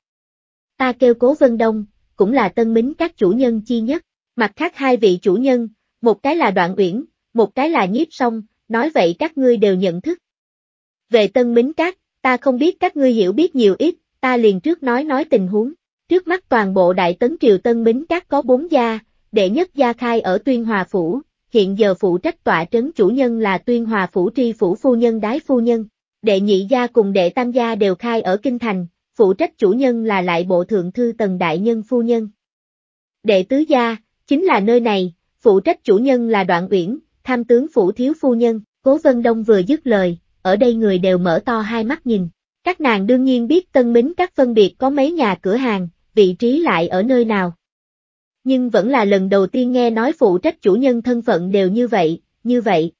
ta kêu Cố Vân Đông, cũng là tân mính các chủ nhân chi nhất. Mặt khác hai vị chủ nhân, một cái là Đoạn Uyển, một cái là Nhiếp Song, nói vậy các ngươi đều nhận thức. Về tân mính các, ta không biết các ngươi hiểu biết nhiều ít, ta liền trước nói nói tình huống. Trước mắt toàn bộ Đại Tấn Triều Tân Bính Các có bốn gia, đệ nhất gia khai ở Tuyên Hòa Phủ, hiện giờ phụ trách tọa trấn chủ nhân là Tuyên Hòa Phủ Tri Phủ Phu Nhân Đái Phu Nhân. Đệ nhị gia cùng đệ tam gia đều khai ở Kinh Thành, phụ trách chủ nhân là lại bộ thượng thư tần đại nhân phu nhân. Đệ tứ gia, chính là nơi này, phụ trách chủ nhân là đoạn uyển, tham tướng phủ thiếu phu nhân, cố vân đông vừa dứt lời, ở đây người đều mở to hai mắt nhìn. Các nàng đương nhiên biết tân mính các phân biệt có mấy nhà cửa hàng, vị trí lại ở nơi nào. Nhưng vẫn là lần đầu tiên nghe nói phụ trách chủ nhân thân phận đều như vậy, như vậy.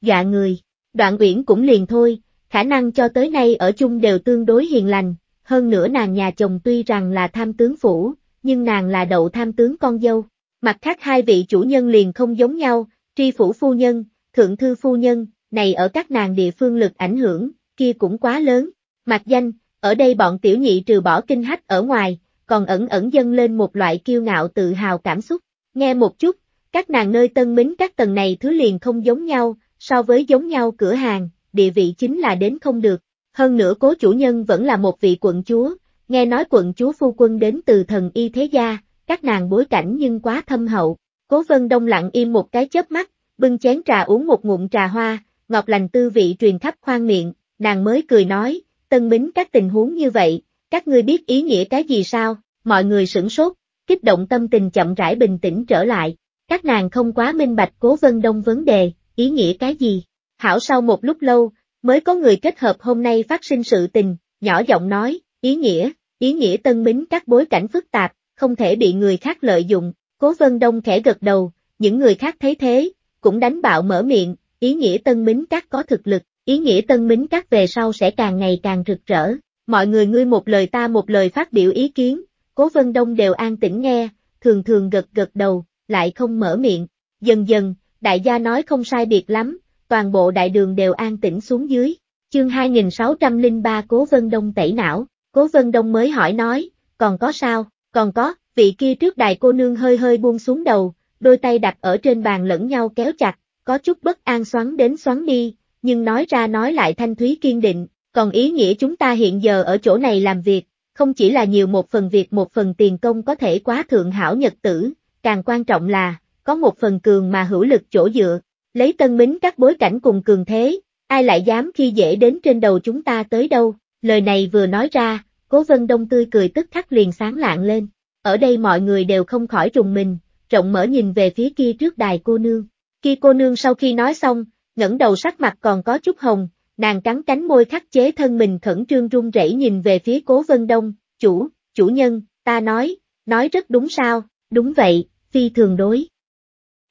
Gạ dạ người, đoạn uyển cũng liền thôi, khả năng cho tới nay ở chung đều tương đối hiền lành, hơn nữa nàng nhà chồng tuy rằng là tham tướng phủ, nhưng nàng là đậu tham tướng con dâu. Mặt khác hai vị chủ nhân liền không giống nhau, tri phủ phu nhân, thượng thư phu nhân, này ở các nàng địa phương lực ảnh hưởng, kia cũng quá lớn. Mặt danh, ở đây bọn tiểu nhị trừ bỏ kinh hách ở ngoài, còn ẩn ẩn dâng lên một loại kiêu ngạo tự hào cảm xúc. Nghe một chút, các nàng nơi tân mến các tầng này thứ liền không giống nhau, so với giống nhau cửa hàng, địa vị chính là đến không được. Hơn nữa cố chủ nhân vẫn là một vị quận chúa, nghe nói quận chúa phu quân đến từ thần y thế gia, các nàng bối cảnh nhưng quá thâm hậu. Cố vân đông lặng im một cái chớp mắt, bưng chén trà uống một ngụm trà hoa, ngọc lành tư vị truyền khắp khoang miệng, nàng mới cười nói, tân bính các tình huống như vậy, các ngươi biết ý nghĩa cái gì sao, mọi người sửng sốt, kích động tâm tình chậm rãi bình tĩnh trở lại, các nàng không quá minh bạch cố vân đông vấn đề, ý nghĩa cái gì. Hảo sau một lúc lâu, Mới có người kết hợp hôm nay phát sinh sự tình, nhỏ giọng nói, ý nghĩa, ý nghĩa tân bính các bối cảnh phức tạp, không thể bị người khác lợi dụng, cố vân đông khẽ gật đầu, những người khác thấy thế, cũng đánh bạo mở miệng, ý nghĩa tân bính các có thực lực, ý nghĩa tân bính các về sau sẽ càng ngày càng rực rỡ, mọi người ngươi một lời ta một lời phát biểu ý kiến, cố vân đông đều an tĩnh nghe, thường thường gật gật đầu, lại không mở miệng, dần dần, đại gia nói không sai biệt lắm, toàn bộ đại đường đều an tĩnh xuống dưới. Chương 2603 Cố Vân Đông tẩy não, Cố Vân Đông mới hỏi nói, còn có sao, còn có, vị kia trước đài cô nương hơi hơi buông xuống đầu, đôi tay đặt ở trên bàn lẫn nhau kéo chặt, có chút bất an xoắn đến xoắn đi, nhưng nói ra nói lại thanh thúy kiên định, còn ý nghĩa chúng ta hiện giờ ở chỗ này làm việc, không chỉ là nhiều một phần việc một phần tiền công có thể quá thượng hảo nhật tử, càng quan trọng là, có một phần cường mà hữu lực chỗ dựa, Lấy tân mính các bối cảnh cùng cường thế, ai lại dám khi dễ đến trên đầu chúng ta tới đâu, lời này vừa nói ra, cố vân đông tươi cười tức khắc liền sáng lạng lên, ở đây mọi người đều không khỏi trùng mình, rộng mở nhìn về phía kia trước đài cô nương, kia cô nương sau khi nói xong, ngẩng đầu sắc mặt còn có chút hồng, nàng cắn cánh môi khắc chế thân mình khẩn trương run rẩy nhìn về phía cố vân đông, chủ, chủ nhân, ta nói, nói rất đúng sao, đúng vậy, phi thường đối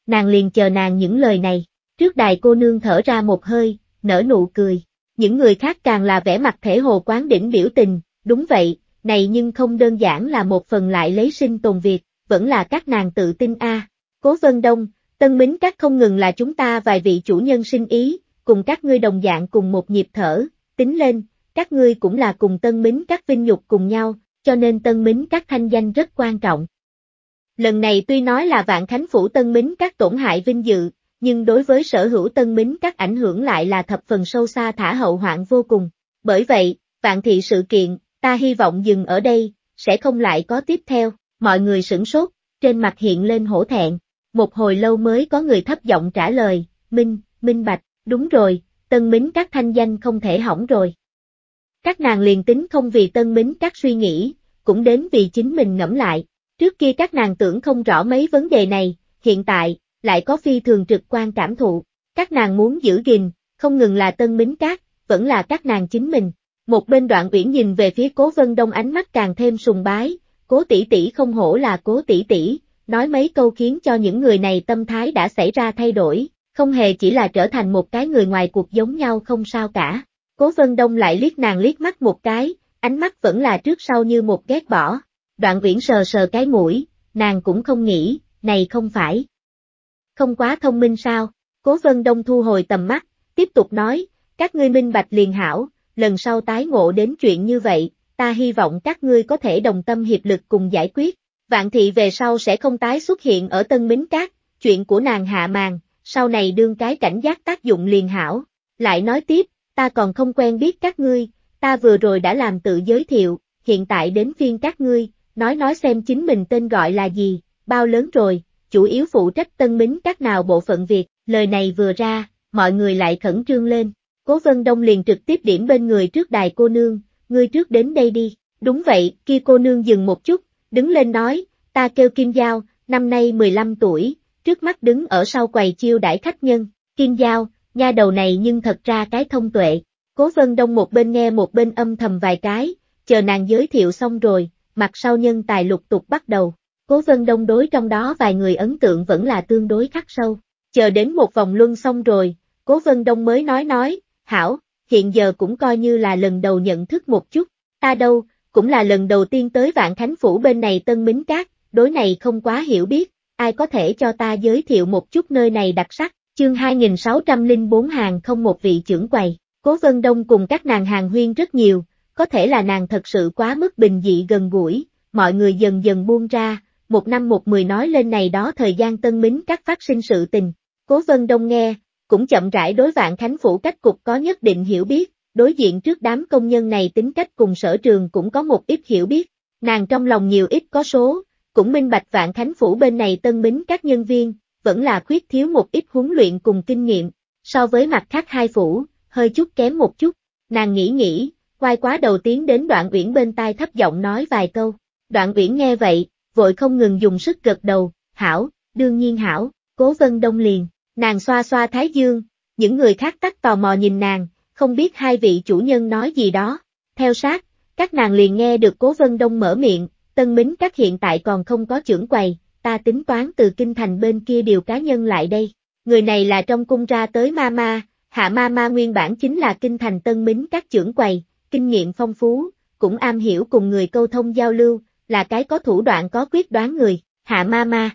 nàng liền chờ nàng những lời này. Trước đài cô nương thở ra một hơi, nở nụ cười. Những người khác càng là vẻ mặt thể hồ quán đỉnh biểu tình, đúng vậy, này nhưng không đơn giản là một phần lại lấy sinh tồn việc, vẫn là các nàng tự tin a. Cố Vân Đông, Tân Bính các không ngừng là chúng ta vài vị chủ nhân sinh ý, cùng các ngươi đồng dạng cùng một nhịp thở, tính lên, các ngươi cũng là cùng Tân Bính các vinh nhục cùng nhau, cho nên Tân Bính các thanh danh rất quan trọng. Lần này tuy nói là vạn khánh phủ tân mính các tổn hại vinh dự, nhưng đối với sở hữu tân mính các ảnh hưởng lại là thập phần sâu xa thả hậu hoạn vô cùng. Bởi vậy, vạn thị sự kiện, ta hy vọng dừng ở đây, sẽ không lại có tiếp theo, mọi người sửng sốt, trên mặt hiện lên hổ thẹn. Một hồi lâu mới có người thấp giọng trả lời, Minh, Minh Bạch, đúng rồi, tân mính các thanh danh không thể hỏng rồi. Các nàng liền tính không vì tân mính các suy nghĩ, cũng đến vì chính mình ngẫm lại, Trước kia các nàng tưởng không rõ mấy vấn đề này, hiện tại, lại có phi thường trực quan cảm thụ. Các nàng muốn giữ gìn, không ngừng là tân bính cát, vẫn là các nàng chính mình. Một bên đoạn uyển nhìn về phía cố vân đông ánh mắt càng thêm sùng bái, cố tỷ tỷ không hổ là cố tỷ tỷ, nói mấy câu khiến cho những người này tâm thái đã xảy ra thay đổi, không hề chỉ là trở thành một cái người ngoài cuộc giống nhau không sao cả. Cố vân đông lại liếc nàng liếc mắt một cái, ánh mắt vẫn là trước sau như một ghét bỏ, Đoạn viễn sờ sờ cái mũi, nàng cũng không nghĩ, này không phải. Không quá thông minh sao, cố vân đông thu hồi tầm mắt, tiếp tục nói, các ngươi minh bạch liền hảo, lần sau tái ngộ đến chuyện như vậy, ta hy vọng các ngươi có thể đồng tâm hiệp lực cùng giải quyết. Vạn thị về sau sẽ không tái xuất hiện ở Tân Bính Cát, chuyện của nàng hạ màng, sau này đương cái cảnh giác tác dụng liền hảo. Lại nói tiếp, ta còn không quen biết các ngươi, ta vừa rồi đã làm tự giới thiệu, hiện tại đến phiên các ngươi, nói nói xem chính mình tên gọi là gì, bao lớn rồi, chủ yếu phụ trách tân bính các nào bộ phận việc, lời này vừa ra, mọi người lại khẩn trương lên, cố vân đông liền trực tiếp điểm bên người trước đài cô nương, ngươi trước đến đây đi, đúng vậy, kia cô nương dừng một chút, đứng lên nói, ta kêu Kim Giao, năm nay 15 tuổi, trước mắt đứng ở sau quầy chiêu đãi khách nhân, Kim Giao, nha đầu này nhưng thật ra cái thông tuệ, cố vân đông một bên nghe một bên âm thầm vài cái, chờ nàng giới thiệu xong rồi, mặt sau nhân tài lục tục bắt đầu. Cố Vân Đông đối trong đó vài người ấn tượng vẫn là tương đối khắc sâu. Chờ đến một vòng luân xong rồi, Cố Vân Đông mới nói nói, Hảo, hiện giờ cũng coi như là lần đầu nhận thức một chút, ta đâu, cũng là lần đầu tiên tới Vạn Khánh Phủ bên này Tân Mính Cát, đối này không quá hiểu biết, ai có thể cho ta giới thiệu một chút nơi này đặc sắc, chương 2604 hàng không một vị trưởng quầy, Cố Vân Đông cùng các nàng hàng huyên rất nhiều, có thể là nàng thật sự quá mức bình dị gần gũi, mọi người dần dần buông ra, một năm một mười nói lên này đó thời gian tân mính các phát sinh sự tình. Cố Vân Đông nghe, cũng chậm rãi đối vạn khánh phủ cách cục có nhất định hiểu biết, đối diện trước đám công nhân này tính cách cùng sở trường cũng có một ít hiểu biết, nàng trong lòng nhiều ít có số, cũng minh bạch vạn khánh phủ bên này tân mính các nhân viên, vẫn là khuyết thiếu một ít huấn luyện cùng kinh nghiệm, so với mặt khác hai phủ, hơi chút kém một chút, nàng nghĩ nghĩ, Quay quá đầu tiến đến đoạn uyển bên tai thấp giọng nói vài câu. Đoạn uyển nghe vậy, vội không ngừng dùng sức gật đầu, hảo, đương nhiên hảo, cố vân đông liền, nàng xoa xoa thái dương, những người khác tắt tò mò nhìn nàng, không biết hai vị chủ nhân nói gì đó. Theo sát, các nàng liền nghe được cố vân đông mở miệng, tân mính các hiện tại còn không có trưởng quầy, ta tính toán từ kinh thành bên kia điều cá nhân lại đây. Người này là trong cung ra tới ma ma, hạ ma ma nguyên bản chính là kinh thành tân mính các trưởng quầy, kinh nghiệm phong phú, cũng am hiểu cùng người câu thông giao lưu, là cái có thủ đoạn có quyết đoán người, hạ ma ma.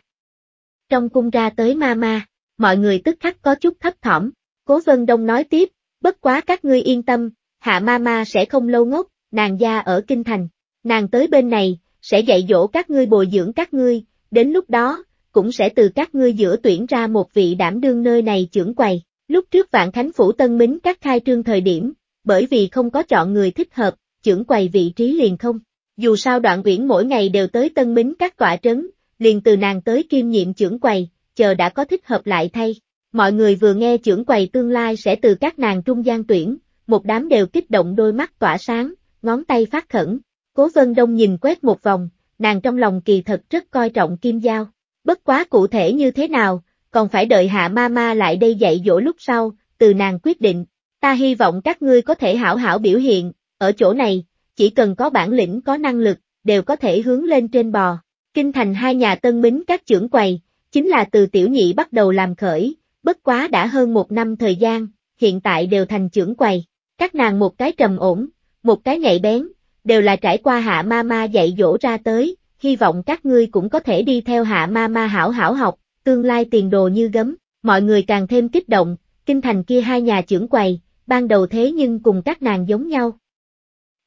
Trong cung ra tới ma ma, mọi người tức khắc có chút thấp thỏm, cố vân đông nói tiếp, bất quá các ngươi yên tâm, hạ ma ma sẽ không lâu ngốc, nàng gia ở Kinh Thành, nàng tới bên này, sẽ dạy dỗ các ngươi bồi dưỡng các ngươi, đến lúc đó, cũng sẽ từ các ngươi giữa tuyển ra một vị đảm đương nơi này trưởng quầy. Lúc trước Vạn Khánh Phủ Tân Mính các khai trương thời điểm, bởi vì không có chọn người thích hợp, trưởng quầy vị trí liền không. Dù sao đoạn uyển mỗi ngày đều tới tân bính các tọa trấn, liền từ nàng tới kiêm nhiệm trưởng quầy, chờ đã có thích hợp lại thay. Mọi người vừa nghe trưởng quầy tương lai sẽ từ các nàng trung gian tuyển, một đám đều kích động đôi mắt tỏa sáng, ngón tay phát khẩn. Cố Vân Đông nhìn quét một vòng, nàng trong lòng kỳ thật rất coi trọng Kim Giao. Bất quá cụ thể như thế nào, còn phải đợi hạ ma ma lại đây dạy dỗ lúc sau, từ nàng quyết định, ta hy vọng các ngươi có thể hảo hảo biểu hiện, ở chỗ này, chỉ cần có bản lĩnh có năng lực, đều có thể hướng lên trên bò. Kinh thành hai nhà tân bính các trưởng quầy, chính là từ tiểu nhị bắt đầu làm khởi, bất quá đã hơn một năm thời gian, hiện tại đều thành trưởng quầy. Các nàng một cái trầm ổn, một cái nhạy bén, đều là trải qua hạ ma ma dạy dỗ ra tới, hy vọng các ngươi cũng có thể đi theo hạ ma ma hảo hảo học, tương lai tiền đồ như gấm, mọi người càng thêm kích động, kinh thành kia hai nhà trưởng quầy, ban đầu thế nhưng cùng các nàng giống nhau.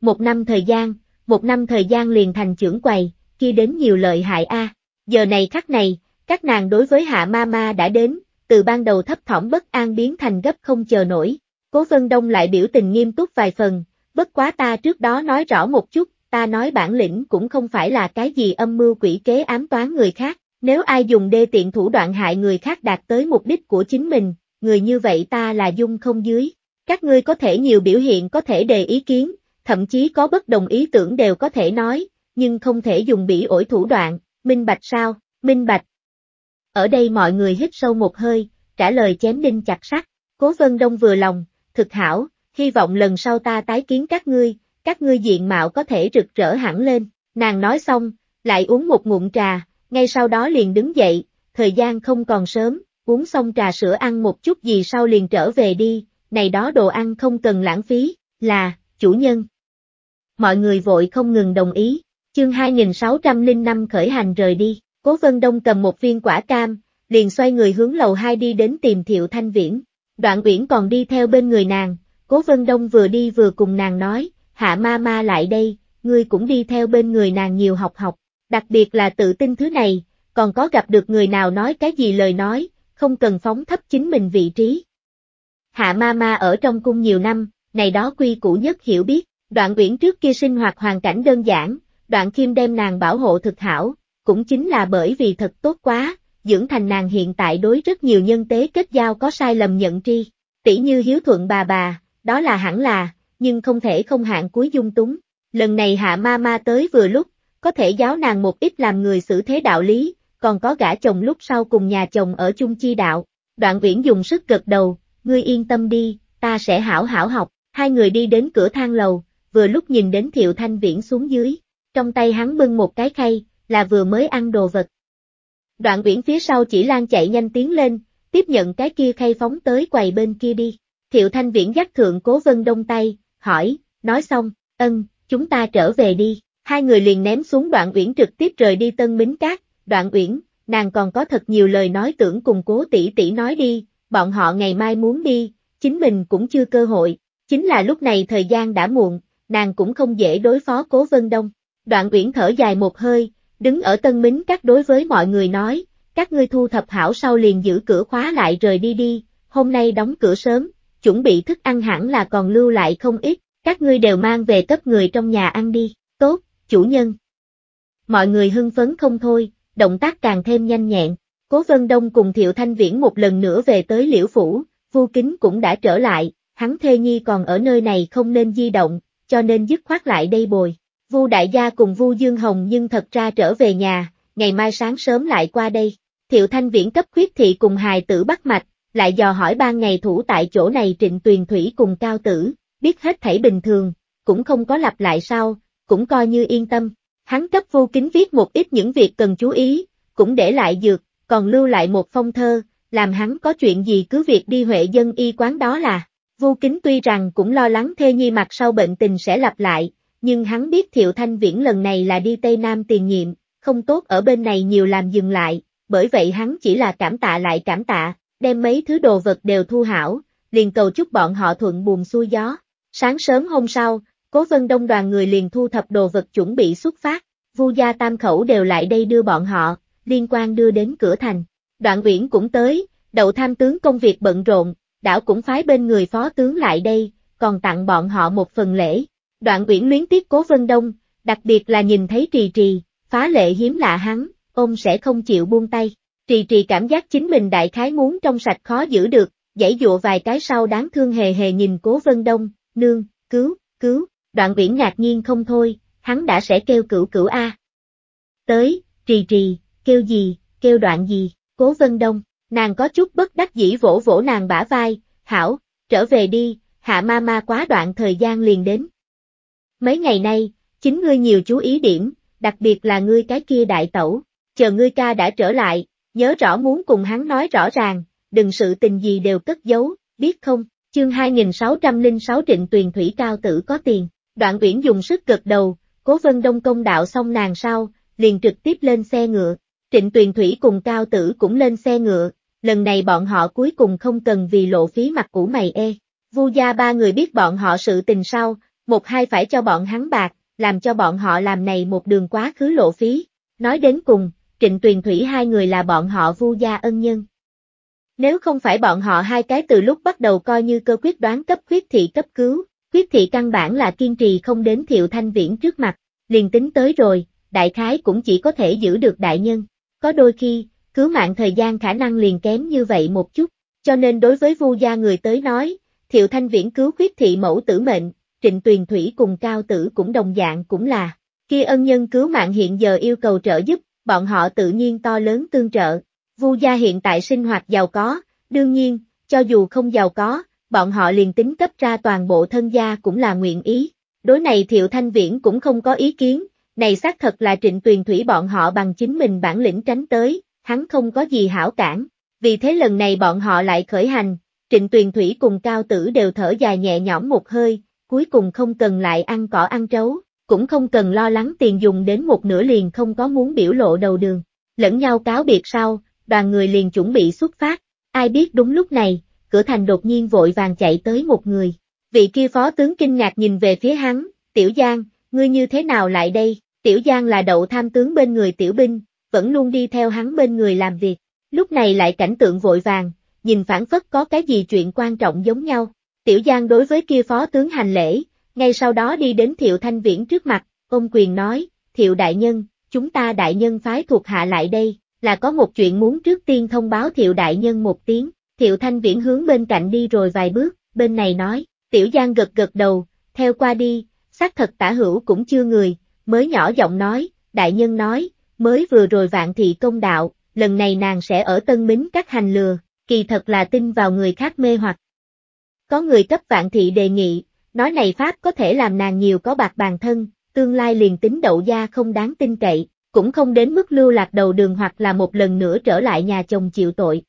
Một năm thời gian, một năm thời gian liền thành trưởng quầy, kia đến nhiều lợi hại a. Giờ này khắc này, các nàng đối với hạ ma ma đã đến, từ ban đầu thấp thỏm bất an biến thành gấp không chờ nổi. Cố Vân Đông lại biểu tình nghiêm túc vài phần, bất quá ta trước đó nói rõ một chút, ta nói bản lĩnh cũng không phải là cái gì âm mưu quỷ kế ám toán người khác, nếu ai dùng đê tiện thủ đoạn hại người khác đạt tới mục đích của chính mình, người như vậy ta là dung không dưới. Các ngươi có thể nhiều biểu hiện có thể đề ý kiến, thậm chí có bất đồng ý tưởng đều có thể nói, nhưng không thể dùng bỉ ổi thủ đoạn, minh bạch sao, minh bạch. Ở đây mọi người hít sâu một hơi, trả lời chém đinh chặt sắt, cố vân đông vừa lòng, thực hảo, hy vọng lần sau ta tái kiến các ngươi, các ngươi diện mạo có thể rực rỡ hẳn lên, nàng nói xong, lại uống một ngụm trà, ngay sau đó liền đứng dậy, thời gian không còn sớm, uống xong trà sữa ăn một chút gì sau liền trở về đi, này đó đồ ăn không cần lãng phí, là, chủ nhân. Mọi người vội không ngừng đồng ý, chương 2605 khởi hành rời đi, Cố Vân Đông cầm một viên quả cam, liền xoay người hướng lầu 2 đi đến tìm Thiệu Thanh Viễn, Đoạn Uyển còn đi theo bên người nàng, Cố Vân Đông vừa đi vừa cùng nàng nói, hạ ma ma lại đây, ngươi cũng đi theo bên người nàng nhiều học học, đặc biệt là tự tin thứ này, còn có gặp được người nào nói cái gì lời nói, không cần phóng thấp chính mình vị trí, Hạ ma ma ở trong cung nhiều năm, này đó quy củ nhất hiểu biết, đoạn uyển trước kia sinh hoạt hoàn cảnh đơn giản, đoạn kim đem nàng bảo hộ thực hảo, cũng chính là bởi vì thật tốt quá, dưỡng thành nàng hiện tại đối rất nhiều nhân tế kết giao có sai lầm nhận tri, tỷ như hiếu thuận bà bà, đó là hẳn là, nhưng không thể không hạn cuối dung túng, lần này hạ ma ma tới vừa lúc, có thể giáo nàng một ít làm người xử thế đạo lý, còn có gã chồng lúc sau cùng nhà chồng ở chung chi đạo. Đoạn Uyển dùng sức gật đầu, ngươi yên tâm đi, ta sẽ hảo hảo học, hai người đi đến cửa thang lầu, vừa lúc nhìn đến Thiệu Thanh Viễn xuống dưới, trong tay hắn bưng một cái khay, là vừa mới ăn đồ vật. Đoạn Viễn phía sau chỉ lan chạy nhanh tiến lên, tiếp nhận cái kia khay phóng tới quầy bên kia đi. Thiệu Thanh Viễn dắt thượng Cố Vân Đông tay, hỏi, nói xong, ân, chúng ta trở về đi. Hai người liền ném xuống Đoạn Uyển trực tiếp rời đi Tân Bính Cát, Đoạn Uyển, nàng còn có thật nhiều lời nói tưởng cùng Cố tỷ tỷ nói đi, bọn họ ngày mai muốn đi, chính mình cũng chưa cơ hội, chính là lúc này thời gian đã muộn, nàng cũng không dễ đối phó Cố Vân Đông. Đoạn Uyển thở dài một hơi, đứng ở tân mính các đối với mọi người nói, các ngươi thu thập hảo sau liền giữ cửa khóa lại rời đi đi, hôm nay đóng cửa sớm, chuẩn bị thức ăn hẳn là còn lưu lại không ít, các ngươi đều mang về cấp người trong nhà ăn đi, tốt, chủ nhân. Mọi người hưng phấn không thôi, động tác càng thêm nhanh nhẹn, Cố Vân Đông cùng Thiệu Thanh Viễn một lần nữa về tới Liễu Phủ, Vu Kính cũng đã trở lại, hắn thê nhi còn ở nơi này không nên di động, cho nên dứt khoát lại đây bồi. Vu Đại Gia cùng Vu Dương Hồng nhưng thật ra trở về nhà, ngày mai sáng sớm lại qua đây. Thiệu Thanh Viễn cấp khuyết thị cùng hài tử bắt mạch, lại dò hỏi ban ngày thủ tại chỗ này Trịnh Tuyền Thủy cùng Cao Tử, biết hết thảy bình thường, cũng không có lặp lại sau, cũng coi như yên tâm. Hắn cấp Vu Kính viết một ít những việc cần chú ý, cũng để lại dược còn lưu lại một phong thơ, làm hắn có chuyện gì cứ việc đi Huệ dân y quán đó là. Vu Kính tuy rằng cũng lo lắng thê nhi mặt sau bệnh tình sẽ lặp lại, nhưng hắn biết Thiệu Thanh Viễn lần này là đi Tây Nam tiền nhiệm, không tốt ở bên này nhiều làm dừng lại, bởi vậy hắn chỉ là cảm tạ lại cảm tạ, đem mấy thứ đồ vật đều thu hảo, liền cầu chúc bọn họ thuận buồm xuôi gió. Sáng sớm hôm sau, Cố Vân Đông đoàn người liền thu thập đồ vật chuẩn bị xuất phát, Vu gia tam khẩu đều lại đây đưa bọn họ, liên quan đưa đến cửa thành. Đoạn viễn cũng tới, đậu tham tướng công việc bận rộn, đảo cũng phái bên người phó tướng lại đây, còn tặng bọn họ một phần lễ. Đoạn uyển luyến tiếc cố vân đông, đặc biệt là nhìn thấy trì trì, phá lệ hiếm lạ hắn, ông sẽ không chịu buông tay. Trì trì cảm giác chính mình đại khái muốn trong sạch khó giữ được, giải dụa vài cái sau đáng thương hề hề nhìn cố vân đông, nương, cứu, cứu, đoạn uyển ngạc nhiên không thôi, hắn đã sẽ kêu cửu cửu A. Tới, trì trì, kêu gì, kêu đoạn gì, cố vân đông, nàng có chút bất đắc dĩ vỗ vỗ nàng bả vai, hảo, trở về đi, hạ ma ma quá đoạn thời gian liền đến. Mấy ngày nay, chính ngươi nhiều chú ý điểm, đặc biệt là ngươi cái kia đại tẩu, chờ ngươi ca đã trở lại, nhớ rõ muốn cùng hắn nói rõ ràng, đừng sự tình gì đều cất giấu, biết không, chương 2606 trịnh tuyền thủy cao tử có tiền, đoạn uyển dùng sức gật đầu, cố vân đông công đạo xong nàng sau, liền trực tiếp lên xe ngựa, Trịnh Tuyền Thủy cùng Cao Tử cũng lên xe ngựa, lần này bọn họ cuối cùng không cần vì lộ phí mặt cũ mày e. Vu gia ba người biết bọn họ sự tình sau, một hai phải cho bọn hắn bạc, làm cho bọn họ làm này một đường quá khứ lộ phí. Nói đến cùng, Trịnh Tuyền Thủy hai người là bọn họ vu gia ân nhân. Nếu không phải bọn họ hai cái từ lúc bắt đầu coi như cơ quyết đoán cấp khuyết thị cấp cứu, khuyết thị căn bản là kiên trì không đến Thiệu Thanh Viễn trước mặt, liền tính tới rồi, đại khái cũng chỉ có thể giữ được đại nhân có đôi khi, cứu mạng thời gian khả năng liền kém như vậy một chút, cho nên đối với vu gia người tới nói, Thiệu Thanh Viễn cứu khuyết thị mẫu tử mệnh, Trịnh Tuyền Thủy cùng Cao Tử cũng đồng dạng cũng là, kia ân nhân cứu mạng hiện giờ yêu cầu trợ giúp, bọn họ tự nhiên to lớn tương trợ, vu gia hiện tại sinh hoạt giàu có, đương nhiên, cho dù không giàu có, bọn họ liền tính cấp ra toàn bộ thân gia cũng là nguyện ý, đối này Thiệu Thanh Viễn cũng không có ý kiến, này xác thật là trịnh tuyền thủy bọn họ bằng chính mình bản lĩnh tránh tới, hắn không có gì hảo cản, vì thế lần này bọn họ lại khởi hành, trịnh tuyền thủy cùng cao tử đều thở dài nhẹ nhõm một hơi, cuối cùng không cần lại ăn cỏ ăn trấu, cũng không cần lo lắng tiền dùng đến một nửa liền không có muốn biểu lộ đầu đường, lẫn nhau cáo biệt sau, đoàn người liền chuẩn bị xuất phát, ai biết đúng lúc này, cửa thành đột nhiên vội vàng chạy tới một người, vị kia phó tướng kinh ngạc nhìn về phía hắn, tiểu giang, ngươi như thế nào lại đây? Tiểu Giang là đậu tham tướng bên người tiểu binh, vẫn luôn đi theo hắn bên người làm việc, lúc này lại cảnh tượng vội vàng, nhìn phản phất có cái gì chuyện quan trọng giống nhau. Tiểu Giang đối với kia phó tướng hành lễ, ngay sau đó đi đến Thiệu Thanh Viễn trước mặt, ông quyền nói, Thiệu Đại Nhân, chúng ta Đại Nhân phái thuộc hạ lại đây, là có một chuyện muốn trước tiên thông báo Thiệu Đại Nhân một tiếng, Thiệu Thanh Viễn hướng bên cạnh đi rồi vài bước, bên này nói, Tiểu Giang gật gật đầu, theo qua đi, xác thật tả hữu cũng chưa người, mới nhỏ giọng nói, đại nhân nói, mới vừa rồi vạn thị công đạo, lần này nàng sẽ ở tân mính các hành lừa, kỳ thật là tin vào người khác mê hoặc. Có người cấp vạn thị đề nghị, nói này Pháp có thể làm nàng nhiều có bạc bàn thân, tương lai liền tính đậu gia không đáng tin cậy, cũng không đến mức lưu lạc đầu đường hoặc là một lần nữa trở lại nhà chồng chịu tội.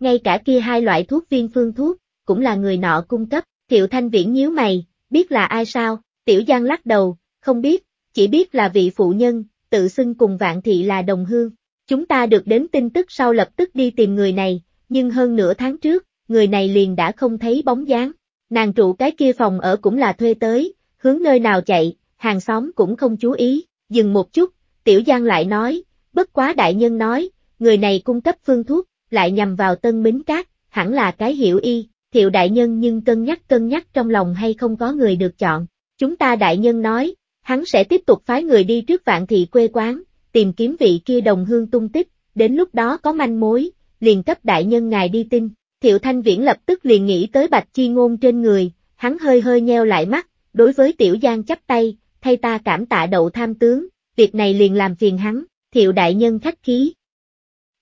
Ngay cả kia hai loại thuốc viên phương thuốc, cũng là người nọ cung cấp, Thiệu Thanh Viễn nhíu mày, biết là ai sao, Tiểu Giang lắc đầu, không biết, chỉ biết là vị phụ nhân, tự xưng cùng vạn thị là đồng hương. Chúng ta được đến tin tức sau lập tức đi tìm người này, nhưng hơn nửa tháng trước, người này liền đã không thấy bóng dáng. Nàng trụ cái kia phòng ở cũng là thuê tới, hướng nơi nào chạy, hàng xóm cũng không chú ý, dừng một chút, Tiểu Giang lại nói, bất quá đại nhân nói, người này cung cấp phương thuốc, lại nhằm vào tân bính cát, hẳn là cái hiểu y, thiệu đại nhân nhưng cân nhắc cân nhắc trong lòng hay không có người được chọn. Chúng ta đại nhân nói, hắn sẽ tiếp tục phái người đi trước vạn thị quê quán, tìm kiếm vị kia đồng hương tung tích, đến lúc đó có manh mối, liền cấp đại nhân ngài đi tin. Thiệu Thanh Viễn lập tức liền nghĩ tới bạch chi ngôn trên người, hắn hơi hơi nheo lại mắt, đối với Tiểu Giang chắp tay, thay ta cảm tạ đậu tham tướng, việc này liền làm phiền hắn, Thiệu Đại Nhân khách khí.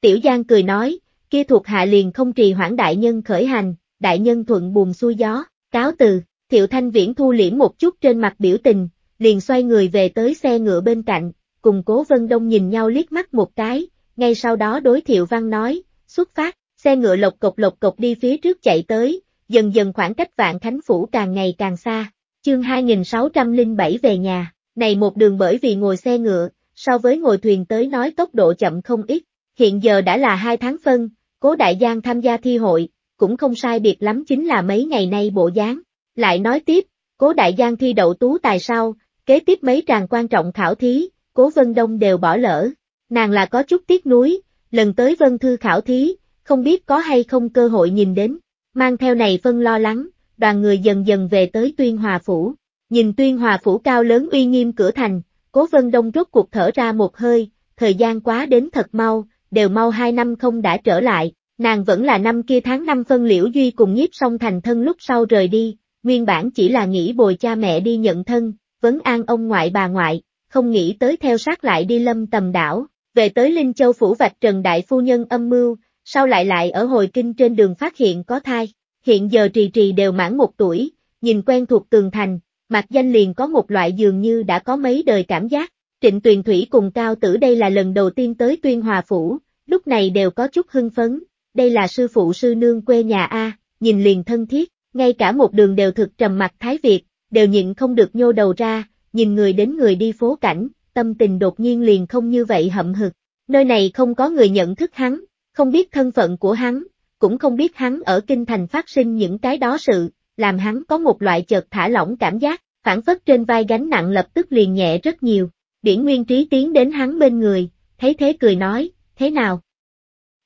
Tiểu Giang cười nói, kia thuộc hạ liền không trì hoãn Đại Nhân khởi hành, Đại Nhân thuận buồm xuôi gió, cáo từ, Thiệu Thanh Viễn thu liễm một chút trên mặt biểu tình, liền xoay người về tới xe ngựa bên cạnh, cùng Cố Vân Đông nhìn nhau liếc mắt một cái, ngay sau đó đối Thiệu Văn nói, xuất phát, xe ngựa lộc cộc lộc cộc đi phía trước chạy tới, dần dần khoảng cách vạn thánh phủ càng ngày càng xa, chương 2607 về nhà, này một đường bởi vì ngồi xe ngựa, so với ngồi thuyền tới nói tốc độ chậm không ít, hiện giờ đã là hai tháng phân, Cố Đại Giang tham gia thi hội, cũng không sai biệt lắm chính là mấy ngày nay bộ dáng, lại nói tiếp, Cố Đại Giang thi đậu tú tài sau, Kế tiếp mấy tràng quan trọng khảo thí, Cố Vân Đông đều bỏ lỡ. Nàng là có chút tiếc nuối, lần tới Vân Thư khảo thí, không biết có hay không cơ hội nhìn đến. Mang theo này phân lo lắng, đoàn người dần dần về tới Tuyên Hòa Phủ. Nhìn Tuyên Hòa Phủ cao lớn uy nghiêm cửa thành, Cố Vân Đông rốt cuộc thở ra một hơi, thời gian quá đến thật mau, đều mau hai năm không đã trở lại, nàng vẫn là năm kia tháng năm phân liễu duy cùng nhiếp song thành thân lúc sau rời đi, nguyên bản chỉ là nghĩ bồi cha mẹ đi nhận thân, vấn an ông ngoại bà ngoại, không nghĩ tới theo sát lại đi lâm tầm đảo, về tới Linh Châu phủ vạch Trần Đại Phu Nhân âm mưu, sau lại lại ở hồi kinh trên đường phát hiện có thai, hiện giờ trì trì đều mãn một tuổi, nhìn quen thuộc tường thành, mặt danh liền có một loại dường như đã có mấy đời cảm giác, trịnh tuyền thủy cùng cao tử đây là lần đầu tiên tới tuyên hòa phủ, lúc này đều có chút hưng phấn, đây là sư phụ sư nương quê nhà A, nhìn liền thân thiết, ngay cả một đường đều thực trầm mặt Thái Việt, đều nhịn không được nhô đầu ra, nhìn người đến người đi phố cảnh, tâm tình đột nhiên liền không như vậy hậm hực. Nơi này không có người nhận thức hắn, không biết thân phận của hắn, cũng không biết hắn ở kinh thành phát sinh những cái đó sự, làm hắn có một loại chợt thả lỏng cảm giác, phản phất trên vai gánh nặng lập tức liền nhẹ rất nhiều. Điển Nguyên Trí tiến đến hắn bên người, thấy thế cười nói, thế nào?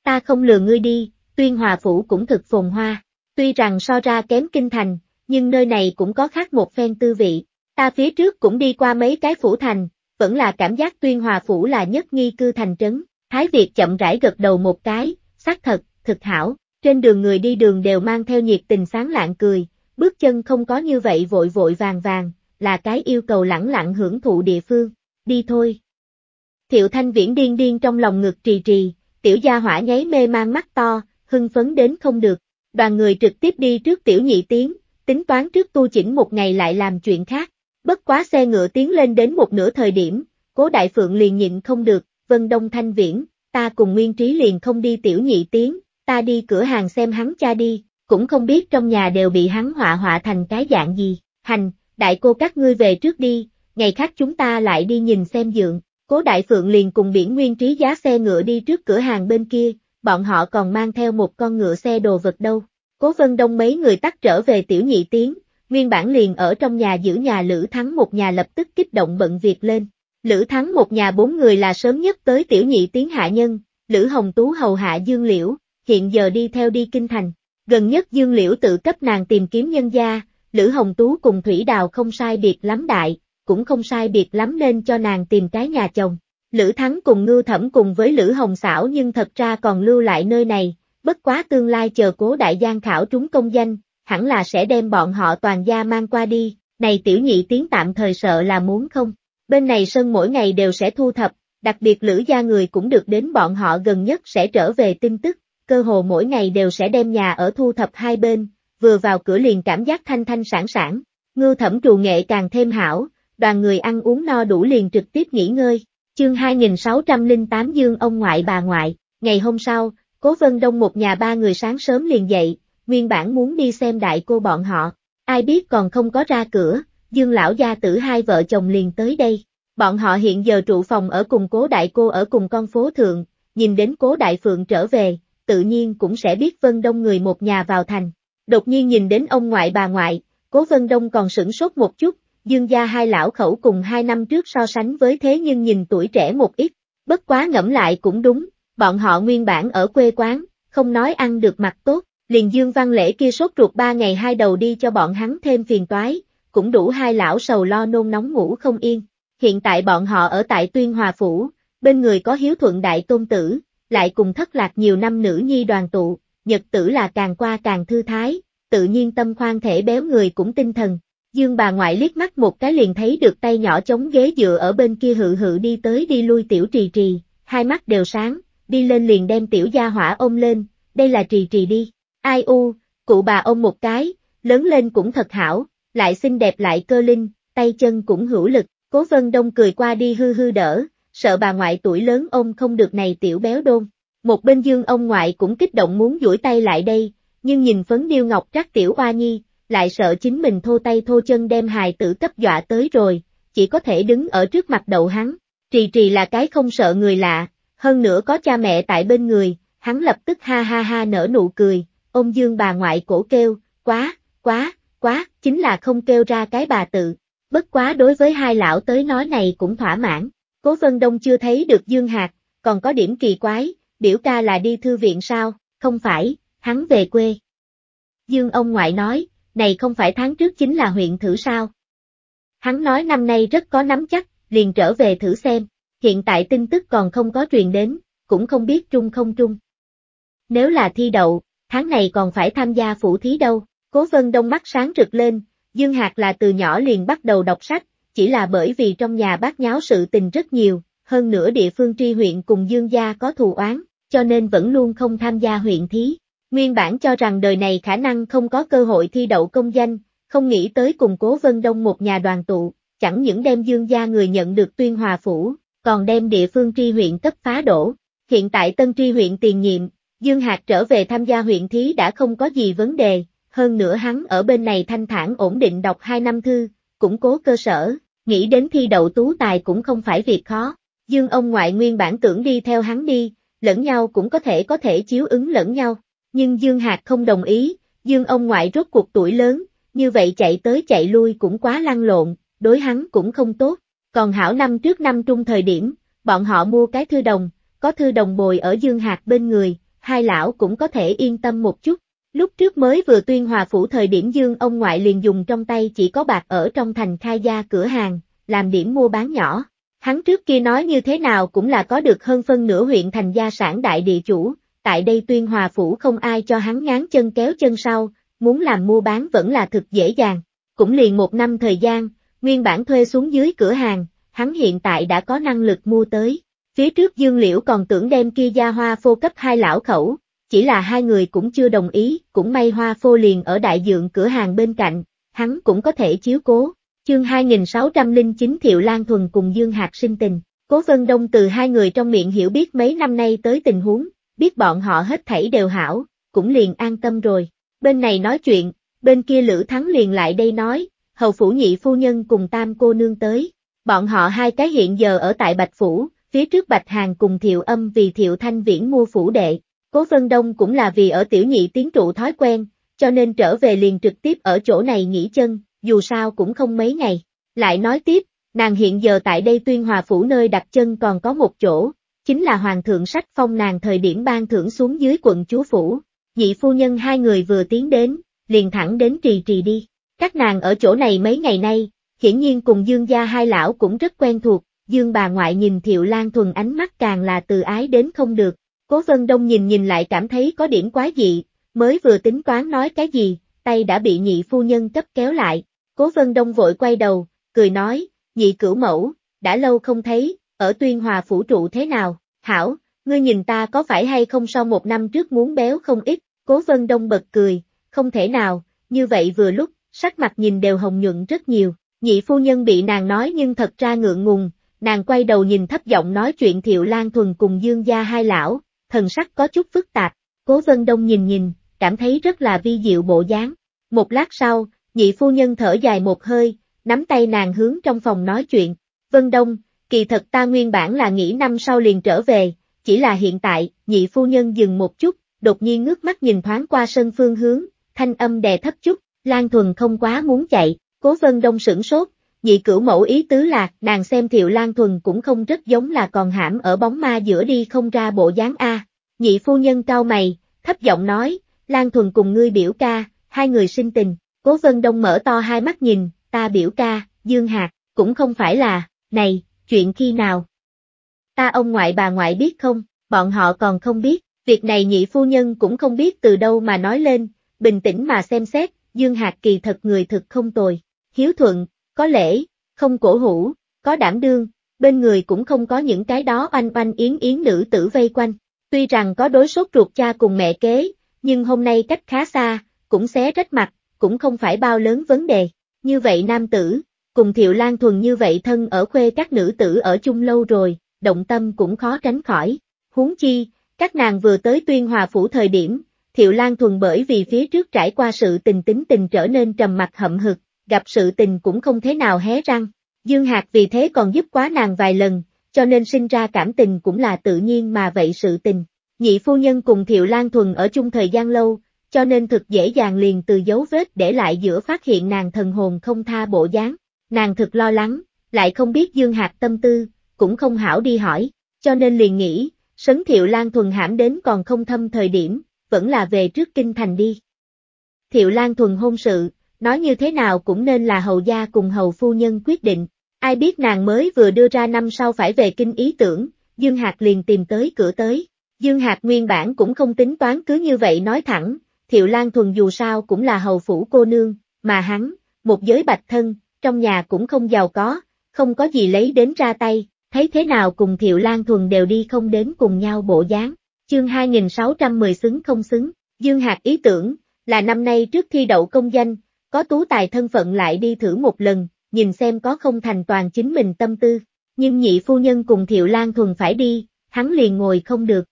Ta không lừa ngươi đi, tuyên hòa phủ cũng thực phồn hoa, tuy rằng so ra kém kinh thành, nhưng nơi này cũng có khác một phen tư vị. Ta phía trước cũng đi qua mấy cái phủ thành, vẫn là cảm giác tuyên hòa phủ là nhất nghi cư thành trấn. Thái Việt chậm rãi gật đầu một cái, xác thật, thực hảo, trên đường người đi đường đều mang theo nhiệt tình sáng lạng cười, bước chân không có như vậy vội vội vàng vàng, là cái yêu cầu lẳng lặng hưởng thụ địa phương, đi thôi. Thiệu Thanh Viễn điên điên trong lòng ngực trì trì, tiểu gia hỏa nháy mê mang mắt to, hưng phấn đến không được, đoàn người trực tiếp đi trước tiểu nhị tiếng, tính toán trước tu chỉnh một ngày lại làm chuyện khác. Bất quá xe ngựa tiến lên đến một nửa thời điểm, cố đại phượng liền nhịn không được, vân đông thanh viễn, ta cùng nguyên trí liền không đi tiểu nhị tiếng, ta đi cửa hàng xem hắn cha đi, cũng không biết trong nhà đều bị hắn họa họa thành cái dạng gì, hành, đại cô các ngươi về trước đi, ngày khác chúng ta lại đi nhìn xem dượng, cố đại phượng liền cùng biển nguyên trí giá xe ngựa đi trước cửa hàng bên kia, bọn họ còn mang theo một con ngựa xe đồ vật đâu. Cố Vân Đông mấy người tắt trở về tiểu nhị tiếng, nguyên bản liền ở trong nhà giữ nhà Lữ Thắng một nhà lập tức kích động bận việc lên. Lữ Thắng một nhà bốn người là sớm nhất tới tiểu nhị tiếng hạ nhân, Lữ Hồng Tú hầu hạ Dương Liễu, hiện giờ đi theo đi kinh thành. Gần nhất Dương Liễu tự cấp nàng tìm kiếm nhân gia, Lữ Hồng Tú cùng Thủy Đào không sai biệt lắm đại, cũng không sai biệt lắm nên cho nàng tìm cái nhà chồng. Lữ Thắng cùng Ngưu Thẩm cùng với Lữ Hồng Xảo nhưng thật ra còn lưu lại nơi này, bất quá tương lai chờ cố đại giang khảo trúng công danh, hẳn là sẽ đem bọn họ toàn gia mang qua đi, này tiểu nhị tiếng tạm thời sợ là muốn không. Bên này sân mỗi ngày đều sẽ thu thập, đặc biệt lữ gia người cũng được đến bọn họ gần nhất sẽ trở về tin tức, cơ hồ mỗi ngày đều sẽ đem nhà ở thu thập hai bên, vừa vào cửa liền cảm giác thanh thanh sản sản, ngư thẩm trù nghệ càng thêm hảo, đoàn người ăn uống no đủ liền trực tiếp nghỉ ngơi. Chương 2608 Dương ông ngoại bà ngoại, ngày hôm sau, Cố Vân Đông một nhà ba người sáng sớm liền dậy, nguyên bản muốn đi xem đại cô bọn họ, ai biết còn không có ra cửa, Dương lão gia tử hai vợ chồng liền tới đây. Bọn họ hiện giờ trụ phòng ở cùng cố đại cô ở cùng con phố thượng, nhìn đến cố đại phượng trở về, tự nhiên cũng sẽ biết Vân Đông người một nhà vào thành. Đột nhiên nhìn đến ông ngoại bà ngoại, cố Vân Đông còn sửng sốt một chút, dương gia hai lão khẩu cùng hai năm trước so sánh với thế nhưng nhìn tuổi trẻ một ít, bất quá ngẫm lại cũng đúng, bọn họ nguyên bản ở quê quán, không nói ăn được mặt tốt, liền Dương Văn Lễ kia sốt ruột ba ngày hai đầu đi cho bọn hắn thêm phiền toái, cũng đủ hai lão sầu lo nôn nóng ngủ không yên. Hiện tại bọn họ ở tại Tuyên Hòa Phủ, bên người có hiếu thuận đại tôn tử, lại cùng thất lạc nhiều năm nữ nhi đoàn tụ, nhật tử là càng qua càng thư thái, tự nhiên tâm khoan thể béo người cũng tinh thần. Dương bà ngoại liếc mắt một cái liền thấy được tay nhỏ chống ghế dựa ở bên kia hự hự đi tới đi lui tiểu trì trì, hai mắt đều sáng, đi lên liền đem tiểu gia hỏa ôm lên, đây là trì trì đi. Ai u, cụ bà ôm một cái, lớn lên cũng thật hảo, lại xinh đẹp lại cơ linh, tay chân cũng hữu lực, cố vân đông cười qua đi hư hư đỡ, sợ bà ngoại tuổi lớn ông không được này tiểu béo đôn. Một bên dương ông ngoại cũng kích động muốn duỗi tay lại đây, nhưng nhìn phấn điêu ngọc trắc tiểu oa nhi, lại sợ chính mình thô tay thô chân đem hài tử cấp dọa tới rồi, chỉ có thể đứng ở trước mặt đầu hắn. Trì trì là cái không sợ người lạ, hơn nữa có cha mẹ tại bên người, hắn lập tức ha ha ha nở nụ cười, ông dương bà ngoại cổ kêu, quá, quá, quá, chính là không kêu ra cái bà tự. Bất quá đối với hai lão tới nói này cũng thỏa mãn, cố vân đông chưa thấy được dương hạt, còn có điểm kỳ quái, biểu ca là đi thư viện sao, không phải, hắn về quê. Dương ông ngoại nói, này không phải tháng trước chính là huyện thử sao. Hắn nói năm nay rất có nắm chắc, liền trở về thử xem hiện tại tin tức còn không có truyền đến, cũng không biết trung không trung. Nếu là thi đậu, tháng này còn phải tham gia phủ thí đâu, cố vân đông mắt sáng rực lên, Dương Hạc là từ nhỏ liền bắt đầu đọc sách, chỉ là bởi vì trong nhà bác nháo sự tình rất nhiều, hơn nữa địa phương tri huyện cùng Dương gia có thù oán, cho nên vẫn luôn không tham gia huyện thí. Nguyên bản cho rằng đời này khả năng không có cơ hội thi đậu công danh, không nghĩ tới cùng cố Vân Đông một nhà đoàn tụ, chẳng những đem Dương gia người nhận được tuyên hòa phủ, còn đem địa phương tri huyện cấp phá đổ. Hiện tại tân tri huyện tiền nhiệm, Dương Hạc trở về tham gia huyện thí đã không có gì vấn đề, hơn nữa hắn ở bên này thanh thản ổn định đọc 2 năm thư, củng cố cơ sở, nghĩ đến thi đậu tú tài cũng không phải việc khó. Dương ông ngoại nguyên bản tưởng đi theo hắn đi, lẫn nhau cũng có thể có thể chiếu ứng lẫn nhau, nhưng Dương Hạc không đồng ý, Dương ông ngoại rốt cuộc tuổi lớn, như vậy chạy tới chạy lui cũng quá lăn lộn, đối hắn cũng không tốt, còn hảo năm trước năm trung thời điểm, bọn họ mua cái thư đồng, có thư đồng bồi ở Dương hạt bên người, hai lão cũng có thể yên tâm một chút. Lúc trước mới vừa tuyên hòa phủ thời điểm Dương ông ngoại liền dùng trong tay chỉ có bạc ở trong thành khai gia cửa hàng, làm điểm mua bán nhỏ. Hắn trước kia nói như thế nào cũng là có được hơn phân nửa huyện thành gia sản đại địa chủ, tại đây tuyên hòa phủ không ai cho hắn ngán chân kéo chân sau, muốn làm mua bán vẫn là thực dễ dàng. Cũng liền một năm thời gian, nguyên bản thuê xuống dưới cửa hàng, hắn hiện tại đã có năng lực mua tới. Phía trước Dương Liễu còn tưởng đem kia gia hoa phô cấp hai lão khẩu, chỉ là hai người cũng chưa đồng ý, cũng may hoa phô liền ở đại dượng cửa hàng bên cạnh, hắn cũng có thể chiếu cố. Chương 2609 Thiệu Lan Thuần cùng Dương Hạc sinh tình, Cố Vân Đông từ hai người trong miệng hiểu biết mấy năm nay tới tình huống, biết bọn họ hết thảy đều hảo, cũng liền an tâm rồi. Bên này nói chuyện, bên kia Lữ Thắng liền lại đây nói, hầu phủ nhị phu nhân cùng tam cô nương tới. Bọn họ hai cái hiện giờ ở tại Bạch Phủ, phía trước Bạch Hàng cùng Thiệu Âm vì Thiệu Thanh Viễn mua phủ đệ, Cố Vân Đông cũng là vì ở tiểu nhị tiến trụ thói quen, cho nên trở về liền trực tiếp ở chỗ này nghỉ chân, dù sao cũng không mấy ngày. Lại nói tiếp, nàng hiện giờ tại đây tuyên hòa phủ nơi đặt chân còn có một chỗ, chính là Hoàng thượng sách phong nàng thời điểm ban thưởng xuống dưới quận chúa phủ. Nhị phu nhân hai người vừa tiến đến, liền thẳng đến trì trì đi. Các nàng ở chỗ này mấy ngày nay, hiển nhiên cùng Dương gia hai lão cũng rất quen thuộc, Dương bà ngoại nhìn Thiệu Lan Thuần ánh mắt càng là từ ái đến không được. Cố Vân Đông nhìn nhìn lại cảm thấy có điểm quá dị, mới vừa tính toán nói cái gì, tay đã bị nhị phu nhân cấp kéo lại. Cố Vân Đông vội quay đầu, cười nói, nhị cửu mẫu, đã lâu không thấy, ở tuyên hòa phủ trụ thế nào, hảo, ngươi nhìn ta có phải hay không sau một năm trước muốn béo không ít, cố vân đông bật cười, không thể nào, như vậy vừa lúc, sắc mặt nhìn đều hồng nhuận rất nhiều, nhị phu nhân bị nàng nói nhưng thật ra ngượng ngùng, nàng quay đầu nhìn thấp giọng nói chuyện Thiệu Lan Thuần cùng Dương gia hai lão, thần sắc có chút phức tạp, Cố Vân Đông nhìn nhìn, cảm thấy rất là vi diệu bộ dáng. Một lát sau, nhị phu nhân thở dài một hơi, nắm tay nàng hướng trong phòng nói chuyện, Vân Đông, kỳ thật ta nguyên bản là nghĩ năm sau liền trở về, chỉ là hiện tại, nhị phu nhân dừng một chút, đột nhiên ngước mắt nhìn thoáng qua sân phương hướng, thanh âm đè thấp chút, Lan Thuần không quá muốn chạy, Cố Vân Đông sửng sốt, nhị cửu mẫu ý tứ là nàng xem Thiệu Lan Thuần cũng không rất giống là còn hãm ở bóng ma giữa đi không ra bộ dáng A. Nhị phu nhân cao mày, thấp giọng nói, Lan Thuần cùng ngươi biểu ca, hai người sinh tình, Cố Vân Đông mở to hai mắt nhìn, ta biểu ca, Dương Hạc, cũng không phải là, này, chuyện khi nào? Ta ông ngoại bà ngoại biết không, bọn họ còn không biết, việc này nhị phu nhân cũng không biết từ đâu mà nói lên, bình tĩnh mà xem xét, Dương Hạc kỳ thật người thực không tồi, hiếu thuận, có lễ, không cổ hủ, có đảm đương, bên người cũng không có những cái đó oanh oanh yến yến nữ tử vây quanh. Tuy rằng có đối sốt ruột cha cùng mẹ kế, nhưng hôm nay cách khá xa, cũng xé rách mặt, cũng không phải bao lớn vấn đề. Như vậy nam tử, cùng Thiệu Lan Thuần như vậy thân ở khuê các nữ tử ở chung lâu rồi, động tâm cũng khó tránh khỏi. Huống chi, các nàng vừa tới tuyên hòa phủ thời điểm, Thiệu Lan Thuần bởi vì phía trước trải qua sự tình tính tình trở nên trầm mặt hậm hực, gặp sự tình cũng không thế nào hé răng. Dương Hạc vì thế còn giúp quá nàng vài lần, cho nên sinh ra cảm tình cũng là tự nhiên mà vậy sự tình. Nhị phu nhân cùng Thiệu Lan Thuần ở chung thời gian lâu, cho nên thực dễ dàng liền từ dấu vết để lại giữa phát hiện nàng thần hồn không tha bộ dáng. Nàng thực lo lắng, lại không biết Dương Hạc tâm tư, cũng không hảo đi hỏi, cho nên liền nghĩ, sấn Thiệu Lan Thuần hãm đến còn không thâm thời điểm, vẫn là về trước kinh thành đi. Thiệu Lan thuần hôn sự, nói như thế nào cũng nên là hầu gia cùng hầu phu nhân quyết định, ai biết nàng mới vừa đưa ra năm sau phải về kinh ý tưởng, Dương Hạc liền tìm tới cửa tới. Dương Hạc nguyên bản cũng không tính toán cứ như vậy nói thẳng, Thiệu Lan Thuần dù sao cũng là hầu phủ cô nương, mà hắn, một giới bạch thân, trong nhà cũng không giàu có, không có gì lấy đến ra tay, thấy thế nào cùng Thiệu Lan Thuần đều đi không đến cùng nhau bộ dáng chương 2610 xứng không xứng, Dương Hạc ý tưởng, là năm nay trước thi đậu công danh, có tú tài thân phận lại đi thử một lần, nhìn xem có không thành toàn chính mình tâm tư, nhưng nhị phu nhân cùng Thiệu Lan Thuần phải đi, hắn liền ngồi không được.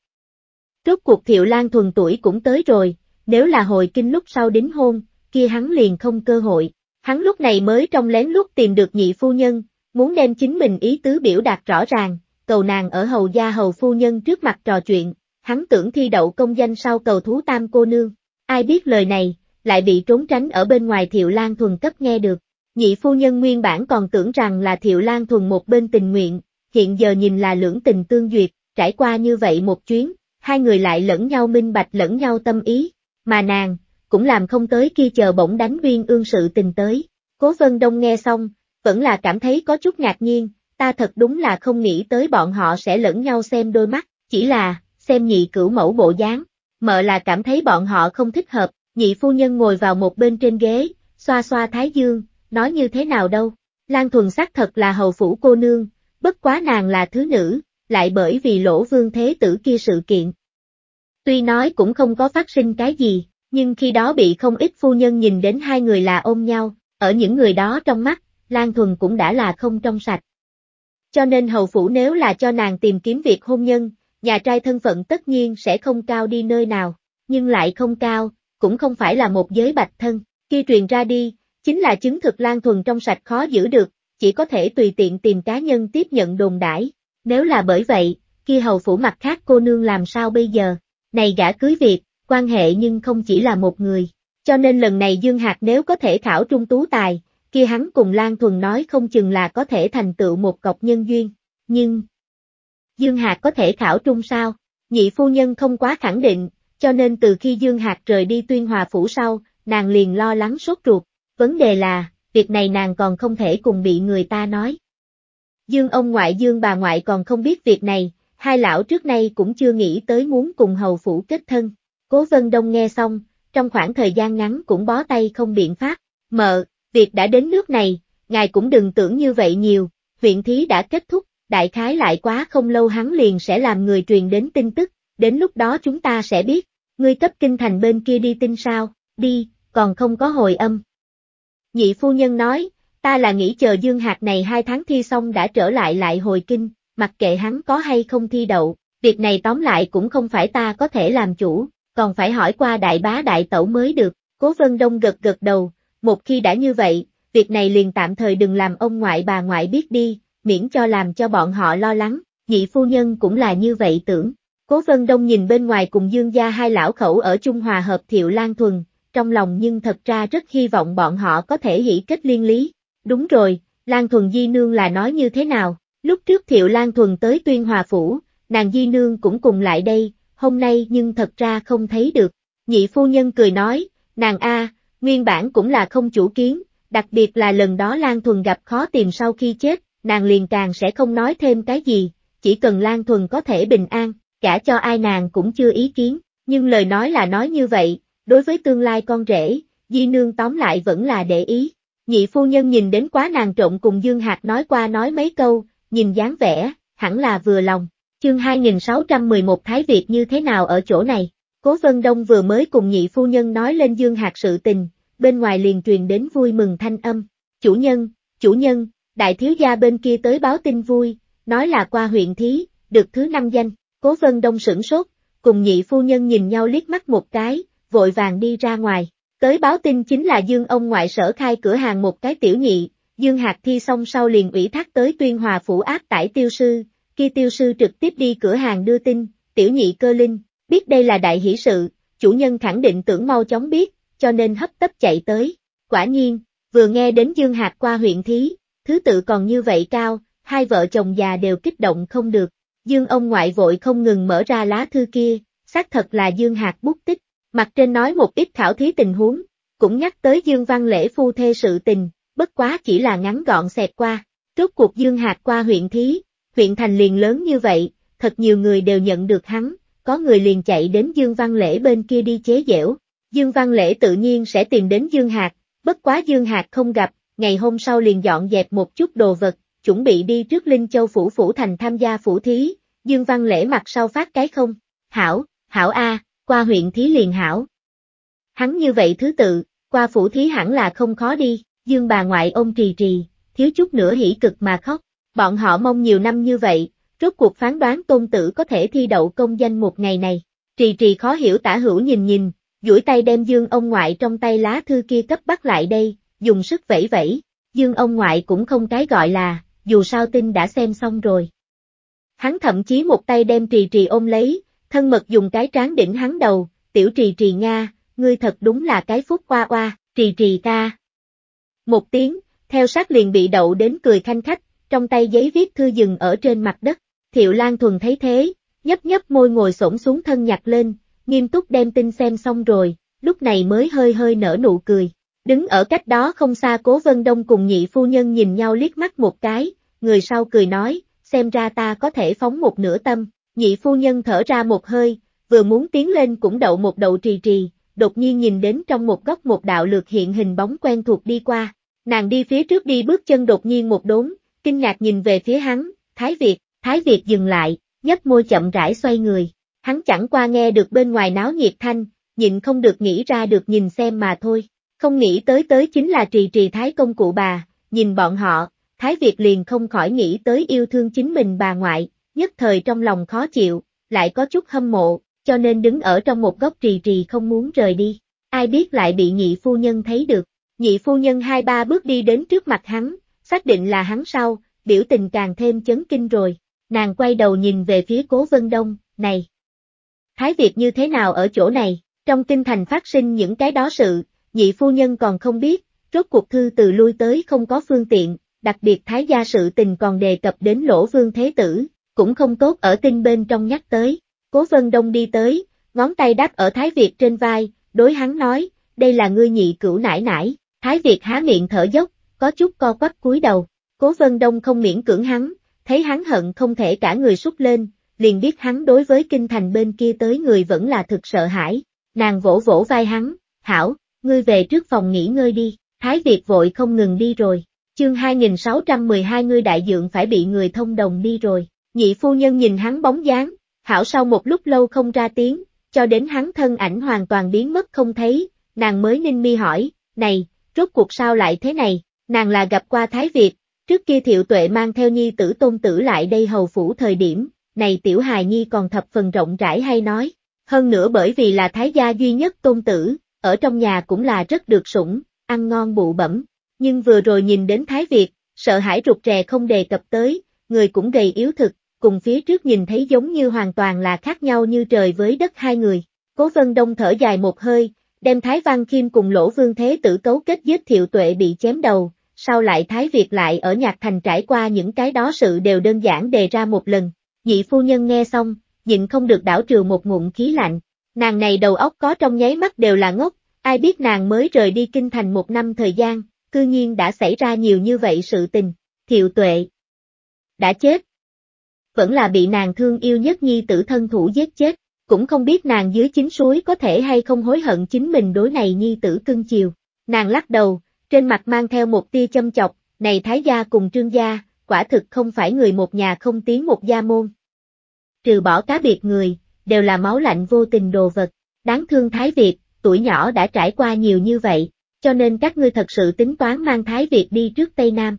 trước cuộc Thiệu Lan Thuần tuổi cũng tới rồi, nếu là hồi kinh lúc sau đính hôn, kia hắn liền không cơ hội, hắn lúc này mới trong lén lúc tìm được nhị phu nhân, muốn đem chính mình ý tứ biểu đạt rõ ràng, cầu nàng ở hầu gia hầu phu nhân trước mặt trò chuyện, hắn tưởng thi đậu công danh sau cầu thú tam cô nương. Ai biết lời này, lại bị trốn tránh ở bên ngoài Thiệu Lan Thuần cấp nghe được. Nhị phu nhân nguyên bản còn tưởng rằng là Thiệu Lan Thuần một bên tình nguyện, hiện giờ nhìn là lưỡng tình tương duyệt, trải qua như vậy một chuyến, hai người lại lẫn nhau minh bạch lẫn nhau tâm ý, mà nàng, cũng làm không tới khi chờ bỗng đánh viên ương sự tình tới. Cố Vân Đông nghe xong, vẫn là cảm thấy có chút ngạc nhiên, ta thật đúng là không nghĩ tới bọn họ sẽ lẫn nhau xem đôi mắt, chỉ là, xem nhị cửu mẫu bộ dáng, mợ là cảm thấy bọn họ không thích hợp, nhị phu nhân ngồi vào một bên trên ghế, xoa xoa thái dương, nói như thế nào đâu, Lan Thuần xác thật là hầu phủ cô nương, bất quá nàng là thứ nữ, lại bởi vì lỗ vương thế tử kia sự kiện. Tuy nói cũng không có phát sinh cái gì, nhưng khi đó bị không ít phu nhân nhìn đến hai người là ôm nhau, ở những người đó trong mắt, Lan Thuần cũng đã là không trong sạch. Cho nên hầu phủ nếu là cho nàng tìm kiếm việc hôn nhân, nhà trai thân phận tất nhiên sẽ không cao đi nơi nào, nhưng lại không cao, cũng không phải là một giới bạch thân, khi truyền ra đi, chính là chứng thực lan thuần trong sạch khó giữ được, chỉ có thể tùy tiện tìm cá nhân tiếp nhận đồn đãi. Nếu là bởi vậy, kia hầu phủ mặt khác cô nương làm sao bây giờ, này gã cưới việc, quan hệ nhưng không chỉ là một người, cho nên lần này Dương Hạc nếu có thể khảo trung tú tài, kia hắn cùng Lan Thuần nói không chừng là có thể thành tựu một cọc nhân duyên, nhưng, Dương Hạc có thể khảo trung sao? Nhị phu nhân không quá khẳng định, cho nên từ khi Dương Hạc rời đi tuyên hòa phủ sau, nàng liền lo lắng sốt ruột. Vấn đề là, việc này nàng còn không thể cùng bị người ta nói. Dương ông ngoại Dương bà ngoại còn không biết việc này, hai lão trước nay cũng chưa nghĩ tới muốn cùng hầu phủ kết thân. Cố Vân Đông nghe xong, trong khoảng thời gian ngắn cũng bó tay không biện pháp. Mợ, việc đã đến nước này, ngài cũng đừng tưởng như vậy nhiều, huyện thí đã kết thúc, đại khái lại quá không lâu hắn liền sẽ làm người truyền đến tin tức, đến lúc đó chúng ta sẽ biết, ngươi cấp kinh thành bên kia đi tin sao, đi, còn không có hồi âm. Nhị phu nhân nói, ta là nghĩ chờ dương hạt này hai tháng thi xong đã trở lại lại hồi kinh, mặc kệ hắn có hay không thi đậu, việc này tóm lại cũng không phải ta có thể làm chủ, còn phải hỏi qua đại bá đại tẩu mới được, cố vân đông gật gật đầu, một khi đã như vậy, việc này liền tạm thời đừng làm ông ngoại bà ngoại biết đi, miễn cho làm cho bọn họ lo lắng, nhị phu nhân cũng là như vậy tưởng. Cố Vân Đông nhìn bên ngoài cùng Dương gia hai lão khẩu ở Trung Hòa Hợp Thiệu Lan Thuần, trong lòng nhưng thật ra rất hy vọng bọn họ có thể hỷ kết liên lý. Đúng rồi, Lan Thuần Di Nương là nói như thế nào? Lúc trước Thiệu Lan Thuần tới Tuyên Hòa Phủ, nàng Di Nương cũng cùng lại đây, hôm nay nhưng thật ra không thấy được. Nhị phu nhân cười nói, nàng A, nguyên bản cũng là không chủ kiến, đặc biệt là lần đó Lan Thuần gặp khó tìm sau khi chết, nàng liền càng sẽ không nói thêm cái gì, chỉ cần Lan Thuần có thể bình an, cả cho ai nàng cũng chưa ý kiến, nhưng lời nói là nói như vậy, đối với tương lai con rể, Di Nương tóm lại vẫn là để ý. Nhị phu nhân nhìn đến quá nàng trộn cùng Dương Hạc nói qua nói mấy câu, nhìn dáng vẻ, hẳn là vừa lòng. Chương 2611 Thái Việt như thế nào ở chỗ này? Cố Vân Đông vừa mới cùng nhị phu nhân nói lên Dương Hạc sự tình, bên ngoài liền truyền đến vui mừng thanh âm. Chủ nhân, chủ nhân, đại thiếu gia bên kia tới báo tin vui, nói là qua huyện thí, được thứ năm danh, cố vân đông sửng sốt, cùng nhị phu nhân nhìn nhau liếc mắt một cái, vội vàng đi ra ngoài, tới báo tin chính là dương ông ngoại sở khai cửa hàng một cái tiểu nhị, dương hạt thi xong sau liền ủy thác tới tuyên hòa phủ áp tải tiêu sư, kia tiêu sư trực tiếp đi cửa hàng đưa tin, tiểu nhị cơ linh, biết đây là đại hỷ sự, chủ nhân khẳng định tưởng mau chóng biết, cho nên hấp tấp chạy tới, quả nhiên, vừa nghe đến dương hạt qua huyện thí, Thứ tự còn như vậy cao, hai vợ chồng già đều kích động không được. Dương ông ngoại vội không ngừng mở ra lá thư kia, xác thật là Dương Hạc bút tích. Mặt trên nói một ít khảo thí tình huống, cũng nhắc tới Dương Văn Lễ phu thê sự tình, bất quá chỉ là ngắn gọn xẹt qua. Rốt cuộc Dương Hạc qua huyện thí, huyện thành liền lớn như vậy, thật nhiều người đều nhận được hắn, có người liền chạy đến Dương Văn Lễ bên kia đi chế dẻo. Dương Văn Lễ tự nhiên sẽ tìm đến Dương Hạc, bất quá Dương Hạc không gặp, ngày hôm sau liền dọn dẹp một chút đồ vật, chuẩn bị đi trước Linh Châu Phủ Phủ Thành tham gia phủ thí, Dương Văn Lễ mặt sau phát cái không, hảo, hảo A, qua huyện thí liền hảo. Hắn như vậy thứ tự, qua phủ thí hẳn là không khó đi, Dương bà ngoại ôm trì trì, thiếu chút nữa hỉ cực mà khóc, bọn họ mong nhiều năm như vậy, rốt cuộc phán đoán tôn tử có thể thi đậu công danh một ngày này, trì trì khó hiểu tả hữu nhìn nhìn, duỗi tay đem Dương ông ngoại trong tay lá thư kia cấp bắt lại đây, dùng sức vẫy vẫy, dương ông ngoại cũng không cái gọi là, dù sao tin đã xem xong rồi. Hắn thậm chí một tay đem trì trì ôm lấy, thân mật dùng cái trán đỉnh hắn đầu, tiểu trì trì Nga, ngươi thật đúng là cái phúc qua qua, trì trì ca. Một tiếng, theo sát liền bị đậu đến cười khanh khách, trong tay giấy viết thư dừng ở trên mặt đất, thiệu lan thuần thấy thế, nhấp nhấp môi ngồi xổm xuống thân nhặt lên, nghiêm túc đem tin xem xong rồi, lúc này mới hơi hơi nở nụ cười, Đứng ở cách đó không xa cố vân đông cùng nhị phu nhân nhìn nhau liếc mắt một cái, người sau cười nói, xem ra ta có thể phóng một nửa tâm, nhị phu nhân thở ra một hơi, vừa muốn tiến lên cũng đậu một đậu trì trì, đột nhiên nhìn đến trong một góc một đạo lược hiện hình bóng quen thuộc đi qua, nàng đi phía trước đi bước chân đột nhiên một đốn, kinh ngạc nhìn về phía hắn, Thái Việt, Thái Việt dừng lại, nhấp môi chậm rãi xoay người, hắn chẳng qua nghe được bên ngoài náo nhiệt thanh, nhịn không được nghĩ ra được nhìn xem mà thôi. Không nghĩ tới tới chính là trì trì thái công cụ bà, nhìn bọn họ, Thái Việt liền không khỏi nghĩ tới yêu thương chính mình bà ngoại, nhất thời trong lòng khó chịu, lại có chút hâm mộ, cho nên đứng ở trong một góc trì trì không muốn rời đi. Ai biết lại bị nhị phu nhân thấy được, nhị phu nhân hai ba bước đi đến trước mặt hắn, xác định là hắn sau, biểu tình càng thêm chấn kinh rồi, nàng quay đầu nhìn về phía cố vân đông, này. Thái Việt như thế nào ở chỗ này, trong kinh thành phát sinh những cái đó sự, nhị phu nhân còn không biết, rốt cuộc thư từ lui tới không có phương tiện, đặc biệt thái gia sự tình còn đề cập đến lỗ vương thế tử, cũng không tốt ở tin bên trong nhắc tới. Cố Vân Đông đi tới, ngón tay đắp ở Thái Việt trên vai, đối hắn nói, đây là ngươi nhị cửu nải nải, Thái Việt há miệng thở dốc, có chút co quắp cúi đầu. Cố Vân Đông không miễn cưỡng hắn, thấy hắn hận không thể cả người sút lên, liền biết hắn đối với kinh thành bên kia tới người vẫn là thực sợ hãi. Nàng vỗ vỗ vai hắn, hảo, ngươi về trước phòng nghỉ ngơi đi, Thái Việt vội không ngừng đi rồi. Chương 2612 ngươi đại dượng phải bị người thông đồng đi rồi, nhị phu nhân nhìn hắn bóng dáng, hảo sau một lúc lâu không ra tiếng, cho đến hắn thân ảnh hoàn toàn biến mất không thấy, nàng mới ninh mi hỏi, này, rốt cuộc sao lại thế này, nàng là gặp qua Thái Việt, trước kia thiệu tuệ mang theo nhi tử tôn tử lại đây hầu phủ thời điểm, này tiểu hài nhi còn thập phần rộng rãi hay nói, hơn nữa bởi vì là thái gia duy nhất tôn tử, ở trong nhà cũng là rất được sủng, ăn ngon bụ bẩm, nhưng vừa rồi nhìn đến Thái Việt, sợ hãi rụt rè không đề cập tới, người cũng gầy yếu thực, cùng phía trước nhìn thấy giống như hoàn toàn là khác nhau như trời với đất hai người. Cố Vân Đông thở dài một hơi, đem Thái Văn Kim cùng Lỗ Vương Thế tử cấu kết giết thiệu tuệ bị chém đầu, sau lại Thái Việt lại ở Nhạc Thành trải qua những cái đó sự đều đơn giản đề ra một lần. Nhị phu nhân nghe xong, nhịn không được đảo trừ một ngụm khí lạnh, Nàng này đầu óc có trong nháy mắt đều là ngốc, ai biết nàng mới rời đi kinh thành một năm thời gian, cư nhiên đã xảy ra nhiều như vậy sự tình, thiệu tuệ. Đã chết. Vẫn là bị nàng thương yêu nhất nhi tử thân thủ giết chết, cũng không biết nàng dưới chính suối có thể hay không hối hận chính mình đối này nhi tử cưng chiều. Nàng lắc đầu, trên mặt mang theo một tia châm chọc, này thái gia cùng trương gia, quả thực không phải người một nhà không tiến một gia môn. Trừ bỏ cá biệt người, đều là máu lạnh vô tình đồ vật. Đáng thương Thái Việt, tuổi nhỏ đã trải qua nhiều như vậy, cho nên các ngươi thật sự tính toán mang Thái Việt đi trước Tây Nam.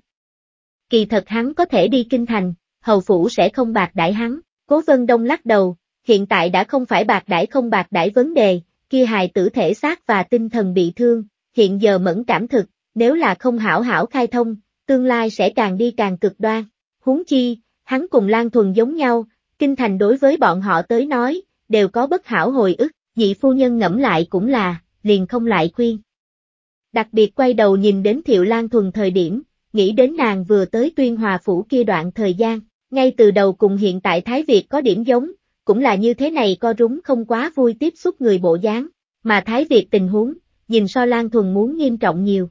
Kỳ thật hắn có thể đi kinh thành, hầu phủ sẽ không bạc đãi hắn, cố vân đông lắc đầu, hiện tại đã không phải bạc đãi không bạc đãi vấn đề, kia hài tử thể xác và tinh thần bị thương, hiện giờ mẫn cảm thực, nếu là không hảo hảo khai thông, tương lai sẽ càng đi càng cực đoan, huống chi, hắn cùng Lan Thuần giống nhau, Kinh thành đối với bọn họ tới nói, đều có bất hảo hồi ức, dị phu nhân ngẫm lại cũng là, liền không lại khuyên. Đặc biệt quay đầu nhìn đến Thiệu Lan Thuần thời điểm, nghĩ đến nàng vừa tới tuyên hòa phủ kia đoạn thời gian, ngay từ đầu cùng hiện tại Thái Việt có điểm giống, cũng là như thế này co rúng không quá vui tiếp xúc người bộ dáng, mà Thái Việt tình huống, nhìn so Lan Thuần muốn nghiêm trọng nhiều.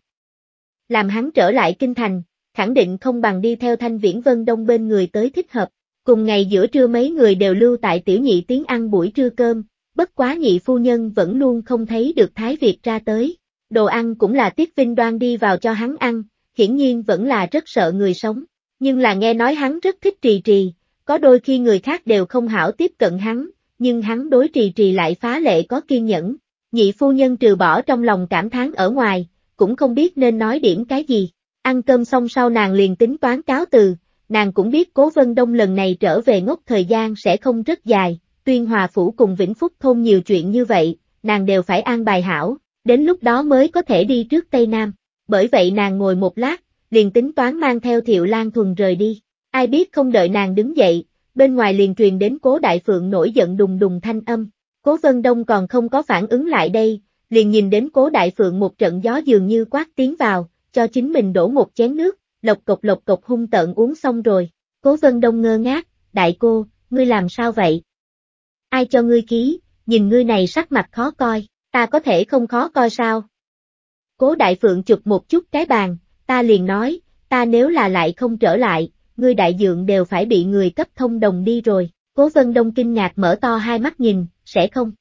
Làm hắn trở lại kinh thành, khẳng định không bằng đi theo Thanh Viễn Vân Đông bên người tới thích hợp, Cùng ngày giữa trưa mấy người đều lưu tại tiểu nhị tiếng ăn buổi trưa cơm, bất quá nhị phu nhân vẫn luôn không thấy được Thái Việt ra tới. Đồ ăn cũng là Tiết Vinh đoan đi vào cho hắn ăn, hiển nhiên vẫn là rất sợ người sống, nhưng là nghe nói hắn rất thích trì trì, có đôi khi người khác đều không hảo tiếp cận hắn, nhưng hắn đối trì trì lại phá lệ có kiên nhẫn. Nhị phu nhân trừ bỏ trong lòng cảm thán ở ngoài, cũng không biết nên nói điểm cái gì. Ăn cơm xong sau nàng liền tính toán cáo từ, nàng cũng biết Cố Vân Đông lần này trở về ngốc thời gian sẽ không rất dài, tuyên hòa phủ cùng Vĩnh Phúc thôn nhiều chuyện như vậy, nàng đều phải an bài hảo, đến lúc đó mới có thể đi trước Tây Nam. Bởi vậy nàng ngồi một lát, liền tính toán mang theo Thiệu Lan Thuần rời đi. Ai biết không đợi nàng đứng dậy, bên ngoài liền truyền đến Cố Đại Phượng nổi giận đùng đùng thanh âm. Cố Vân Đông còn không có phản ứng lại đây, liền nhìn đến Cố Đại Phượng một trận gió dường như quát tiếng vào, cho chính mình đổ một chén nước, lộc cộc lộc cộc hung tợn uống xong rồi. Cố Vân Đông ngơ ngác, đại cô, ngươi làm sao vậy? Ai cho ngươi ký, nhìn ngươi này sắc mặt khó coi, ta có thể không khó coi sao? Cố Đại Phượng chụp một chút cái bàn, ta liền nói, ta nếu là lại không trở lại, ngươi đại dượng đều phải bị người cấp thông đồng đi rồi. Cố Vân Đông kinh ngạc mở to hai mắt nhìn, sẽ không?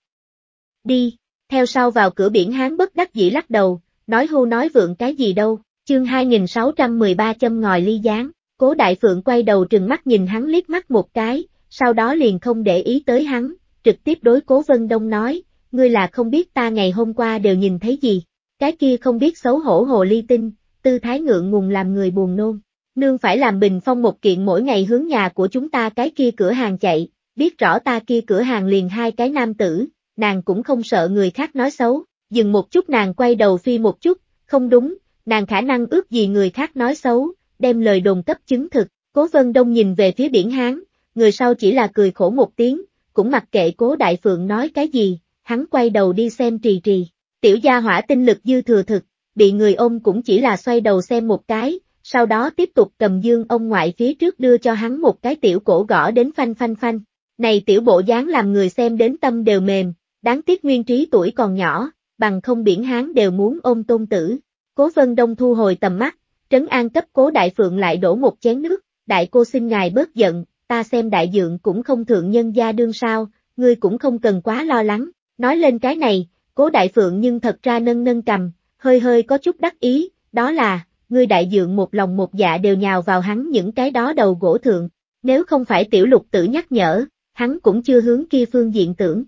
Đi, theo sau vào cửa biển Hán bất đắc dĩ lắc đầu, nói hô nói vượng cái gì đâu, Chương 2613 châm ngòi ly gián, cố đại phượng quay đầu trừng mắt nhìn hắn liếc mắt một cái, sau đó liền không để ý tới hắn, trực tiếp đối cố vân đông nói, ngươi là không biết ta ngày hôm qua đều nhìn thấy gì, cái kia không biết xấu hổ hồ ly tinh, tư thái ngượng ngùng làm người buồn nôn. Nương phải làm bình phong một kiện mỗi ngày hướng nhà của chúng ta cái kia cửa hàng chạy, biết rõ ta kia cửa hàng liền hai cái nam tử, nàng cũng không sợ người khác nói xấu, dừng một chút nàng quay đầu phi một chút, không đúng, nàng khả năng ước gì người khác nói xấu, đem lời đồn cấp chứng thực. Cố Vân Đông nhìn về phía biển Hán, người sau chỉ là cười khổ một tiếng, cũng mặc kệ Cố Đại Phượng nói cái gì, hắn quay đầu đi xem trì trì. Tiểu gia hỏa tinh lực dư thừa thực, bị người ôm cũng chỉ là xoay đầu xem một cái, sau đó tiếp tục cầm dương ông ngoại phía trước đưa cho hắn một cái tiểu cổ gõ đến phanh phanh phanh. Này tiểu bộ dáng làm người xem đến tâm đều mềm, đáng tiếc nguyên trí tuổi còn nhỏ, bằng không biển Hán đều muốn ôm tôn tử. Cố Vân Đông thu hồi tầm mắt, trấn an cấp cố đại phượng lại đổ một chén nước, đại cô xin ngài bớt giận, ta xem đại dượng cũng không thượng nhân gia đương sao, ngươi cũng không cần quá lo lắng, nói lên cái này, cố đại phượng nhưng thật ra nâng nâng cầm, hơi hơi có chút đắc ý, đó là, ngươi đại dượng một lòng một dạ đều nhào vào hắn những cái đó đầu gỗ thượng, nếu không phải tiểu lục tử nhắc nhở, hắn cũng chưa hướng kia phương diện tưởng.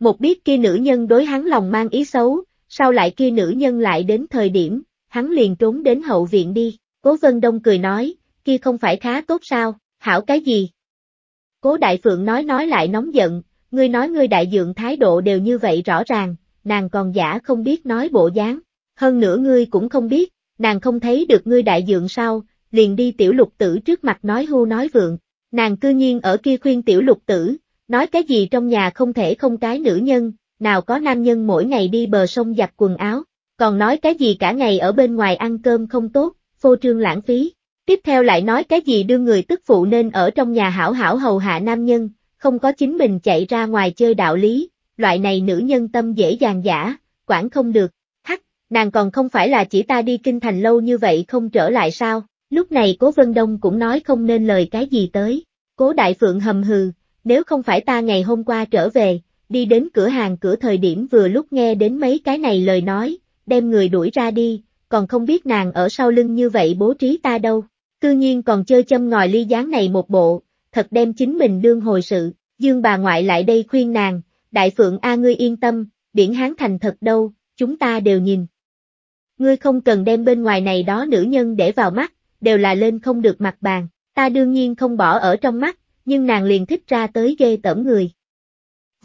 Một biết kia nữ nhân đối hắn lòng mang ý xấu, sao lại kia nữ nhân lại đến thời điểm, hắn liền trốn đến hậu viện đi, cố vân đông cười nói, kia không phải khá tốt sao, hảo cái gì? Cố đại phượng nói nói lại nóng giận, ngươi nói ngươi đại dượng thái độ đều như vậy rõ ràng, nàng còn giả không biết nói bộ dáng, hơn nữa ngươi cũng không biết, nàng không thấy được ngươi đại dượng sao? liền đi tiểu lục tử trước mặt nói hưu nói vượng, nàng cư nhiên ở kia khuyên tiểu lục tử, nói cái gì trong nhà không thể không cái nữ nhân, nào có nam nhân mỗi ngày đi bờ sông giặt quần áo, còn nói cái gì cả ngày ở bên ngoài ăn cơm không tốt, phô trương lãng phí. Tiếp theo lại nói cái gì đưa người tức phụ nên ở trong nhà hảo hảo hầu hạ nam nhân, không có chính mình chạy ra ngoài chơi đạo lý, loại này nữ nhân tâm dễ dàng giả, quản không được, hắc, nàng còn không phải là chỉ ta đi kinh thành lâu như vậy không trở lại sao, lúc này cố Vân Đông cũng nói không nên lời cái gì tới, cố Đại Phượng hầm hừ, nếu không phải ta ngày hôm qua trở về, đi đến cửa hàng cửa thời điểm vừa lúc nghe đến mấy cái này lời nói, đem người đuổi ra đi, còn không biết nàng ở sau lưng như vậy bố trí ta đâu, cư nhiên còn chơi châm ngòi ly gián này một bộ, thật đem chính mình đương hồi sự, dương bà ngoại lại đây khuyên nàng, đại phượng A ngươi yên tâm, biển hán thành thật đâu, chúng ta đều nhìn. Ngươi không cần đem bên ngoài này đó nữ nhân để vào mắt, đều là lên không được mặt bàn, ta đương nhiên không bỏ ở trong mắt, nhưng nàng liền thích ra tới ghê tởm người,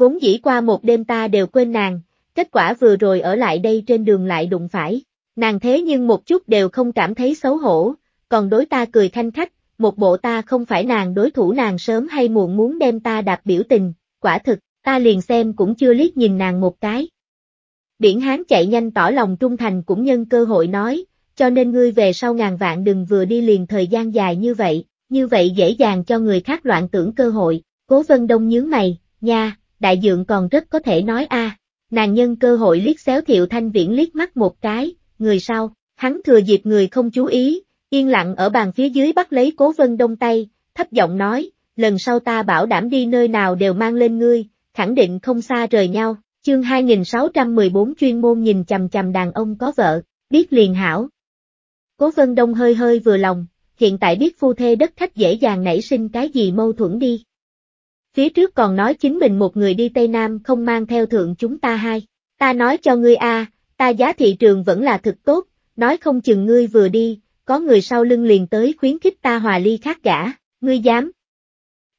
Vốn dĩ qua một đêm ta đều quên nàng, kết quả vừa rồi ở lại đây trên đường lại đụng phải. Nàng thế nhưng một chút đều không cảm thấy xấu hổ, còn đối ta cười thanh khách, một bộ ta không phải nàng đối thủ nàng sớm hay muộn muốn đem ta đạp biểu tình, quả thực, ta liền xem cũng chưa liếc nhìn nàng một cái. Điển Hán chạy nhanh tỏ lòng trung thành cũng nhân cơ hội nói, cho nên ngươi về sau ngàn vạn đừng vừa đi liền thời gian dài như vậy, như vậy dễ dàng cho người khác loạn tưởng cơ hội, cố vân đông nhướng mày, nha, đại dượng còn rất có thể nói a à. nàng nhân cơ hội liếc xéo thiệu thanh viễn liếc mắt một cái, người sau, hắn thừa dịp người không chú ý, yên lặng ở bàn phía dưới bắt lấy cố vân đông tay, thấp giọng nói, lần sau ta bảo đảm đi nơi nào đều mang lên ngươi, khẳng định không xa rời nhau, chương 2614 chuyên môn nhìn chằm chằm đàn ông có vợ, biết liền hảo. Cố vân đông hơi hơi vừa lòng, hiện tại biết phu thê đất khách dễ dàng nảy sinh cái gì mâu thuẫn đi phía trước còn nói chính mình một người đi Tây Nam không mang theo thượng chúng ta hai. Ta nói cho ngươi a, ta giá thị trường vẫn là thực tốt, nói không chừng ngươi vừa đi, có người sau lưng liền tới khuyến khích ta hòa ly khác gã, ngươi dám.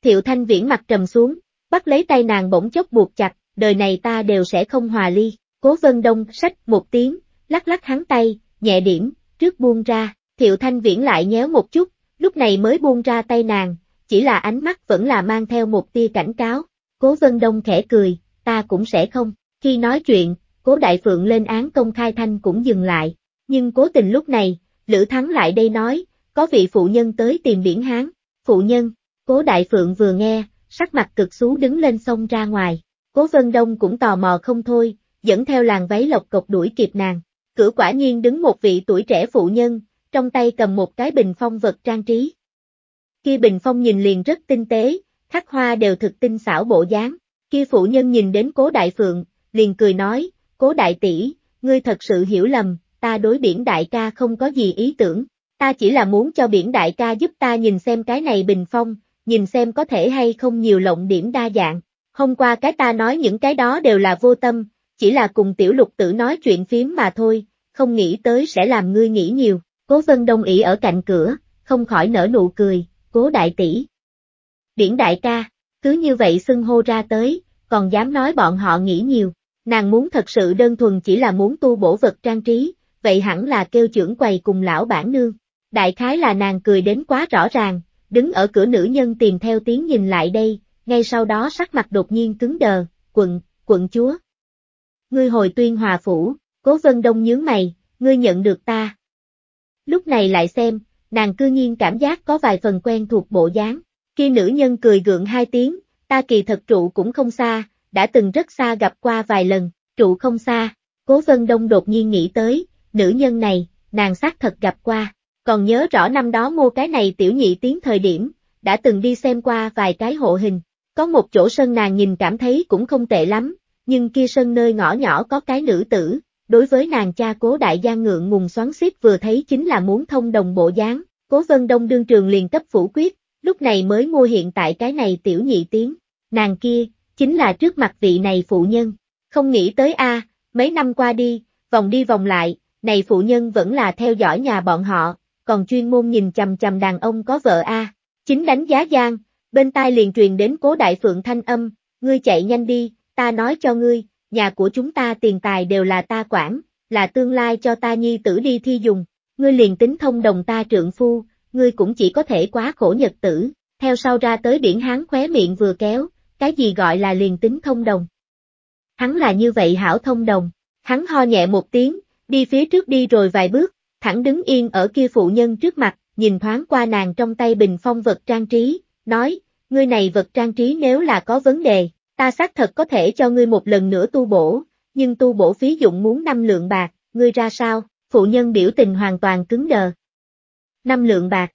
Thiệu Thanh Viễn mặt trầm xuống, bắt lấy tay nàng bỗng chốc buộc chặt, đời này ta đều sẽ không hòa ly, cố vân đông sách một tiếng, lắc lắc hắn tay, nhẹ điểm, trước buông ra, Thiệu Thanh Viễn lại nhéo một chút, lúc này mới buông ra tay nàng, chỉ là ánh mắt vẫn là mang theo một tia cảnh cáo. Cố Vân Đông khẽ cười, ta cũng sẽ không. Khi nói chuyện, Cố Đại Phượng lên án công khai thanh cũng dừng lại. Nhưng cố tình lúc này, Lữ Thắng lại đây nói, có vị phụ nhân tới tìm biển hán. Phụ nhân, Cố Đại Phượng vừa nghe, sắc mặt cực xú đứng lên sông ra ngoài. Cố Vân Đông cũng tò mò không thôi, dẫn theo làng váy lộc cộc đuổi kịp nàng. Cửa quả nhiên đứng một vị tuổi trẻ phụ nhân, trong tay cầm một cái bình phong vật trang trí khi bình phong nhìn liền rất tinh tế, khắc hoa đều thực tinh xảo bộ dáng. Kia phụ nhân nhìn đến cố đại phượng, liền cười nói, cố đại tỷ, ngươi thật sự hiểu lầm, ta đối biển đại ca không có gì ý tưởng, ta chỉ là muốn cho biển đại ca giúp ta nhìn xem cái này bình phong, nhìn xem có thể hay không nhiều lộng điểm đa dạng. Hôm qua cái ta nói những cái đó đều là vô tâm, chỉ là cùng tiểu lục tử nói chuyện phím mà thôi, không nghĩ tới sẽ làm ngươi nghĩ nhiều. Cố vân đồng ý ở cạnh cửa, không khỏi nở nụ cười, cố đại tỷ. Điển đại ca, cứ như vậy xưng hô ra tới, còn dám nói bọn họ nghĩ nhiều, nàng muốn thật sự đơn thuần chỉ là muốn tu bổ vật trang trí, vậy hẳn là kêu trưởng quầy cùng lão bản nương. Đại khái là nàng cười đến quá rõ ràng, đứng ở cửa nữ nhân tìm theo tiếng nhìn lại đây, ngay sau đó sắc mặt đột nhiên cứng đờ, quận, quận chúa. Ngươi hồi tuyên hòa phủ, cố vân đông nhướng mày, ngươi nhận được ta. Lúc này lại xem, nàng cư nhiên cảm giác có vài phần quen thuộc bộ dáng. Khi nữ nhân cười gượng hai tiếng, ta kỳ thật trụ cũng không xa, đã từng rất xa gặp qua vài lần, trụ không xa, cố vân đông đột nhiên nghĩ tới, nữ nhân này, nàng xác thật gặp qua, còn nhớ rõ năm đó mua cái này tiểu nhị tiếng thời điểm, đã từng đi xem qua vài cái hộ hình, có một chỗ sân nàng nhìn cảm thấy cũng không tệ lắm, nhưng kia sân nơi ngõ nhỏ có cái nữ tử, đối với nàng cha cố đại giang ngượng ngùng xoắn xếp vừa thấy chính là muốn thông đồng bộ dáng, cố vân đông đương trường liền cấp phủ quyết, lúc này mới mua hiện tại cái này tiểu nhị tiếng, nàng kia, chính là trước mặt vị này phụ nhân, không nghĩ tới a mấy năm qua đi, vòng đi vòng lại, này phụ nhân vẫn là theo dõi nhà bọn họ, còn chuyên môn nhìn chầm chầm đàn ông có vợ a chính đánh giá giang, bên tai liền truyền đến cố đại phượng thanh âm, ngươi chạy nhanh đi, ta nói cho ngươi, nhà của chúng ta tiền tài đều là ta quản, là tương lai cho ta nhi tử đi thi dùng, ngươi liền tính thông đồng ta trượng phu, ngươi cũng chỉ có thể quá khổ nhật tử, theo sau ra tới biển hán khóe miệng vừa kéo, cái gì gọi là liền tính thông đồng. Hắn là như vậy hảo thông đồng, hắn ho nhẹ một tiếng, đi phía trước đi rồi vài bước, thẳng đứng yên ở kia phụ nhân trước mặt, nhìn thoáng qua nàng trong tay bình phong vật trang trí, nói, ngươi này vật trang trí nếu là có vấn đề, Ta xác thật có thể cho ngươi một lần nữa tu bổ, nhưng tu bổ phí dụng muốn năm lượng bạc, ngươi ra sao? Phụ nhân biểu tình hoàn toàn cứng đờ. Năm lượng bạc.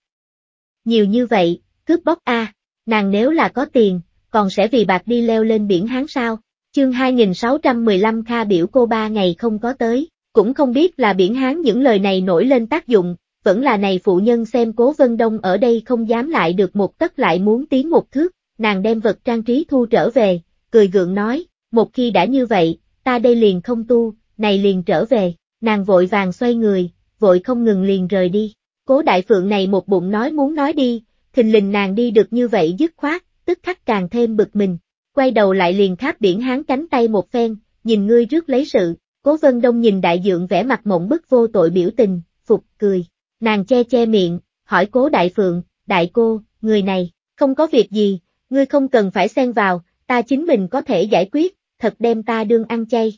Nhiều như vậy, cướp bóc A, nàng nếu là có tiền, còn sẽ vì bạc đi leo lên biển hán sao? Chương 2615 Kha biểu cô ba ngày không có tới, cũng không biết là biển hán những lời này nổi lên tác dụng, vẫn là này phụ nhân xem cố vân đông ở đây không dám lại được một tất lại muốn tiến một thước, nàng đem vật trang trí thu trở về, cười gượng nói, một khi đã như vậy, ta đây liền không tu, này liền trở về, nàng vội vàng xoay người, vội không ngừng liền rời đi. Cố đại phượng này một bụng nói muốn nói đi, thình lình nàng đi được như vậy dứt khoát, tức khắc càng thêm bực mình, quay đầu lại liền kháp biển hán cánh tay một phen, nhìn ngươi rước lấy sự, cố vân đông nhìn đại dượng vẻ mặt mộng bức vô tội biểu tình, phục cười, nàng che che miệng, hỏi cố đại phượng, đại cô, người này, không có việc gì, ngươi không cần phải xen vào, ta chính mình có thể giải quyết, thật đem ta đương ăn chay.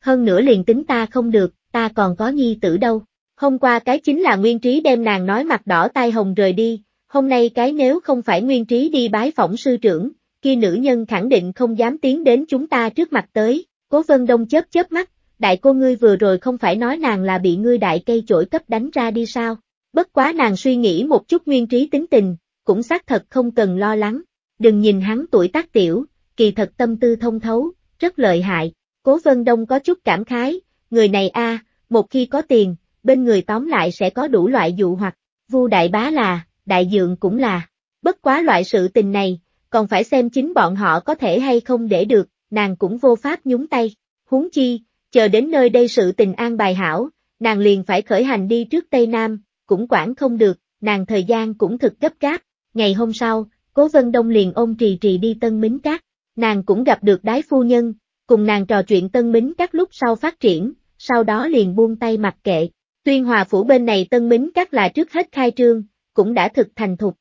Hơn nữa liền tính ta không được, ta còn có nhi tử đâu. Hôm qua cái chính là nguyên trí đem nàng nói mặt đỏ tai hồng rời đi, hôm nay cái nếu không phải nguyên trí đi bái phỏng sư trưởng, kia nữ nhân khẳng định không dám tiến đến chúng ta trước mặt tới, cố vân đông chớp chớp mắt, đại cô ngươi vừa rồi không phải nói nàng là bị ngươi đại cây chổi cấp đánh ra đi sao, bất quá nàng suy nghĩ một chút nguyên trí tính tình, cũng xác thật không cần lo lắng, Đừng nhìn hắn tuổi tác tiểu, kỳ thật tâm tư thông thấu, rất lợi hại. Cố Vân Đông có chút cảm khái, người này a, một khi có tiền, bên người tóm lại sẽ có đủ loại dụ hoặc, Vu đại bá là, đại dượng cũng là. Bất quá loại sự tình này, còn phải xem chính bọn họ có thể hay không để được, nàng cũng vô pháp nhúng tay. Huống chi, chờ đến nơi đây sự tình an bài hảo, nàng liền phải khởi hành đi trước Tây Nam, cũng quản không được, nàng thời gian cũng thực gấp gáp. Ngày hôm sau, Cố Vân Đông liền ôm trì trì đi Tân Bính Cát, nàng cũng gặp được đái phu nhân, cùng nàng trò chuyện Tân Bính Cát lúc sau phát triển, sau đó liền buông tay mặc kệ. Tuyên Hòa Phủ bên này Tân Bính Cát là trước hết khai trương, cũng đã thực thành thục.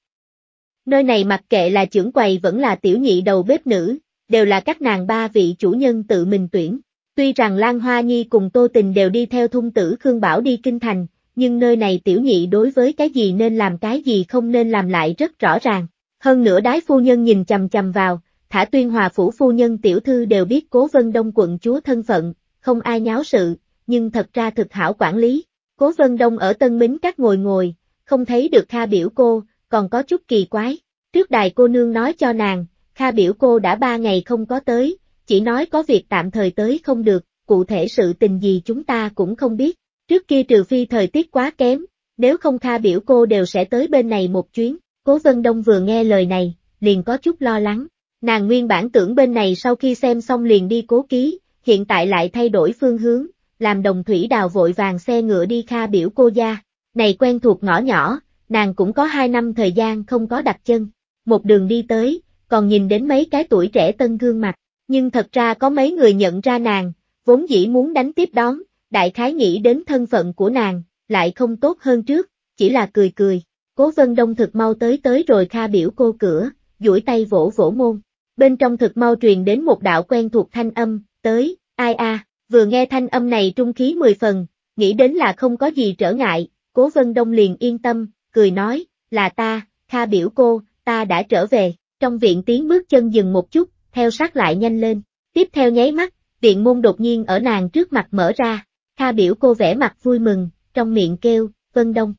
Nơi này mặc kệ là trưởng quầy vẫn là tiểu nhị đầu bếp nữ, đều là các nàng ba vị chủ nhân tự mình tuyển. Tuy rằng Lan Hoa Nhi cùng Tô Tình đều đi theo thung tử Khương Bảo đi kinh thành, nhưng nơi này tiểu nhị đối với cái gì nên làm cái gì không nên làm lại rất rõ ràng. Hơn nữa đái phu nhân nhìn chầm chầm vào, thả tuyên hòa phủ phu nhân tiểu thư đều biết cố vân đông quận chúa thân phận, không ai nháo sự, nhưng thật ra thực hảo quản lý. Cố vân đông ở tân mính các ngồi ngồi, không thấy được kha biểu cô, còn có chút kỳ quái. Trước đài cô nương nói cho nàng, kha biểu cô đã ba ngày không có tới, chỉ nói có việc tạm thời tới không được, cụ thể sự tình gì chúng ta cũng không biết. Trước kia trừ phi thời tiết quá kém, nếu không kha biểu cô đều sẽ tới bên này một chuyến. Cố Vân Đông vừa nghe lời này, liền có chút lo lắng, nàng nguyên bản tưởng bên này sau khi xem xong liền đi cố ký, hiện tại lại thay đổi phương hướng, làm đồng thủy đào vội vàng xe ngựa đi kha biểu cô gia, này quen thuộc ngõ nhỏ, nàng cũng có hai năm thời gian không có đặt chân, một đường đi tới, còn nhìn đến mấy cái tuổi trẻ tân gương mặt, nhưng thật ra có mấy người nhận ra nàng, vốn dĩ muốn đánh tiếp đón, đại khái nghĩ đến thân phận của nàng, lại không tốt hơn trước, chỉ là cười cười, Cố Vân Đông thực mau tới tới rồi kha biểu cô cửa, duỗi tay vỗ vỗ môn. Bên trong thực mau truyền đến một đạo quen thuộc thanh âm, tới, ai a, vừa nghe thanh âm này trung khí mười phần, nghĩ đến là không có gì trở ngại, Cố Vân Đông liền yên tâm, cười nói, là ta, kha biểu cô, ta đã trở về, trong viện tiếng bước chân dừng một chút, theo sát lại nhanh lên, tiếp theo nháy mắt, viện môn đột nhiên ở nàng trước mặt mở ra, kha biểu cô vẻ mặt vui mừng, trong miệng kêu, Vân Đông,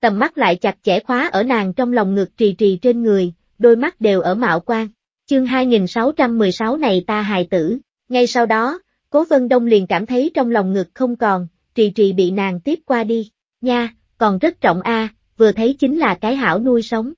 tầm mắt lại chặt chẽ khóa ở nàng trong lòng ngực trì trì trên người, đôi mắt đều ở mạo quan. Chương 2616 này ta hài tử, ngay sau đó, Cố Vân Đông liền cảm thấy trong lòng ngực không còn, trì trì bị nàng tiếp qua đi, nha, còn rất trọng a, vừa thấy chính là cái hảo nuôi sống.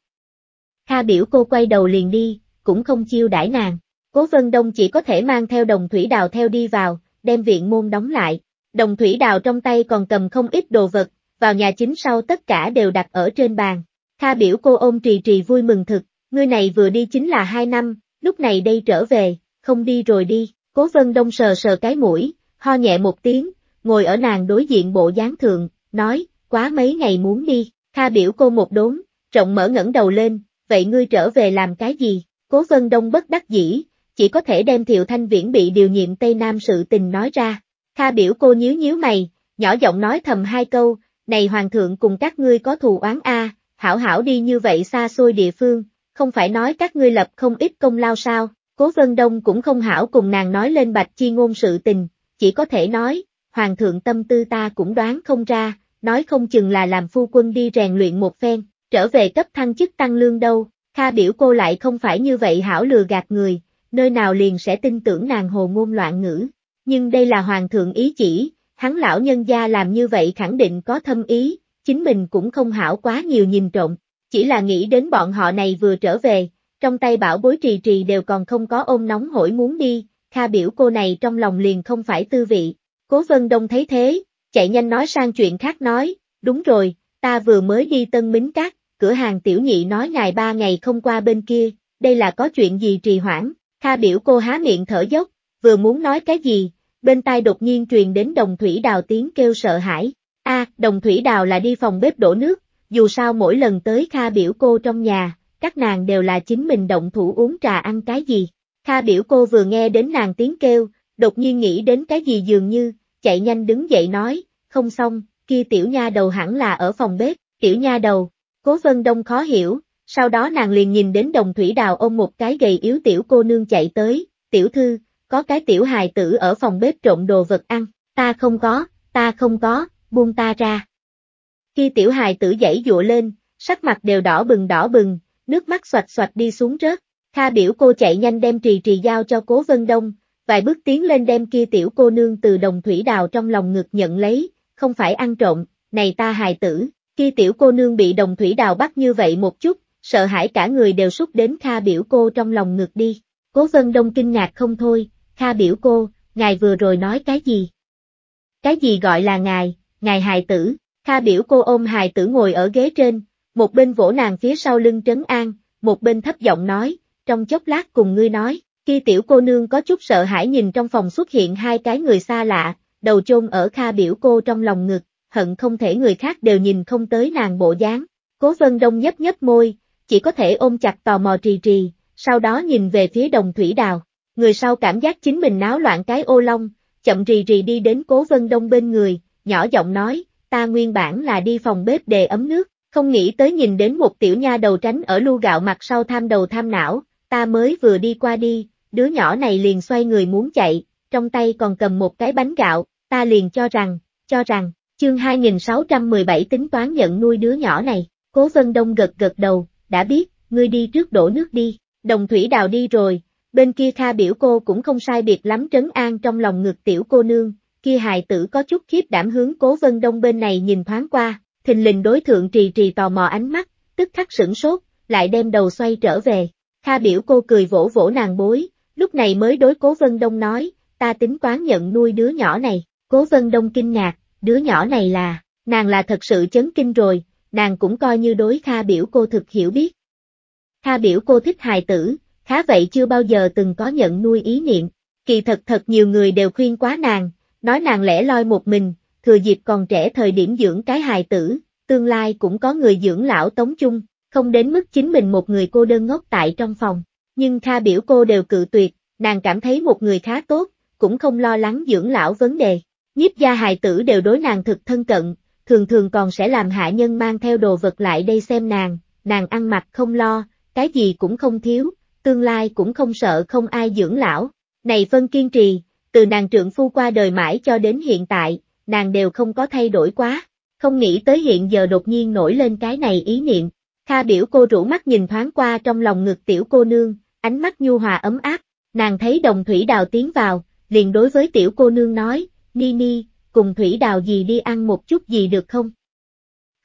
Kha biểu cô quay đầu liền đi, cũng không chiêu đãi nàng, Cố Vân Đông chỉ có thể mang theo đồng thủy đào theo đi vào, đem viện môn đóng lại, đồng thủy đào trong tay còn cầm không ít đồ vật, vào nhà chính sau tất cả đều đặt ở trên bàn. Kha biểu cô ôm trì trì vui mừng thực, người này vừa đi chính là hai năm, lúc này đây trở về, không đi rồi đi, cố vân đông sờ sờ cái mũi, ho nhẹ một tiếng, ngồi ở nàng đối diện bộ dáng thượng, nói, quá mấy ngày muốn đi, Kha biểu cô một đốn, rộng mở ngẩng đầu lên, vậy ngươi trở về làm cái gì, cố vân đông bất đắc dĩ, chỉ có thể đem thiệu thanh viễn bị điều nhiệm Tây Nam sự tình nói ra, Kha biểu cô nhíu nhíu mày, nhỏ giọng nói thầm hai câu, này hoàng thượng cùng các ngươi có thù oán a, hảo hảo đi như vậy xa xôi địa phương, không phải nói các ngươi lập không ít công lao sao, cố vân đông cũng không hảo cùng nàng nói lên bạch chi ngôn sự tình, chỉ có thể nói, hoàng thượng tâm tư ta cũng đoán không ra, nói không chừng là làm phu quân đi rèn luyện một phen, trở về cấp thăng chức tăng lương đâu, kha biểu cô lại không phải như vậy hảo lừa gạt người, nơi nào liền sẽ tin tưởng nàng hồ ngôn loạn ngữ, nhưng đây là hoàng thượng ý chỉ, hắn lão nhân gia làm như vậy khẳng định có thâm ý, chính mình cũng không hảo quá nhiều nhìn trộm, chỉ là nghĩ đến bọn họ này vừa trở về, trong tay bảo bối trì trì đều còn không có ôm nóng hổi muốn đi, Kha biểu cô này trong lòng liền không phải tư vị. Cố Vân Đông thấy thế, chạy nhanh nói sang chuyện khác nói, đúng rồi, ta vừa mới đi tân mính cát, cửa hàng tiểu nhị nói ngày ba ngày không qua bên kia, đây là có chuyện gì trì hoãn, Kha biểu cô há miệng thở dốc, vừa muốn nói cái gì, bên tai đột nhiên truyền đến đồng thủy đào tiếng kêu sợ hãi. A, đồng thủy đào là đi phòng bếp đổ nước, dù sao mỗi lần tới Kha biểu cô trong nhà, các nàng đều là chính mình động thủ uống trà ăn cái gì. Kha biểu cô vừa nghe đến nàng tiếng kêu, đột nhiên nghĩ đến cái gì dường như, chạy nhanh đứng dậy nói, không xong, kia tiểu nha đầu hẳn là ở phòng bếp, tiểu nha đầu, cố vân đông khó hiểu, sau đó nàng liền nhìn đến đồng thủy đào ôm một cái gầy yếu tiểu cô nương chạy tới, tiểu thư, có cái tiểu hài tử ở phòng bếp trộn đồ vật ăn, ta không có, ta không có, buông ta ra. Khi tiểu hài tử dãy dụa lên, sắc mặt đều đỏ bừng đỏ bừng, nước mắt xoạch xoạch đi xuống rớt, Kha biểu cô chạy nhanh đem trì trì giao cho cố vân đông, vài bước tiến lên đem kia tiểu cô nương từ đồng thủy đào trong lòng ngực nhận lấy, không phải ăn trộm, này ta hài tử, khi tiểu cô nương bị đồng thủy đào bắt như vậy một chút, sợ hãi cả người đều xúc đến Kha biểu cô trong lòng ngực đi. Cố Vân Đông kinh ngạc không thôi, Kha biểu cô, ngài vừa rồi nói cái gì? Cái gì gọi là ngài, ngài hài tử, Kha biểu cô ôm hài tử ngồi ở ghế trên, một bên vỗ nàng phía sau lưng trấn an, một bên thấp giọng nói, trong chốc lát cùng ngươi nói, khi tiểu cô nương có chút sợ hãi nhìn trong phòng xuất hiện hai cái người xa lạ, đầu chôn ở Kha biểu cô trong lòng ngực, hận không thể người khác đều nhìn không tới nàng bộ dáng. Cố Vân Đông nhấp nhấp môi, chỉ có thể ôm chặt tò mò trì trì, sau đó nhìn về phía đồng thủy đào, người sau cảm giác chính mình náo loạn cái ô long, chậm rì rì đi đến cố vân đông bên người, nhỏ giọng nói, ta nguyên bản là đi phòng bếp đề ấm nước, không nghĩ tới nhìn đến một tiểu nha đầu tránh ở lu gạo mặt sau tham đầu tham não, ta mới vừa đi qua đi, đứa nhỏ này liền xoay người muốn chạy, trong tay còn cầm một cái bánh gạo, ta liền cho rằng, cho rằng, chương 2617 tính toán nhận nuôi đứa nhỏ này, cố vân đông gật gật đầu, đã biết, ngươi đi trước đổ nước đi, đồng thủy đào đi rồi, bên kia Kha biểu cô cũng không sai biệt lắm trấn an trong lòng ngực tiểu cô nương, kia hài tử có chút khiếp đảm hướng cố vân đông bên này nhìn thoáng qua, thình lình đối thượng trì trì tò mò ánh mắt, tức khắc sửng sốt, lại đem đầu xoay trở về. Kha biểu cô cười vỗ vỗ nàng bối, lúc này mới đối cố vân đông nói, ta tính toán nhận nuôi đứa nhỏ này, cố vân đông kinh ngạc, đứa nhỏ này là, nàng là thật sự chấn kinh rồi, nàng cũng coi như đối Kha biểu cô thực hiểu biết. Kha biểu cô thích hài tử, khá vậy chưa bao giờ từng có nhận nuôi ý niệm, kỳ thật thật nhiều người đều khuyên quá nàng, nói nàng lẻ loi một mình, thừa dịp còn trẻ thời điểm dưỡng cái hài tử, tương lai cũng có người dưỡng lão tống chung, không đến mức chính mình một người cô đơn ngốc tại trong phòng, nhưng Kha biểu cô đều cự tuyệt, nàng cảm thấy một người khá tốt, cũng không lo lắng dưỡng lão vấn đề, nhiếp gia hài tử đều đối nàng thực thân cận, thường thường còn sẽ làm hạ nhân mang theo đồ vật lại đây xem nàng, nàng ăn mặc không lo, cái gì cũng không thiếu, tương lai cũng không sợ không ai dưỡng lão. Này Vân kiên trì, từ nàng trượng phu qua đời mãi cho đến hiện tại, nàng đều không có thay đổi quá, không nghĩ tới hiện giờ đột nhiên nổi lên cái này ý niệm. Kha biểu cô rủ mắt nhìn thoáng qua trong lòng ngực tiểu cô nương, ánh mắt nhu hòa ấm áp, nàng thấy đồng thủy đào tiến vào, liền đối với tiểu cô nương nói, Ni Ni, cùng thủy đào gì đi ăn một chút gì được không?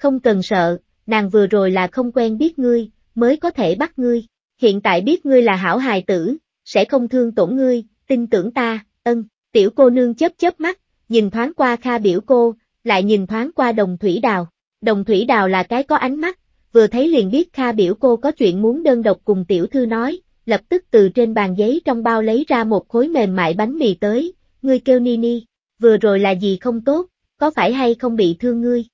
Không cần sợ, nàng vừa rồi là không quen biết ngươi, mới có thể bắt ngươi hiện tại biết ngươi là hảo hài tử, sẽ không thương tổn ngươi, tin tưởng ta, ân, tiểu cô nương chớp chớp mắt, nhìn thoáng qua Kha biểu cô, lại nhìn thoáng qua đồng thủy đào, đồng thủy đào là cái có ánh mắt, vừa thấy liền biết Kha biểu cô có chuyện muốn đơn độc cùng tiểu thư nói, lập tức từ trên bàn giấy trong bao lấy ra một khối mềm mại bánh mì tới, ngươi kêu Nini, vừa rồi là gì không tốt, có phải hay không bị thương ngươi?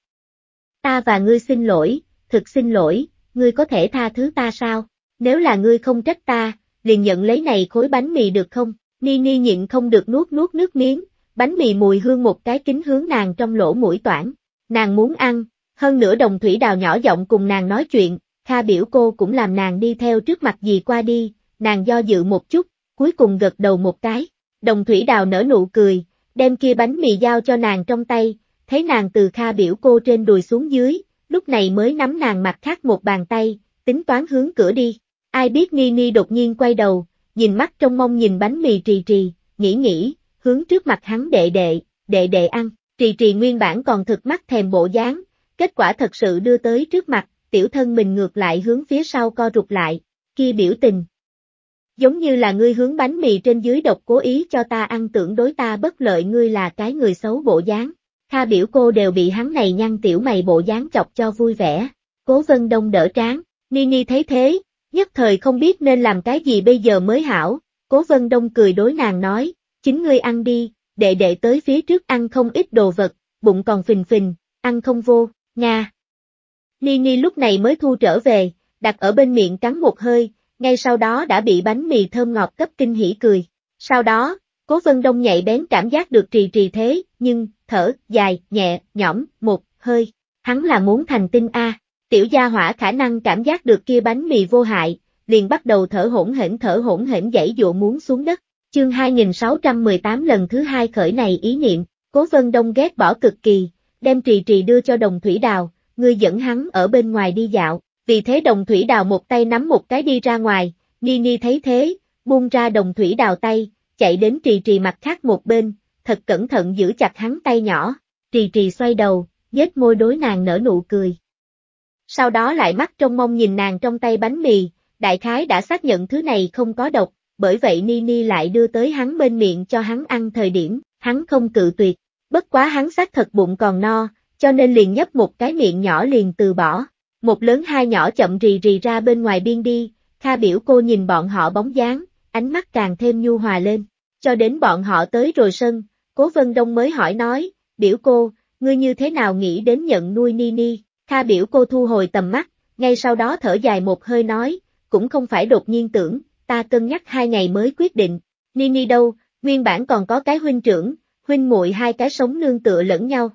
Ta và ngươi xin lỗi, thực xin lỗi, ngươi có thể tha thứ ta sao? nếu là ngươi không trách ta, liền nhận lấy này khối bánh mì được không? Ni Ni nhịn không được nuốt nuốt nước miếng, bánh mì mùi hương một cái kính hướng nàng trong lỗ mũi toản. Nàng muốn ăn, hơn nữa đồng thủy đào nhỏ giọng cùng nàng nói chuyện, Kha biểu cô cũng làm nàng đi theo trước mặt gì qua đi, nàng do dự một chút, cuối cùng gật đầu một cái. Đồng thủy đào nở nụ cười, đem kia bánh mì giao cho nàng trong tay, thấy nàng từ Kha biểu cô trên đùi xuống dưới, lúc này mới nắm nàng mặt khác một bàn tay, tính toán hướng cửa đi. Ai biết Ni Ni đột nhiên quay đầu, nhìn mắt trong mong nhìn bánh mì trì trì, nghĩ nghĩ, hướng trước mặt hắn đệ đệ, đệ đệ ăn, trì trì nguyên bản còn thực mắt thèm bộ dáng, kết quả thật sự đưa tới trước mặt, tiểu thân mình ngược lại hướng phía sau co rụt lại, kia biểu tình. Giống như là ngươi hướng bánh mì trên dưới độc cố ý cho ta ăn tưởng đối ta bất lợi ngươi là cái người xấu bộ dáng. Tha biểu cô đều bị hắn này nhăn tiểu mày bộ dáng chọc cho vui vẻ. Cố vân đông đỡ tráng, Ni Ni thấy thế, nhất thời không biết nên làm cái gì bây giờ mới hảo, cố vân đông cười đối nàng nói, chính ngươi ăn đi, đệ đệ tới phía trước ăn không ít đồ vật, bụng còn phình phình, ăn không vô, nha. Ni Ni lúc này mới thu trở về, đặt ở bên miệng cắn một hơi, ngay sau đó đã bị bánh mì thơm ngọt cấp kinh hỉ cười. Sau đó, cố vân đông nhạy bén cảm giác được trì trì thế, nhưng, thở, dài, nhẹ, nhõm, một, hơi. Hắn là muốn thành tinh A. À. Tiểu gia hỏa khả năng cảm giác được kia bánh mì vô hại, liền bắt đầu thở hổn hển thở hổn hển dãy dụa muốn xuống đất. Chương 2618 lần thứ hai khởi này ý niệm, Cố Vân Đông ghét bỏ cực kỳ, đem trì trì đưa cho đồng thủy đào, người dẫn hắn ở bên ngoài đi dạo, vì thế đồng thủy đào một tay nắm một cái đi ra ngoài, Ni Ni thấy thế, buông ra đồng thủy đào tay, chạy đến trì trì mặt khác một bên, thật cẩn thận giữ chặt hắn tay nhỏ, trì trì xoay đầu, nhếch môi đối nàng nở nụ cười, sau đó lại mắt trong mông nhìn nàng trong tay bánh mì, đại khái đã xác nhận thứ này không có độc, bởi vậy Nini lại đưa tới hắn bên miệng cho hắn ăn thời điểm, hắn không cự tuyệt, bất quá hắn xác thật bụng còn no, cho nên liền nhấp một cái miệng nhỏ liền từ bỏ, một lớn hai nhỏ chậm rì rì ra bên ngoài biên đi, Kha biểu cô nhìn bọn họ bóng dáng, ánh mắt càng thêm nhu hòa lên, cho đến bọn họ tới rồi sân, cố vân đông mới hỏi nói, biểu cô, ngươi như thế nào nghĩ đến nhận nuôi Nini? Kha biểu cô thu hồi tầm mắt, ngay sau đó thở dài một hơi nói, cũng không phải đột nhiên tưởng, ta cân nhắc hai ngày mới quyết định. Ni Ni đâu, nguyên bản còn có cái huynh trưởng, huynh muội hai cái sống nương tựa lẫn nhau.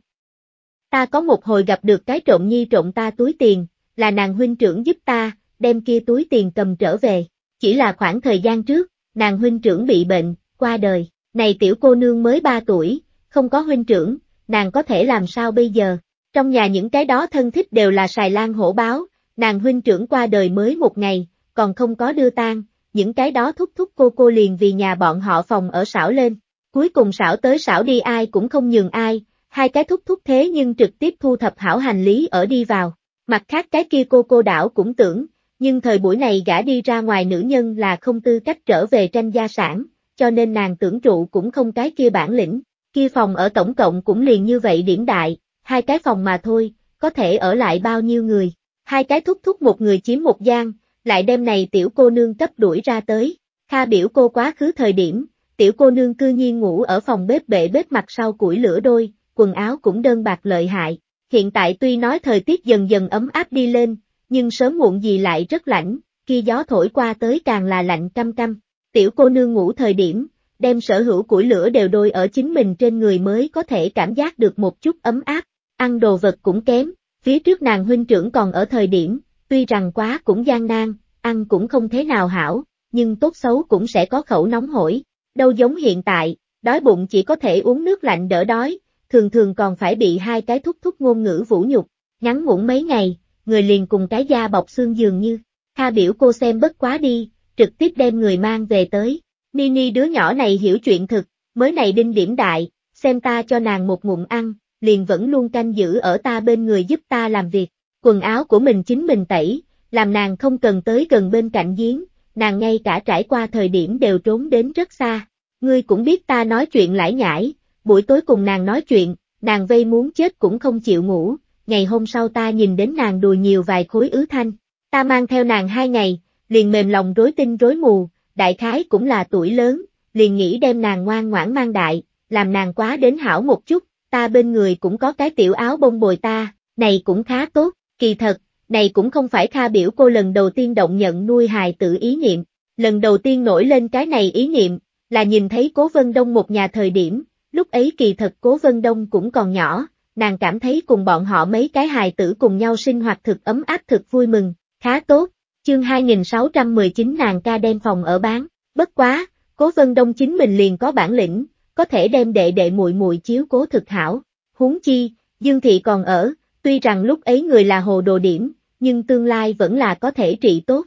Ta có một hồi gặp được cái trộm nhi trộm ta túi tiền, là nàng huynh trưởng giúp ta, đem kia túi tiền cầm trở về. Chỉ là khoảng thời gian trước, nàng huynh trưởng bị bệnh, qua đời, này tiểu cô nương mới 3 tuổi, không có huynh trưởng, nàng có thể làm sao bây giờ, trong nhà những cái đó thân thích đều là xài lan hổ báo, nàng huynh trưởng qua đời mới một ngày, còn không có đưa tang, những cái đó thúc thúc cô cô liền vì nhà bọn họ phòng ở xảo lên. Cuối cùng xảo tới xảo đi ai cũng không nhường ai, hai cái thúc thúc thế nhưng trực tiếp thu thập hảo hành lý ở đi vào. Mặt khác cái kia cô cô đảo cũng tưởng, nhưng thời buổi này gã đi ra ngoài nữ nhân là không tư cách trở về tranh gia sản, cho nên nàng tưởng trụ cũng không cái kia bản lĩnh, kia phòng ở tổng cộng cũng liền như vậy điểm đại, hai cái phòng mà thôi, có thể ở lại bao nhiêu người, hai cái thúc thúc một người chiếm một gian, lại đêm này tiểu cô nương cấp đuổi ra tới, Kha biểu cô quá khứ thời điểm, tiểu cô nương cư nhiên ngủ ở phòng bếp bệ bếp mặt sau củi lửa đôi, quần áo cũng đơn bạc lợi hại, hiện tại tuy nói thời tiết dần dần ấm áp đi lên, nhưng sớm muộn gì lại rất lạnh, khi gió thổi qua tới càng là lạnh căm căm, tiểu cô nương ngủ thời điểm, đem sở hữu củi lửa đều đôi ở chính mình trên người mới có thể cảm giác được một chút ấm áp, ăn đồ vật cũng kém, phía trước nàng huynh trưởng còn ở thời điểm, tuy rằng quá cũng gian nan, ăn cũng không thế nào hảo, nhưng tốt xấu cũng sẽ có khẩu nóng hổi, đâu giống hiện tại, đói bụng chỉ có thể uống nước lạnh đỡ đói, thường thường còn phải bị hai cái thúc thúc ngôn ngữ vũ nhục, ngắn ngủn mấy ngày, người liền cùng cái da bọc xương dường như, tha biểu cô xem bất quá đi, trực tiếp đem người mang về tới, Nini đứa nhỏ này hiểu chuyện thực, mới này đinh điểm đại, xem ta cho nàng một ngụm ăn, liền vẫn luôn canh giữ ở ta bên người giúp ta làm việc, quần áo của mình chính mình tẩy, làm nàng không cần tới gần bên cạnh giếng, nàng ngay cả trải qua thời điểm đều trốn đến rất xa. Ngươi cũng biết ta nói chuyện lải nhải, buổi tối cùng nàng nói chuyện, nàng vây muốn chết cũng không chịu ngủ, ngày hôm sau ta nhìn đến nàng đùi nhiều vài khối ứ thanh, ta mang theo nàng hai ngày, liền mềm lòng rối tinh rối mù, đại khái cũng là tuổi lớn, liền nghĩ đem nàng ngoan ngoãn mang đại, làm nàng quá đến hảo một chút, ta bên người cũng có cái tiểu áo bông bồi ta, này cũng khá tốt, kỳ thật, này cũng không phải Kha biểu cô lần đầu tiên động nhận nuôi hài tử ý niệm, lần đầu tiên nổi lên cái này ý niệm, là nhìn thấy Cố Vân Đông một nhà thời điểm, lúc ấy kỳ thật Cố Vân Đông cũng còn nhỏ, nàng cảm thấy cùng bọn họ mấy cái hài tử cùng nhau sinh hoạt thực ấm áp thực vui mừng, khá tốt, chương 2619 nàng ca đem phòng ở bán, bất quá, Cố Vân Đông chính mình liền có bản lĩnh, có thể đem đệ đệ muội muội chiếu cố thực hảo. Huống chi, Dương Thị còn ở, tuy rằng lúc ấy người là hồ đồ điểm, nhưng tương lai vẫn là có thể trị tốt.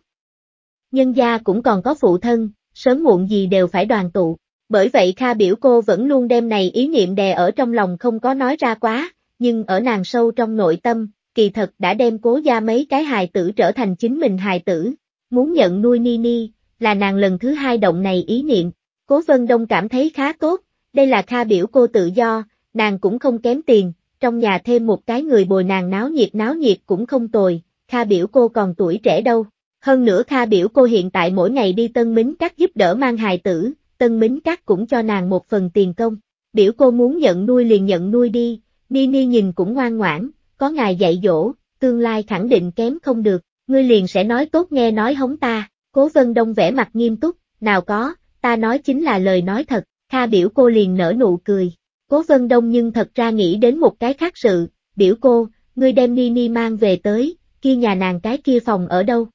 Nhân gia cũng còn có phụ thân, sớm muộn gì đều phải đoàn tụ, bởi vậy Kha biểu cô vẫn luôn đem này ý niệm đè ở trong lòng không có nói ra quá, nhưng ở nàng sâu trong nội tâm, kỳ thật đã đem cố gia mấy cái hài tử trở thành chính mình hài tử, muốn nhận nuôi Nini, là nàng lần thứ hai động này ý niệm, cố vân đông cảm thấy khá tốt, đây là Kha biểu cô tự do, nàng cũng không kém tiền, trong nhà thêm một cái người bồi nàng náo nhiệt náo nhiệt cũng không tồi, Kha biểu cô còn tuổi trẻ đâu. Hơn nữa Kha biểu cô hiện tại mỗi ngày đi Tân Mính Các giúp đỡ mang hài tử, Tân Mính Các cũng cho nàng một phần tiền công. Biểu cô muốn nhận nuôi liền nhận nuôi đi, Ni Ni nhìn cũng ngoan ngoãn, có ngài dạy dỗ, tương lai khẳng định kém không được, ngươi liền sẽ nói tốt nghe nói hống ta, cố vân đông vẻ mặt nghiêm túc, nào có, ta nói chính là lời nói thật, Kha biểu cô liền nở nụ cười. Cố Vân Đông nhưng thật ra nghĩ đến một cái khác sự, biểu cô, ngươi đem Ni Ni mang về tới, kia nhà nàng cái kia phòng ở đâu?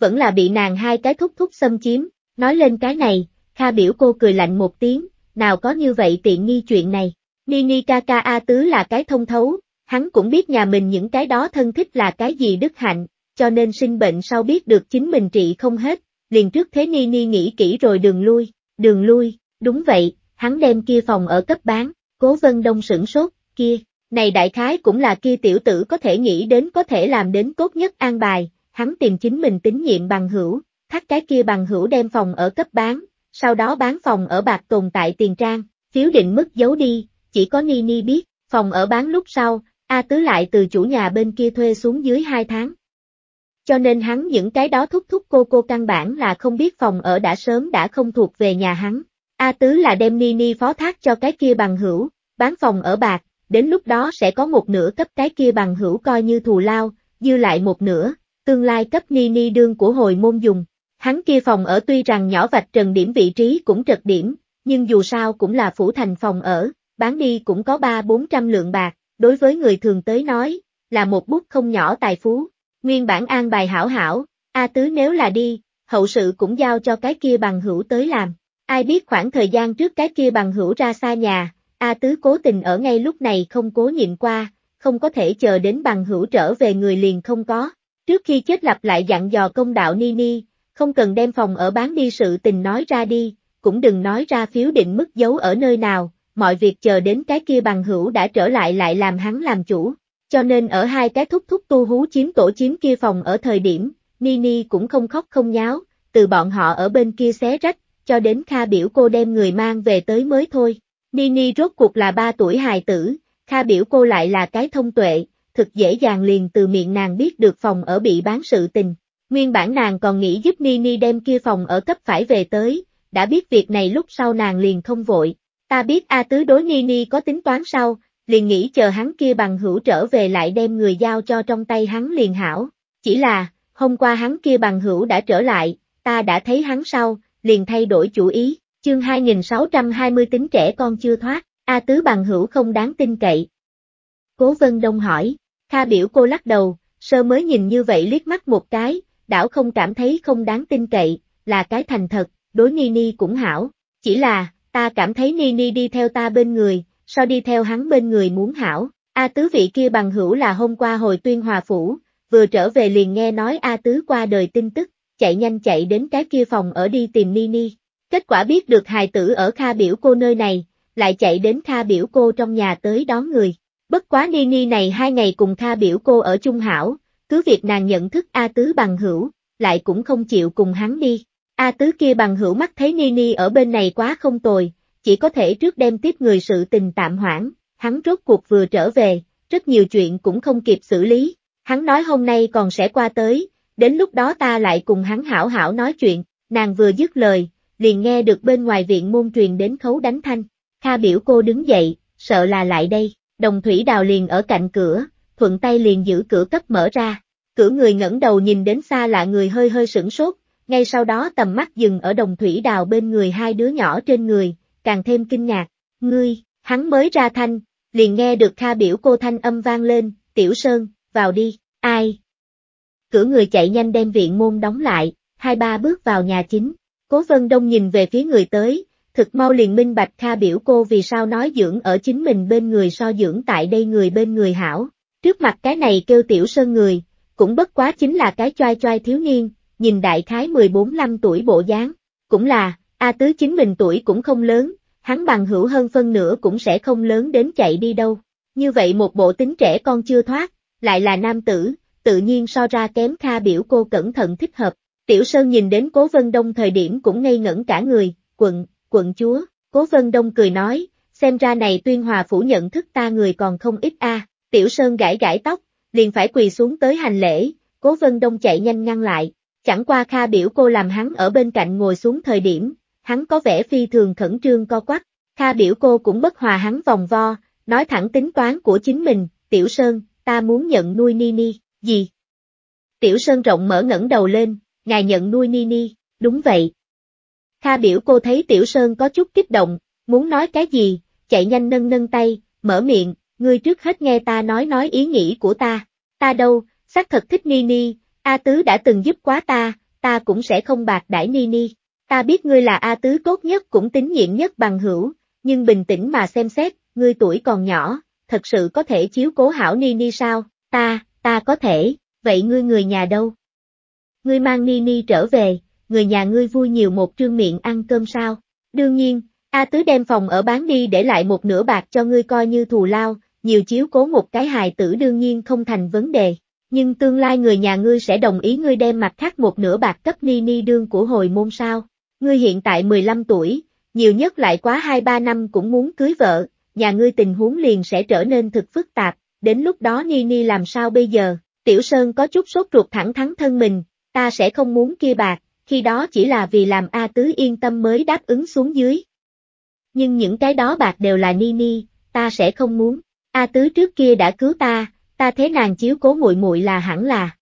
Vẫn là bị nàng hai cái thúc thúc xâm chiếm, nói lên cái này, Kha biểu cô cười lạnh một tiếng, nào có như vậy tiện nghi chuyện này. Ni Ni ca ca A Tứ là cái thông thấu, hắn cũng biết nhà mình những cái đó thân thích là cái gì đức hạnh, cho nên sinh bệnh sau biết được chính mình trị không hết, liền trước thế Ni Ni nghĩ kỹ rồi đường lui, đường lui, Đúng vậy, hắn đem kia phòng ở cấp bán, cố vân đông sửng sốt, kia, này đại khái cũng là kia tiểu tử có thể nghĩ đến có thể làm đến tốt nhất an bài, hắn tìm chính mình tín nhiệm bằng hữu, thắt cái kia bằng hữu đem phòng ở cấp bán, sau đó bán phòng ở bạc tồn tại tiền trang, phiếu định mức giấu đi, chỉ có Ni Ni biết, phòng ở bán lúc sau, A Tứ lại từ chủ nhà bên kia thuê xuống dưới 2 tháng. Cho nên hắn những cái đó thúc thúc cô cô căn bản là không biết phòng ở đã sớm đã không thuộc về nhà hắn, A Tứ là đem ni ni phó thác cho cái kia bằng hữu, bán phòng ở bạc, đến lúc đó sẽ có một nửa cấp cái kia bằng hữu coi như thù lao, dư lại một nửa, tương lai cấp ni ni đương của hồi môn dùng. Hắn kia phòng ở tuy rằng nhỏ vạch trần điểm vị trí cũng trật điểm, nhưng dù sao cũng là phủ thành phòng ở, bán đi cũng có ba bốn trăm lượng bạc, đối với người thường tới nói, là một bút không nhỏ tài phú. Nguyên bản an bài hảo hảo, A Tứ nếu là đi, hậu sự cũng giao cho cái kia bằng hữu tới làm. Ai biết khoảng thời gian trước cái kia bằng hữu ra xa nhà, A Tứ cố tình ở ngay lúc này không cố nhịn qua, không có thể chờ đến bằng hữu trở về người liền không có. Trước khi chết lặp lại dặn dò công đạo Ni Ni, không cần đem phòng ở bán đi sự tình nói ra đi, cũng đừng nói ra phiếu định mức giấu ở nơi nào, mọi việc chờ đến cái kia bằng hữu đã trở lại lại làm hắn làm chủ. Cho nên ở hai cái thúc thúc tu hú chiếm tổ chiếm kia phòng ở thời điểm, Ni Ni cũng không khóc không nháo, từ bọn họ ở bên kia xé rách, cho đến Kha biểu cô đem người mang về tới mới thôi. Nini rốt cuộc là ba tuổi hài tử, Kha biểu cô lại là cái thông tuệ, thực dễ dàng liền từ miệng nàng biết được phòng ở bị bán sự tình. Nguyên bản nàng còn nghĩ giúp Nini đem kia phòng ở cấp phải về tới, đã biết việc này lúc sau nàng liền không vội. Ta biết A Tứ đối Nini có tính toán sau, liền nghĩ chờ hắn kia bằng hữu trở về lại đem người giao cho trong tay hắn liền hảo. Chỉ là, hôm qua hắn kia bằng hữu đã trở lại, ta đã thấy hắn sau, liền thay đổi chủ ý, chương 2620 tính trẻ con chưa thoát, A Tứ bằng hữu không đáng tin cậy. Cố Vân Đông hỏi, Kha biểu cô lắc đầu, sơ mới nhìn như vậy liếc mắt một cái, đảo không cảm thấy không đáng tin cậy, là cái thành thật, đối Ni Ni cũng hảo, chỉ là, ta cảm thấy Ni Ni đi theo ta bên người, so đi theo hắn bên người muốn hảo, A Tứ vị kia bằng hữu là hôm qua hồi tuyên hòa phủ, vừa trở về liền nghe nói A Tứ qua đời tin tức, chạy nhanh chạy đến cái kia phòng ở đi tìm Nini. Kết quả biết được hài tử ở Kha biểu cô nơi này, lại chạy đến Kha biểu cô trong nhà tới đón người. Bất quá Nini này hai ngày cùng Kha biểu cô ở chung hảo, cứ việc nàng nhận thức A Tứ bằng hữu, lại cũng không chịu cùng hắn đi. A Tứ kia bằng hữu mắt thấy Nini ở bên này quá không tồi, chỉ có thể trước đem tiếp người sự tình tạm hoãn, hắn rốt cuộc vừa trở về, rất nhiều chuyện cũng không kịp xử lý. Hắn nói hôm nay còn sẽ qua tới, đến lúc đó ta lại cùng hắn hảo hảo nói chuyện, nàng vừa dứt lời, liền nghe được bên ngoài viện môn truyền đến khấu đánh thanh, Kha biểu cô đứng dậy, sợ là lại đây, đồng thủy đào liền ở cạnh cửa, thuận tay liền giữ cửa cấp mở ra, cửa người ngẩng đầu nhìn đến xa lạ người hơi hơi sửng sốt, ngay sau đó tầm mắt dừng ở đồng thủy đào bên người hai đứa nhỏ trên người, càng thêm kinh ngạc, ngươi, hắn mới ra thanh, liền nghe được Kha biểu cô thanh âm vang lên, tiểu sơn, vào đi, ai, cửa người chạy nhanh đem viện môn đóng lại, hai ba bước vào nhà chính. Cố Vân Đông nhìn về phía người tới, thực mau liền minh bạch Kha biểu cô vì sao nói dưỡng ở chính mình bên người so dưỡng tại đây người bên người hảo. Trước mặt cái này kêu tiểu sơn người, cũng bất quá chính là cái choai choai thiếu niên, nhìn đại khái 14-15 tuổi bộ dáng, cũng là, A Tứ chính mình tuổi cũng không lớn, hắn bằng hữu hơn phân nửa cũng sẽ không lớn đến chạy đi đâu. Như vậy một bộ tính trẻ con chưa thoát, lại là nam tử, tự nhiên so ra kém Kha biểu cô cẩn thận thích hợp. Tiểu Sơn nhìn đến Cố Vân Đông thời điểm cũng ngây ngẩn cả người, quận, quận chúa, Cố Vân Đông cười nói, xem ra này tuyên hòa phủ nhận thức ta người còn không ít a. Tiểu Sơn gãi gãi tóc, liền phải quỳ xuống tới hành lễ, Cố Vân Đông chạy nhanh ngăn lại, chẳng qua Kha biểu cô làm hắn ở bên cạnh ngồi xuống thời điểm, hắn có vẻ phi thường khẩn trương co quắc, Kha biểu cô cũng bất hòa hắn vòng vo, nói thẳng tính toán của chính mình, Tiểu Sơn, ta muốn nhận nuôi Nini gì? Tiểu Sơn rộng mở ngẩng đầu lên, ngài nhận nuôi Nini, đúng vậy. Kha biểu cô thấy Tiểu Sơn có chút kích động, muốn nói cái gì, chạy nhanh nâng nâng tay, mở miệng, ngươi trước hết nghe ta nói nói ý nghĩ của ta. Ta đâu, xác thật thích Nini, A Tứ đã từng giúp quá ta, ta cũng sẽ không bạc đãi Nini. Ta biết ngươi là A Tứ tốt nhất cũng tín nhiệm nhất bằng hữu, nhưng bình tĩnh mà xem xét, ngươi tuổi còn nhỏ, thật sự có thể chiếu cố hảo Nini sao, ta, Ta có thể, vậy ngươi người nhà đâu? Ngươi mang Nini trở về, người nhà ngươi vui nhiều một trương miệng ăn cơm sao? Đương nhiên, A Tứ đem phòng ở bán đi để lại một nửa bạc cho ngươi coi như thù lao, nhiều chiếu cố một cái hài tử đương nhiên không thành vấn đề. Nhưng tương lai người nhà ngươi sẽ đồng ý ngươi đem mặt khác một nửa bạc cấp ni ni đương của hồi môn sao. Ngươi hiện tại 15 tuổi, nhiều nhất lại quá 2-3 năm cũng muốn cưới vợ, nhà ngươi tình huống liền sẽ trở nên thực phức tạp, đến lúc đó Ni Ni làm sao bây giờ, Tiểu Sơn có chút sốt ruột thẳng thắn thân mình, ta sẽ không muốn kia bạc, khi đó chỉ là vì làm A Tứ yên tâm mới đáp ứng xuống dưới. Nhưng những cái đó bạc đều là Ni Ni, ta sẽ không muốn, A Tứ trước kia đã cứu ta, ta thế nàng chiếu cố muội muội là hẳn là.